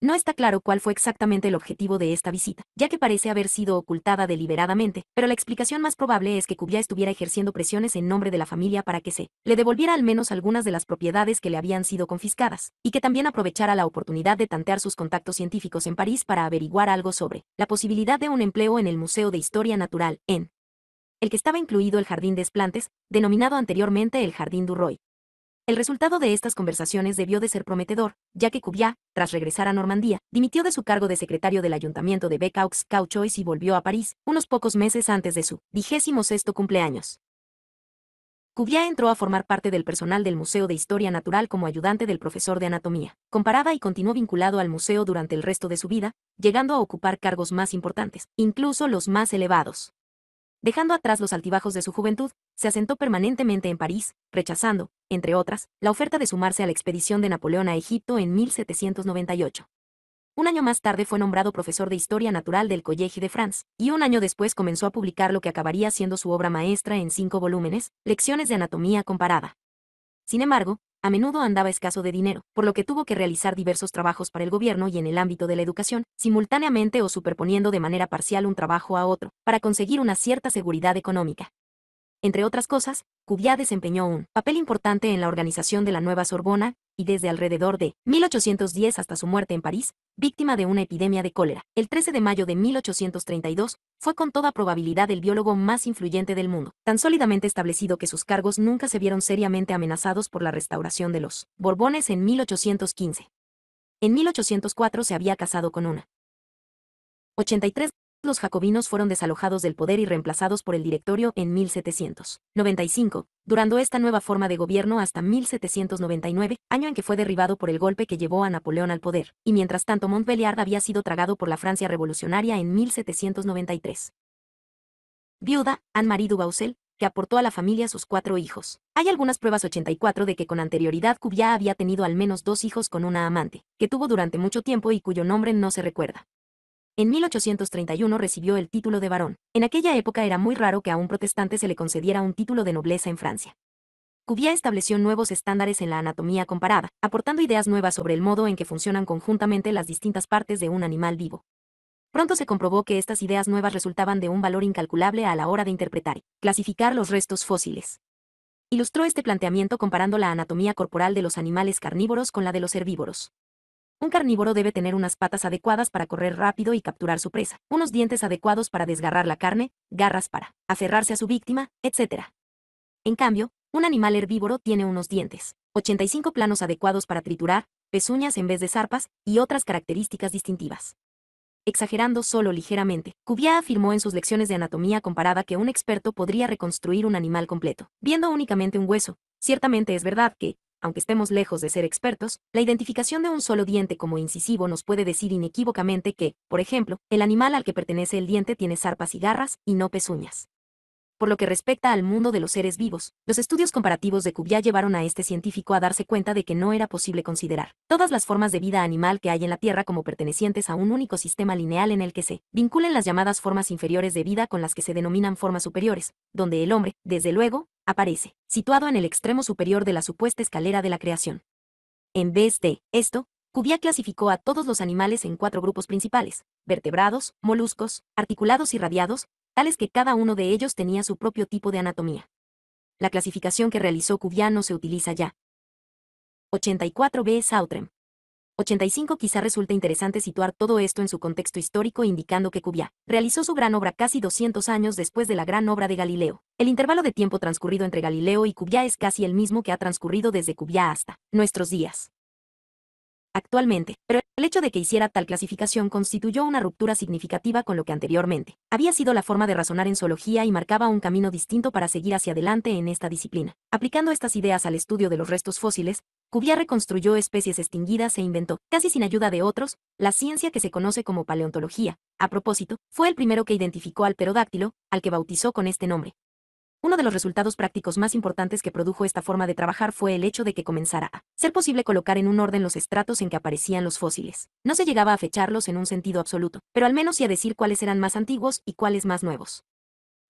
No está claro cuál fue exactamente el objetivo de esta visita, ya que parece haber sido ocultada deliberadamente, pero la explicación más probable es que Cuvier estuviera ejerciendo presiones en nombre de la familia para que se le devolviera al menos algunas de las propiedades que le habían sido confiscadas, y que también aprovechara la oportunidad de tantear sus contactos científicos en París para averiguar algo sobre la posibilidad de un empleo en el Museo de Historia Natural, en el que estaba incluido el Jardín de Esplantes, denominado anteriormente el Jardín du Roy. El resultado de estas conversaciones debió de ser prometedor, ya que Cubiá, tras regresar a Normandía, dimitió de su cargo de secretario del ayuntamiento de Becaux Cauchois y volvió a París, unos pocos meses antes de su vigésimo sexto cumpleaños. Cuvier entró a formar parte del personal del Museo de Historia Natural como ayudante del profesor de anatomía, comparada y continuó vinculado al museo durante el resto de su vida, llegando a ocupar cargos más importantes, incluso los más elevados. Dejando atrás los altibajos de su juventud, se asentó permanentemente en París, rechazando, entre otras, la oferta de sumarse a la expedición de Napoleón a Egipto en 1798. Un año más tarde fue nombrado profesor de Historia Natural del Collège de France, y un año después comenzó a publicar lo que acabaría siendo su obra maestra en cinco volúmenes, Lecciones de Anatomía Comparada. Sin embargo, a menudo andaba escaso de dinero, por lo que tuvo que realizar diversos trabajos para el gobierno y en el ámbito de la educación, simultáneamente o superponiendo de manera parcial un trabajo a otro, para conseguir una cierta seguridad económica. Entre otras cosas, Cuvier desempeñó un papel importante en la organización de la Nueva Sorbona, y desde alrededor de 1810 hasta su muerte en París, víctima de una epidemia de cólera. El 13 de mayo de 1832 fue con toda probabilidad el biólogo más influyente del mundo, tan sólidamente establecido que sus cargos nunca se vieron seriamente amenazados por la restauración de los Borbones en 1815. En 1804 se había casado con una 83 los jacobinos fueron desalojados del poder y reemplazados por el directorio en 1795, durando esta nueva forma de gobierno hasta 1799, año en que fue derribado por el golpe que llevó a Napoleón al poder, y mientras tanto Montbéliard había sido tragado por la Francia revolucionaria en 1793. Viuda, Anne-Marie Dubausel, que aportó a la familia sus cuatro hijos. Hay algunas pruebas 84 de que con anterioridad Cubia había tenido al menos dos hijos con una amante, que tuvo durante mucho tiempo y cuyo nombre no se recuerda. En 1831 recibió el título de varón. En aquella época era muy raro que a un protestante se le concediera un título de nobleza en Francia. Cuvier estableció nuevos estándares en la anatomía comparada, aportando ideas nuevas sobre el modo en que funcionan conjuntamente las distintas partes de un animal vivo. Pronto se comprobó que estas ideas nuevas resultaban de un valor incalculable a la hora de interpretar y clasificar los restos fósiles. Ilustró este planteamiento comparando la anatomía corporal de los animales carnívoros con la de los herbívoros. Un carnívoro debe tener unas patas adecuadas para correr rápido y capturar su presa, unos dientes adecuados para desgarrar la carne, garras para aferrarse a su víctima, etc. En cambio, un animal herbívoro tiene unos dientes, 85 planos adecuados para triturar, pezuñas en vez de zarpas y otras características distintivas. Exagerando solo ligeramente, Cuvier afirmó en sus lecciones de anatomía comparada que un experto podría reconstruir un animal completo, viendo únicamente un hueso. Ciertamente es verdad que, aunque estemos lejos de ser expertos, la identificación de un solo diente como incisivo nos puede decir inequívocamente que, por ejemplo, el animal al que pertenece el diente tiene zarpas y garras, y no pezuñas. Por lo que respecta al mundo de los seres vivos, los estudios comparativos de Cuvier llevaron a este científico a darse cuenta de que no era posible considerar todas las formas de vida animal que hay en la Tierra como pertenecientes a un único sistema lineal en el que se vinculen las llamadas formas inferiores de vida con las que se denominan formas superiores, donde el hombre, desde luego, aparece, situado en el extremo superior de la supuesta escalera de la creación. En vez de esto, Cuvier clasificó a todos los animales en cuatro grupos principales, vertebrados, moluscos, articulados y radiados, tales que cada uno de ellos tenía su propio tipo de anatomía. La clasificación que realizó Cuvier no se utiliza ya. 84b Sautrem. 85 quizá resulta interesante situar todo esto en su contexto histórico indicando que Cuvier realizó su gran obra casi 200 años después de la gran obra de Galileo. El intervalo de tiempo transcurrido entre Galileo y Cuvier es casi el mismo que ha transcurrido desde cubiá hasta nuestros días. Actualmente, pero el hecho de que hiciera tal clasificación constituyó una ruptura significativa con lo que anteriormente había sido la forma de razonar en zoología y marcaba un camino distinto para seguir hacia adelante en esta disciplina. Aplicando estas ideas al estudio de los restos fósiles, Cuvier reconstruyó especies extinguidas e inventó, casi sin ayuda de otros, la ciencia que se conoce como paleontología. A propósito, fue el primero que identificó al perodáctilo, al que bautizó con este nombre. Uno de los resultados prácticos más importantes que produjo esta forma de trabajar fue el hecho de que comenzara a ser posible colocar en un orden los estratos en que aparecían los fósiles. No se llegaba a fecharlos en un sentido absoluto, pero al menos sí a decir cuáles eran más antiguos y cuáles más nuevos.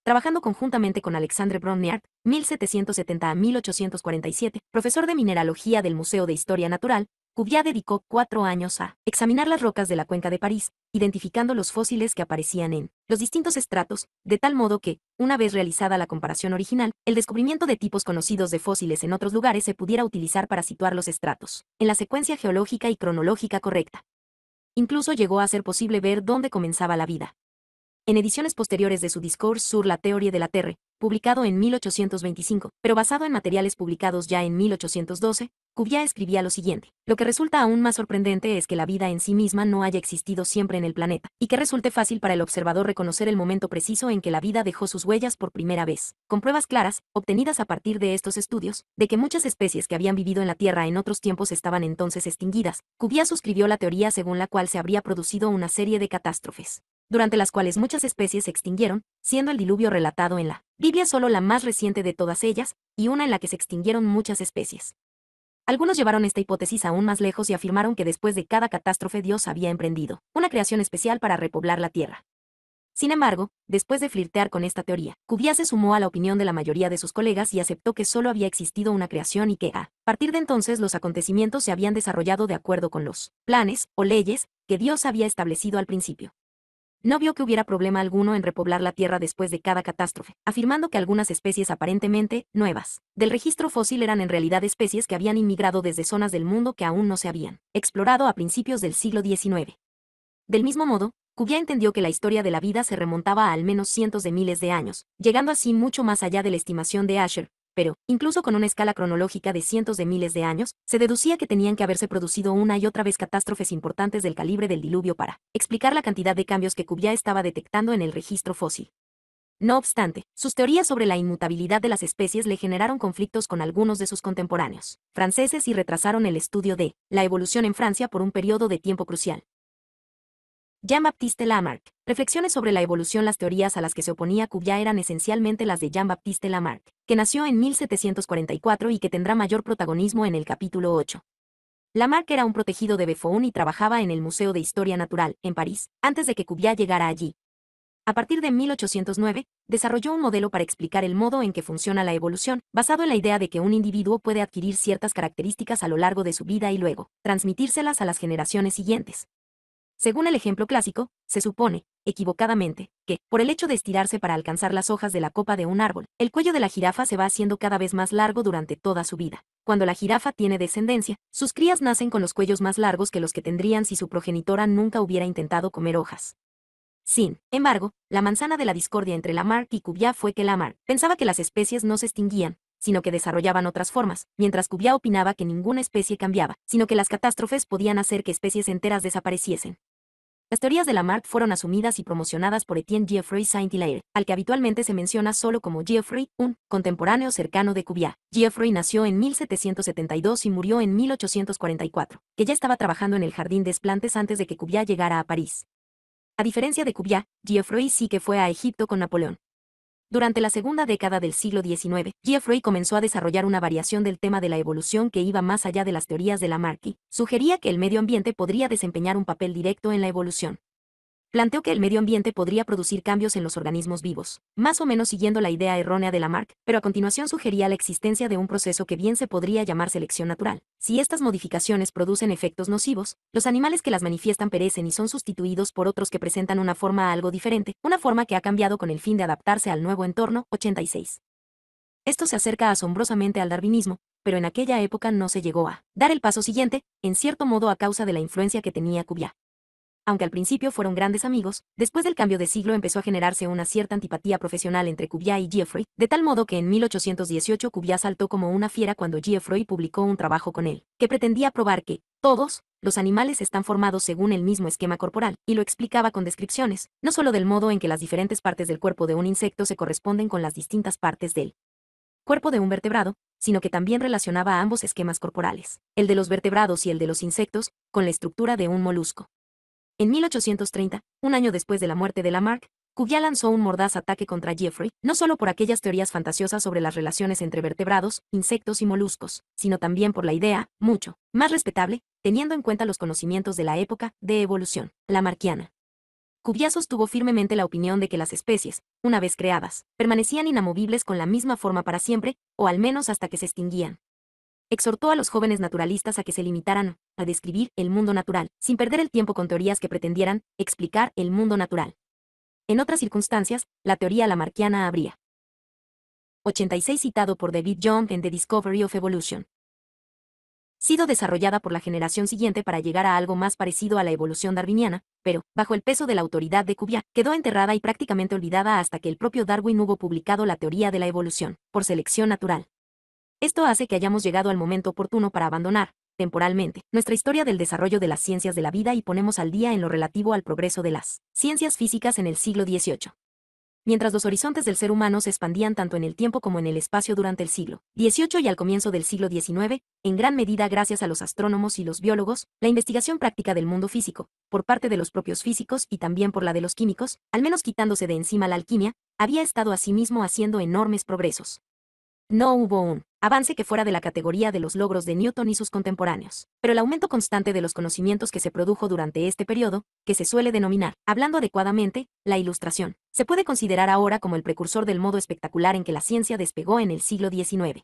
Trabajando conjuntamente con Alexandre Brongniart, 1770 a 1847, profesor de mineralogía del Museo de Historia Natural, Cuvier dedicó cuatro años a examinar las rocas de la cuenca de París, identificando los fósiles que aparecían en los distintos estratos, de tal modo que, una vez realizada la comparación original, el descubrimiento de tipos conocidos de fósiles en otros lugares se pudiera utilizar para situar los estratos, en la secuencia geológica y cronológica correcta. Incluso llegó a ser posible ver dónde comenzaba la vida. En ediciones posteriores de su Discours sur la Teoría de la Terre, publicado en 1825, pero basado en materiales publicados ya en 1812, Cuvier escribía lo siguiente. Lo que resulta aún más sorprendente es que la vida en sí misma no haya existido siempre en el planeta, y que resulte fácil para el observador reconocer el momento preciso en que la vida dejó sus huellas por primera vez, con pruebas claras, obtenidas a partir de estos estudios, de que muchas especies que habían vivido en la Tierra en otros tiempos estaban entonces extinguidas. Cuvier suscribió la teoría según la cual se habría producido una serie de catástrofes durante las cuales muchas especies se extinguieron, siendo el diluvio relatado en la Biblia solo la más reciente de todas ellas, y una en la que se extinguieron muchas especies. Algunos llevaron esta hipótesis aún más lejos y afirmaron que después de cada catástrofe Dios había emprendido una creación especial para repoblar la Tierra. Sin embargo, después de flirtear con esta teoría, Cubia se sumó a la opinión de la mayoría de sus colegas y aceptó que solo había existido una creación y que, a partir de entonces, los acontecimientos se habían desarrollado de acuerdo con los planes o leyes que Dios había establecido al principio. No vio que hubiera problema alguno en repoblar la Tierra después de cada catástrofe, afirmando que algunas especies aparentemente nuevas del registro fósil eran en realidad especies que habían inmigrado desde zonas del mundo que aún no se habían explorado a principios del siglo XIX. Del mismo modo, Cuvier entendió que la historia de la vida se remontaba a al menos cientos de miles de años, llegando así mucho más allá de la estimación de Asher, pero, incluso con una escala cronológica de cientos de miles de años, se deducía que tenían que haberse producido una y otra vez catástrofes importantes del calibre del diluvio para explicar la cantidad de cambios que Cuvier estaba detectando en el registro fósil. No obstante, sus teorías sobre la inmutabilidad de las especies le generaron conflictos con algunos de sus contemporáneos franceses y retrasaron el estudio de la evolución en Francia por un periodo de tiempo crucial. Jean-Baptiste Lamarck. Reflexiones sobre la evolución Las teorías a las que se oponía Cuvier eran esencialmente las de Jean-Baptiste Lamarck, que nació en 1744 y que tendrá mayor protagonismo en el capítulo 8. Lamarck era un protegido de Buffon y trabajaba en el Museo de Historia Natural, en París, antes de que Cuvier llegara allí. A partir de 1809, desarrolló un modelo para explicar el modo en que funciona la evolución, basado en la idea de que un individuo puede adquirir ciertas características a lo largo de su vida y luego transmitírselas a las generaciones siguientes. Según el ejemplo clásico, se supone, equivocadamente, que, por el hecho de estirarse para alcanzar las hojas de la copa de un árbol, el cuello de la jirafa se va haciendo cada vez más largo durante toda su vida. Cuando la jirafa tiene descendencia, sus crías nacen con los cuellos más largos que los que tendrían si su progenitora nunca hubiera intentado comer hojas. Sin embargo, la manzana de la discordia entre Lamarck y Cuvier fue que Lamarck pensaba que las especies no se extinguían, sino que desarrollaban otras formas, mientras Cuvier opinaba que ninguna especie cambiaba, sino que las catástrofes podían hacer que especies enteras desapareciesen. Las teorías de Lamarck fueron asumidas y promocionadas por Etienne Geoffroy Saint-Hilaire, al que habitualmente se menciona solo como Geoffroy, un contemporáneo cercano de Cuvier. Geoffroy nació en 1772 y murió en 1844, que ya estaba trabajando en el jardín de Esplantes antes de que Cuvier llegara a París. A diferencia de Cuvier, Geoffroy sí que fue a Egipto con Napoleón, durante la segunda década del siglo XIX, Geoffrey comenzó a desarrollar una variación del tema de la evolución que iba más allá de las teorías de Lamarck y sugería que el medio ambiente podría desempeñar un papel directo en la evolución planteó que el medio ambiente podría producir cambios en los organismos vivos, más o menos siguiendo la idea errónea de Lamarck, pero a continuación sugería la existencia de un proceso que bien se podría llamar selección natural. Si estas modificaciones producen efectos nocivos, los animales que las manifiestan perecen y son sustituidos por otros que presentan una forma algo diferente, una forma que ha cambiado con el fin de adaptarse al nuevo entorno. 86. Esto se acerca asombrosamente al darwinismo, pero en aquella época no se llegó a dar el paso siguiente, en cierto modo a causa de la influencia que tenía Cubia. Aunque al principio fueron grandes amigos, después del cambio de siglo empezó a generarse una cierta antipatía profesional entre Cuvier y Geoffroy, de tal modo que en 1818 Cuvier saltó como una fiera cuando Geoffroy publicó un trabajo con él, que pretendía probar que, todos, los animales están formados según el mismo esquema corporal, y lo explicaba con descripciones, no solo del modo en que las diferentes partes del cuerpo de un insecto se corresponden con las distintas partes del cuerpo de un vertebrado, sino que también relacionaba ambos esquemas corporales, el de los vertebrados y el de los insectos, con la estructura de un molusco. En 1830, un año después de la muerte de Lamarck, Cuvier lanzó un mordaz ataque contra Jeffrey, no solo por aquellas teorías fantasiosas sobre las relaciones entre vertebrados, insectos y moluscos, sino también por la idea, mucho más respetable, teniendo en cuenta los conocimientos de la época, de evolución lamarckiana. Cuvier sostuvo firmemente la opinión de que las especies, una vez creadas, permanecían inamovibles con la misma forma para siempre, o al menos hasta que se extinguían exhortó a los jóvenes naturalistas a que se limitaran a describir el mundo natural, sin perder el tiempo con teorías que pretendieran explicar el mundo natural. En otras circunstancias, la teoría lamarquiana habría 86 citado por David Young en The Discovery of Evolution sido desarrollada por la generación siguiente para llegar a algo más parecido a la evolución darwiniana, pero, bajo el peso de la autoridad de Cuvier, quedó enterrada y prácticamente olvidada hasta que el propio Darwin hubo publicado la teoría de la evolución, por selección natural. Esto hace que hayamos llegado al momento oportuno para abandonar, temporalmente, nuestra historia del desarrollo de las ciencias de la vida y ponemos al día en lo relativo al progreso de las ciencias físicas en el siglo XVIII. Mientras los horizontes del ser humano se expandían tanto en el tiempo como en el espacio durante el siglo XVIII y al comienzo del siglo XIX, en gran medida gracias a los astrónomos y los biólogos, la investigación práctica del mundo físico, por parte de los propios físicos y también por la de los químicos, al menos quitándose de encima la alquimia, había estado asimismo haciendo enormes progresos. No hubo un avance que fuera de la categoría de los logros de Newton y sus contemporáneos. Pero el aumento constante de los conocimientos que se produjo durante este periodo, que se suele denominar, hablando adecuadamente, la Ilustración, se puede considerar ahora como el precursor del modo espectacular en que la ciencia despegó en el siglo XIX.